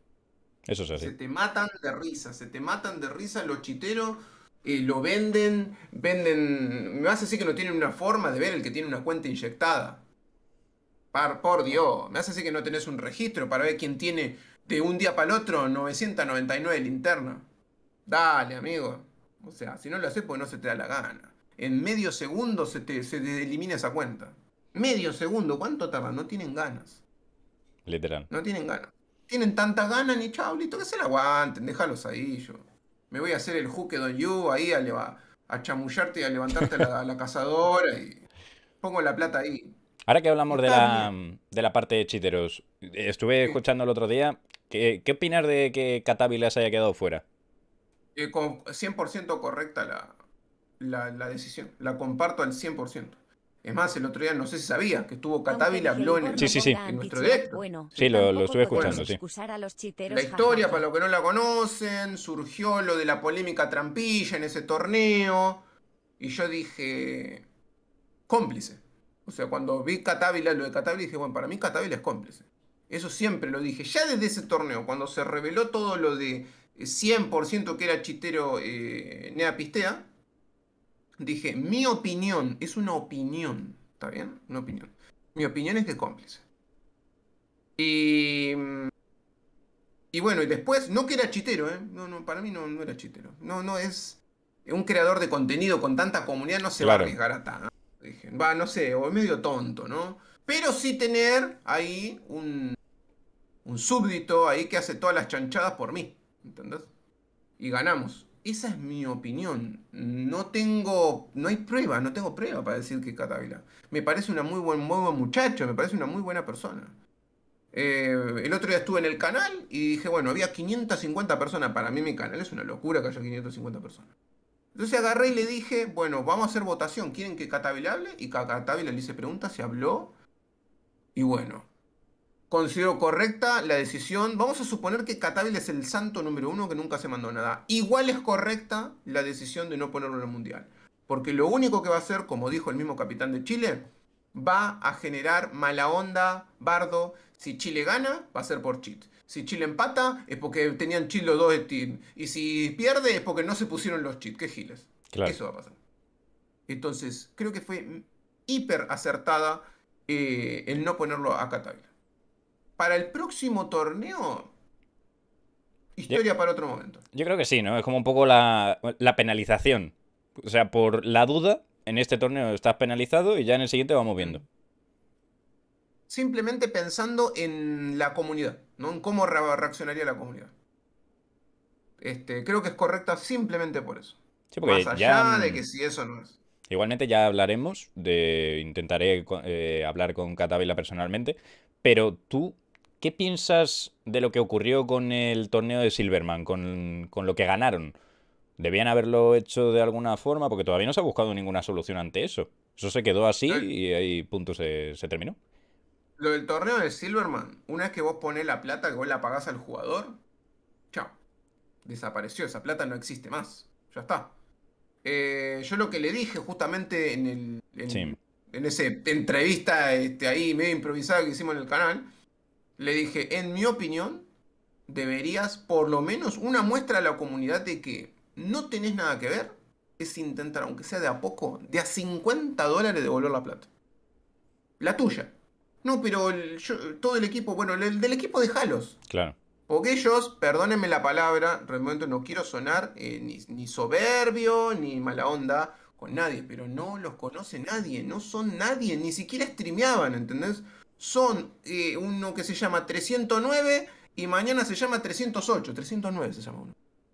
Eso es así. Se te matan de risa, se te matan de risa los chiteros. Eh, lo venden, venden. Me hace así que no tienen una forma de ver el que tiene una cuenta inyectada. por Dios, me hace así que no tenés un registro para ver quién tiene de un día para el otro 999 linterna. Dale, amigo. O sea, si no lo haces, pues no se te da la gana. En medio segundo se te, se elimina esa cuenta. Medio segundo, ¿cuánto tarda? No tienen ganas. Literal. No tienen ganas. Tienen tantas ganas ni chablito, que se la aguanten, déjalos ahí yo. Me voy a hacer el juque Don You ahí a, va a chamullarte y a levantarte a la, cazadora y pongo la plata ahí. Ahora que hablamos de la, de la, parte de chiteros, estuve escuchando el otro día. ¿Qué, qué opinas de que se haya quedado fuera? 100% eh, correcta la, la, la decisión. La comparto al 100%. Es más, el otro día no sé si sabía que estuvo Catávila, habló en, el, sí, nuestro directo. sí, lo, estuve escuchando, sí. La historia, para los que no la conocen, surgió lo de la polémica trampilla en ese torneo. Y yo dije, cómplice. O sea, cuando vi Catávila, lo de Catávila, dije, bueno, para mí Catávila es cómplice. Eso siempre lo dije. Ya desde ese torneo, cuando se reveló todo lo de 100% eh, que era chitero eh, Nea dije, mi opinión, es una opinión, ¿está bien? Una opinión. Mi opinión es de cómplice. Y... Mm, y bueno, y después, no que era chitero, ¿eh? No, no, para mí no, era chitero. No, no es... Un creador de contenido con tanta comunidad no se va a arriesgar a Dije, va, no sé, o es medio tonto, ¿no? Pero sí tener ahí un, un súbdito ahí que hace todas las chanchadas por mí, ¿entendés? Y ganamos esa es mi opinión. No tengo, no hay prueba, no tengo prueba para decir que Catávila. Me parece una muy buen, muy muchacho, me parece una muy buena persona. Eh, el otro día estuve en el canal y dije, bueno, había 550 personas. Para mí mi canal es una locura que haya 550 personas. Entonces agarré y le dije, bueno, vamos a hacer votación. ¿Quieren que Catávila hable? Y Catávila le hice preguntas, se habló. Y bueno, Considero correcta la decisión. Vamos a suponer que Catábil es el santo número uno que nunca se mandó nada. Igual es correcta la decisión de no ponerlo en el mundial. Porque lo único que va a hacer, como dijo el mismo capitán de Chile, va a generar mala onda, bardo. Si Chile gana, va a ser por cheat. Si Chile empata, es porque tenían Chile los dos de este, team. Y si pierde, es porque no se pusieron los cheats. Qué giles. Eso va a pasar. Entonces, creo que fue hiper acertada eh, el no ponerlo a Catavia para el próximo torneo, historia para otro momento. Yo creo que sí, ¿no? Es como un poco la, penalización. O sea, por la duda, en este torneo estás penalizado y ya en el siguiente vamos viendo. Simplemente pensando en la comunidad, ¿no? En cómo reaccionaría la comunidad. Este, creo que es correcta simplemente por eso. Más allá mm, de que si eso no es. Igualmente ya hablaremos de. Intentaré eh, hablar con Catavila personalmente. Pero tú ¿Qué piensas de lo que ocurrió con el torneo de Silverman, con, lo que ganaron? ¿Debían haberlo hecho de alguna forma? Porque todavía no se ha buscado ninguna solución ante eso. Eso se quedó así y ahí punto se, terminó. Lo del torneo de Silverman, una vez que vos pones la plata que vos la pagás al jugador, chao. Desapareció, esa plata no existe más. Ya está. Eh, yo lo que le dije justamente en, el, en, esa entrevista este, ahí medio improvisada que hicimos en el canal, le dije, en mi opinión, deberías por lo menos una muestra a la comunidad de que no tenés nada que ver, es intentar, aunque sea de a poco, de a 50 dólares devolver la plata. La tuya. No, pero todo el equipo, bueno, el, del equipo de Claro. Porque ellos, perdónenme la palabra, realmente no quiero sonar eh, ni, ni soberbio, ni mala onda con nadie, pero no los conoce nadie, no son nadie, ni siquiera streameaban, ¿entendés? son eh, uno que se llama 309 y mañana se llama 308, 309 se llama uno.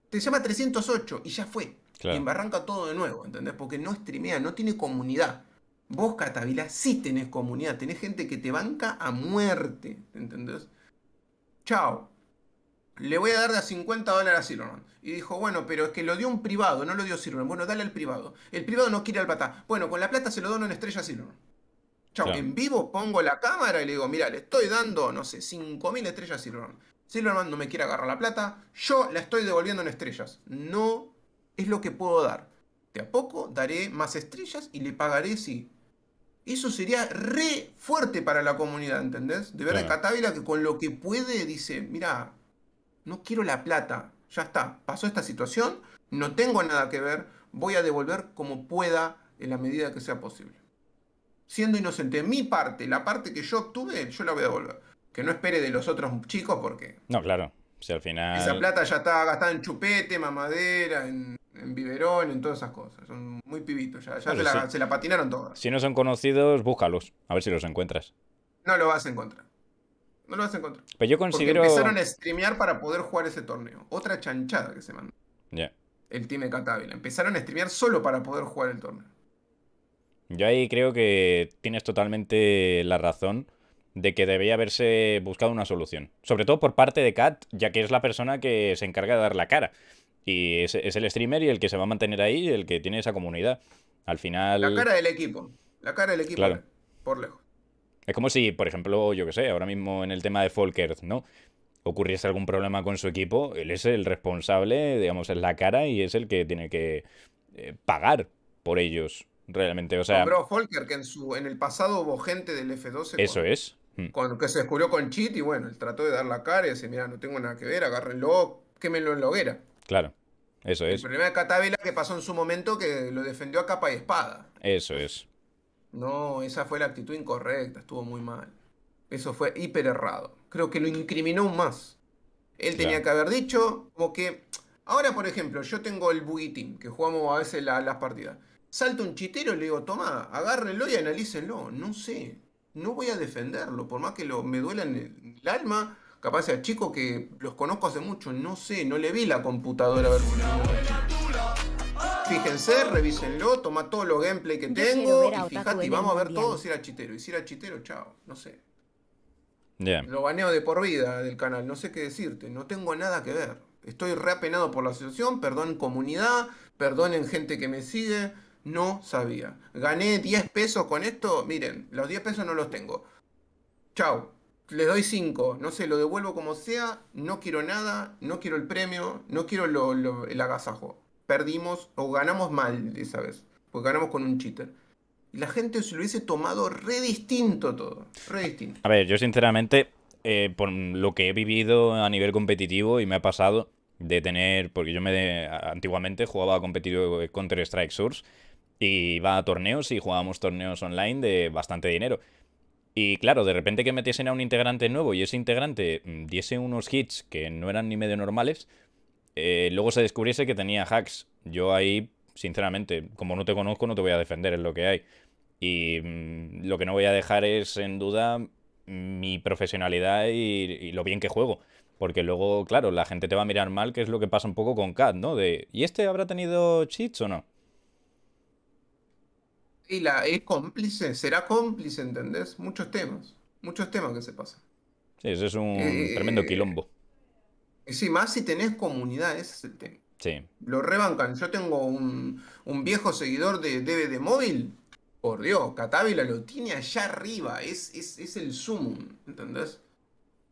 Te llama 308 y ya fue. Y embarranca todo de nuevo, ¿entendés? Porque no streamea, no tiene comunidad. Vos, Tavila sí tenés comunidad, tenés gente que te banca a muerte, ¿entendés? Chao. Le voy a dar de 50 dólares a Silverman. Y dijo, bueno, pero es que lo dio un privado, no lo dio Silverman. Bueno, dale al privado. El privado no quiere al patá. Bueno, con la plata se lo dono en estrella a Silverman en vivo pongo la cámara y le digo, mira, le estoy dando, no sé, 5.000 estrellas a Silverman. Silverman no me quiere agarrar la plata, yo la estoy devolviendo en estrellas. No es lo que puedo dar. De a poco daré más estrellas y le pagaré sí. Eso sería re fuerte para la comunidad, ¿entendés? De ver a Catávila que con lo que puede dice, mira, no quiero la plata, ya está, pasó esta situación, no tengo nada que ver, voy a devolver como pueda en la medida que sea posible siendo inocente. Mi parte, la parte que yo obtuve, yo la voy a devolver. Que no espere de los otros chicos porque... No, claro. Si al final... Esa plata ya está gastada en chupete, mamadera, en, biberón, en todas esas cosas. Son muy pibitos, ya, se, la, patinaron todas. Si no son conocidos, búscalos, a ver si los encuentras. No lo vas a encontrar. No lo vas a encontrar. Pero yo considero... empezaron a streamear para poder jugar ese torneo. Otra chanchada que se mandó. Ya. El team de Catávila. Empezaron a streamear solo para poder jugar el torneo. Yo ahí creo que tienes totalmente la razón de que debía haberse buscado una solución. Sobre todo por parte de Kat, ya que es la persona que se encarga de dar la cara. Y es, el streamer y el que se va a mantener ahí, el que tiene esa comunidad. Al final... La cara del equipo. La cara del equipo. Claro. Por lejos. Es como si, por ejemplo, yo que sé, ahora mismo en el tema de Folkert, ¿no? Ocurriese algún problema con su equipo, él es el responsable, digamos, es la cara y es el que tiene que eh, pagar por ellos realmente. O sea, Bro que en, su, en el pasado hubo gente del F12. Eso es. Mm. cuando que se descubrió con Chiti y bueno, él trató de dar la cara y dice, mira, no tengo nada que ver, agárrenlo, quémelo en la hoguera. Claro, eso es. El problema de Catabela que pasó en su momento que lo defendió a capa y espada. Eso es. No, esa fue la actitud incorrecta, estuvo muy mal. Eso fue hiper errado. Creo que lo incriminó más. Él tenía que haber dicho, como que. Ahora, por ejemplo, yo tengo el buggy Team, que jugamos a veces las partidas salta un chitero y le digo, toma, agárrenlo y analícenlo. No sé, no voy a defenderlo, por más que lo, me duela el alma, capaz sea chico que los conozco hace mucho, no sé, no le vi la computadora. Fíjense, revísenlo, toma todos los gameplay que tengo y fíjate, vamos a ver todo si era chitero. Y si era chitero, chao, no sé. Lo baneo de por vida del canal, no sé qué decirte, no tengo nada que ver. Estoy reapenado por la situación. perdón comunidad, perdonen gente que me sigue, no sabía. Gané 10 pesos con esto. Miren, los 10 pesos no los tengo. chao Les doy 5. No sé, lo devuelvo como sea. No quiero nada. No quiero el premio. No quiero lo, el agasajo. Perdimos o ganamos mal esa vez. pues ganamos con un cheater la gente se lo hubiese tomado re distinto todo. Re A ver, yo sinceramente, eh, por lo que he vivido a nivel competitivo y me ha pasado de tener, porque yo me antiguamente jugaba competitivo Counter Strike Source y iba a torneos y jugábamos torneos online de bastante dinero. Y claro, de repente que metiesen a un integrante nuevo y ese integrante mm, diese unos hits que no eran ni medio normales, eh, luego se descubriese que tenía hacks. Yo ahí, sinceramente, como no te conozco, no te voy a defender, es lo que hay. Y mm, lo que no voy a dejar es, en duda, mi profesionalidad y, lo bien que juego. Porque luego, claro, la gente te va a mirar mal, que es lo que pasa un poco con Cat, ¿no? De, ¿y este habrá tenido cheats o no? Y la es cómplice, será cómplice, ¿entendés? Muchos temas, muchos temas que se pasan. Sí, eso es un eh, tremendo quilombo. Eh, sí, más si tenés comunidad, ese es el tema. Sí. Lo rebancan. Yo tengo un, viejo seguidor de DVD móvil. Por Dios, Catávila lo tiene allá arriba. Es, es, el Zoom, ¿entendés?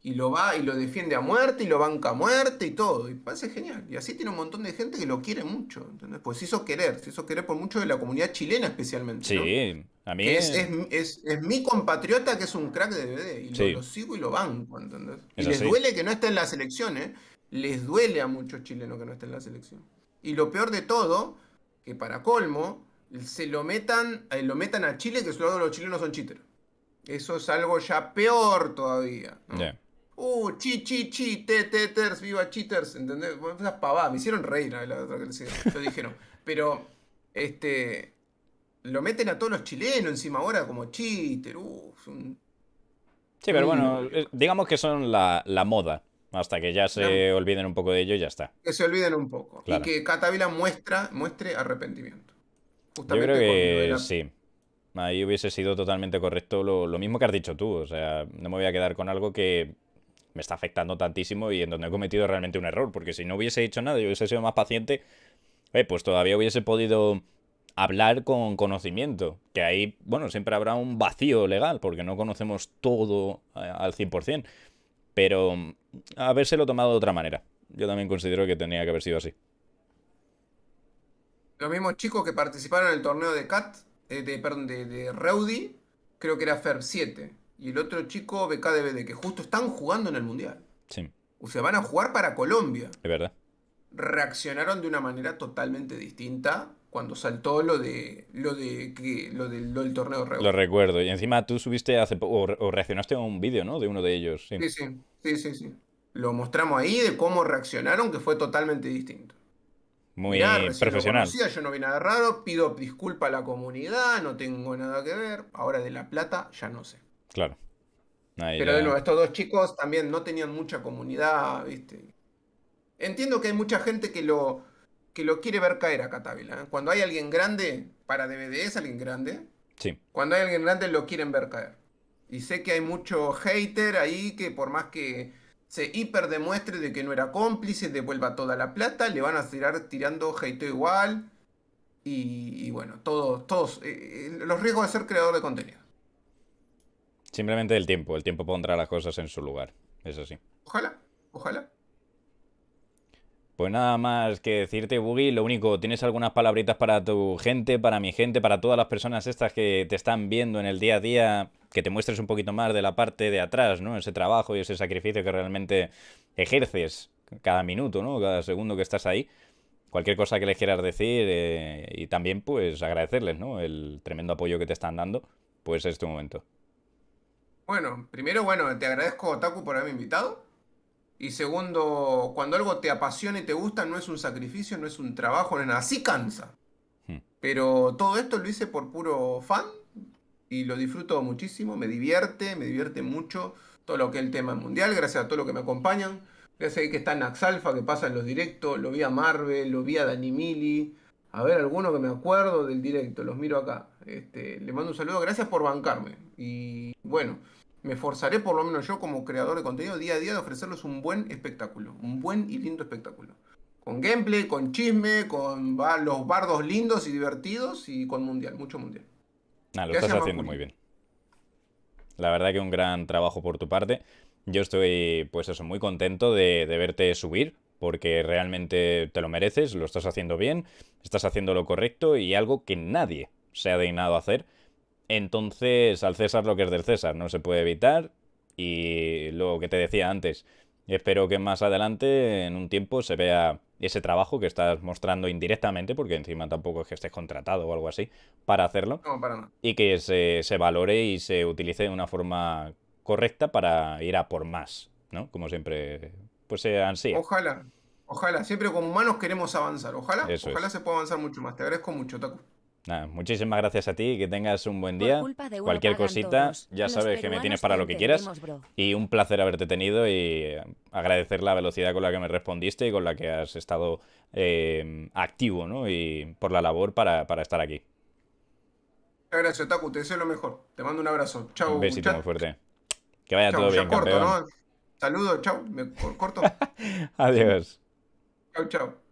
y lo va y lo defiende a muerte y lo banca a muerte y todo. Y parece genial. Y así tiene un montón de gente que lo quiere mucho. ¿entendés? Pues hizo querer, se hizo querer por mucho de la comunidad chilena especialmente. Sí, a mí. Es, es, mi compatriota que es un crack de DVD. Y lo, sigo y lo banco, ¿entendés? y les duele que no esté en la selección, ¿eh? Les duele a muchos chilenos que no esté en la selección. Y lo peor de todo, que para colmo, se lo metan, eh, lo metan a Chile, que solo los chilenos son chiteros. Eso es algo ya peor todavía. ¿no? Uh, chi, chi, chi, te, teters, viva cheaters, ¿entendés? Una pavada, me hicieron reír la, otra que dijeron. Pero, este, lo meten a todos los chilenos encima ahora como cheater, uff. Uh, un... Sí, pero bueno, eh, digamos que son la, moda. Hasta que ya se olviden un poco de ello, ya está. Que se olviden un poco. Y que Catavila muestra, muestre arrepentimiento. Yo creo que sí. Ahí hubiese sido totalmente correcto lo, mismo que has dicho tú. O sea, no me voy a quedar con algo que me está afectando tantísimo y en donde he cometido realmente un error, porque si no hubiese hecho nada y hubiese sido más paciente, eh, pues todavía hubiese podido hablar con conocimiento, que ahí, bueno, siempre habrá un vacío legal, porque no conocemos todo eh, al 100%, pero mm, habérselo tomado de otra manera. Yo también considero que tenía que haber sido así. Los mismos chicos que participaron en el torneo de CAT, eh, de, perdón, de, de creo que era FER 7, y el otro chico BKDBD, que justo están jugando en el Mundial. Sí. O sea, van a jugar para Colombia. Es verdad. Reaccionaron de una manera totalmente distinta cuando saltó lo de lo de que lo, del torneo Lo recuerdo. Y encima tú subiste hace poco o reaccionaste a un vídeo, ¿no? De uno de ellos. Sí. sí, sí, sí, Lo mostramos ahí de cómo reaccionaron, que fue totalmente distinto. Muy profesional. yo no vi nada raro, pido disculpa a la comunidad, no tengo nada que ver. Ahora de La Plata ya no sé. Claro. Pero de nuevo, estos dos chicos también no tenían mucha comunidad, ¿viste? Entiendo que hay mucha gente que lo, que lo quiere ver caer a Catavila, ¿eh? Cuando hay alguien grande, para DVD es alguien grande. Sí. Cuando hay alguien grande lo quieren ver caer. Y sé que hay mucho hater ahí que por más que se hiper demuestre de que no era cómplice, devuelva toda la plata, le van a tirar tirando hateo igual. Y, bueno, todos, todos, eh, eh, los riesgos de ser creador de contenido. Simplemente el tiempo. El tiempo pondrá las cosas en su lugar. Es así. Ojalá, ojalá. Pues nada más que decirte, Boogie, lo único, ¿tienes algunas palabritas para tu gente, para mi gente, para todas las personas estas que te están viendo en el día a día, que te muestres un poquito más de la parte de atrás, ¿no? Ese trabajo y ese sacrificio que realmente ejerces cada minuto, ¿no? Cada segundo que estás ahí. Cualquier cosa que les quieras decir eh, y también pues agradecerles, ¿no? El tremendo apoyo que te están dando, pues es tu momento. Bueno, primero, bueno, te agradezco, Otaku, por haberme invitado. Y segundo, cuando algo te apasiona y te gusta, no es un sacrificio, no es un trabajo, no es nada. Así cansa. Hmm. Pero todo esto lo hice por puro fan y lo disfruto muchísimo. Me divierte, me divierte mucho todo lo que es el tema mundial, gracias a todo lo que me acompañan. Gracias a que está Naxalfa, que pasa en los directos. Lo vi a Marvel, lo vi a Dani A ver, alguno que me acuerdo del directo, los miro acá. Este, le mando un saludo, gracias por bancarme. Y bueno, me forzaré por lo menos yo como creador de contenido día a día de ofrecerles un buen espectáculo, un buen y lindo espectáculo. Con gameplay, con chisme, con los bardos lindos y divertidos y con mundial, mucho mundial. Ah, lo estás haciendo muy bien. La verdad que un gran trabajo por tu parte. Yo estoy, pues eso, muy contento de verte subir, porque realmente te lo mereces, lo estás haciendo bien, estás haciendo lo correcto y algo que nadie se ha a hacer. Entonces, al César lo que es del César, no se puede evitar. Y lo que te decía antes, espero que más adelante, en un tiempo, se vea ese trabajo que estás mostrando indirectamente, porque encima tampoco es que estés contratado o algo así, para hacerlo. para Y que se, se, valore y se utilice de una forma correcta para ir a por más, ¿no? Como siempre, pues sean así Ojalá, ojalá, siempre como humanos queremos avanzar, ojalá, ojalá se pueda avanzar mucho más. Te agradezco mucho, Nada, muchísimas gracias a ti, que tengas un buen día. Cualquier cosita, ya sabes que me tienes para lo que quieras. Y un placer haberte tenido y agradecer la velocidad con la que me respondiste y con la que has estado eh, activo, ¿no? Y por la labor para, estar aquí. Muchas gracias, Taku. Te deseo lo mejor. Te mando un abrazo. Chao. Un besito muy fuerte. Que vaya todo bien, corto, Saludos, chao. corto. Adiós. Chao, chao.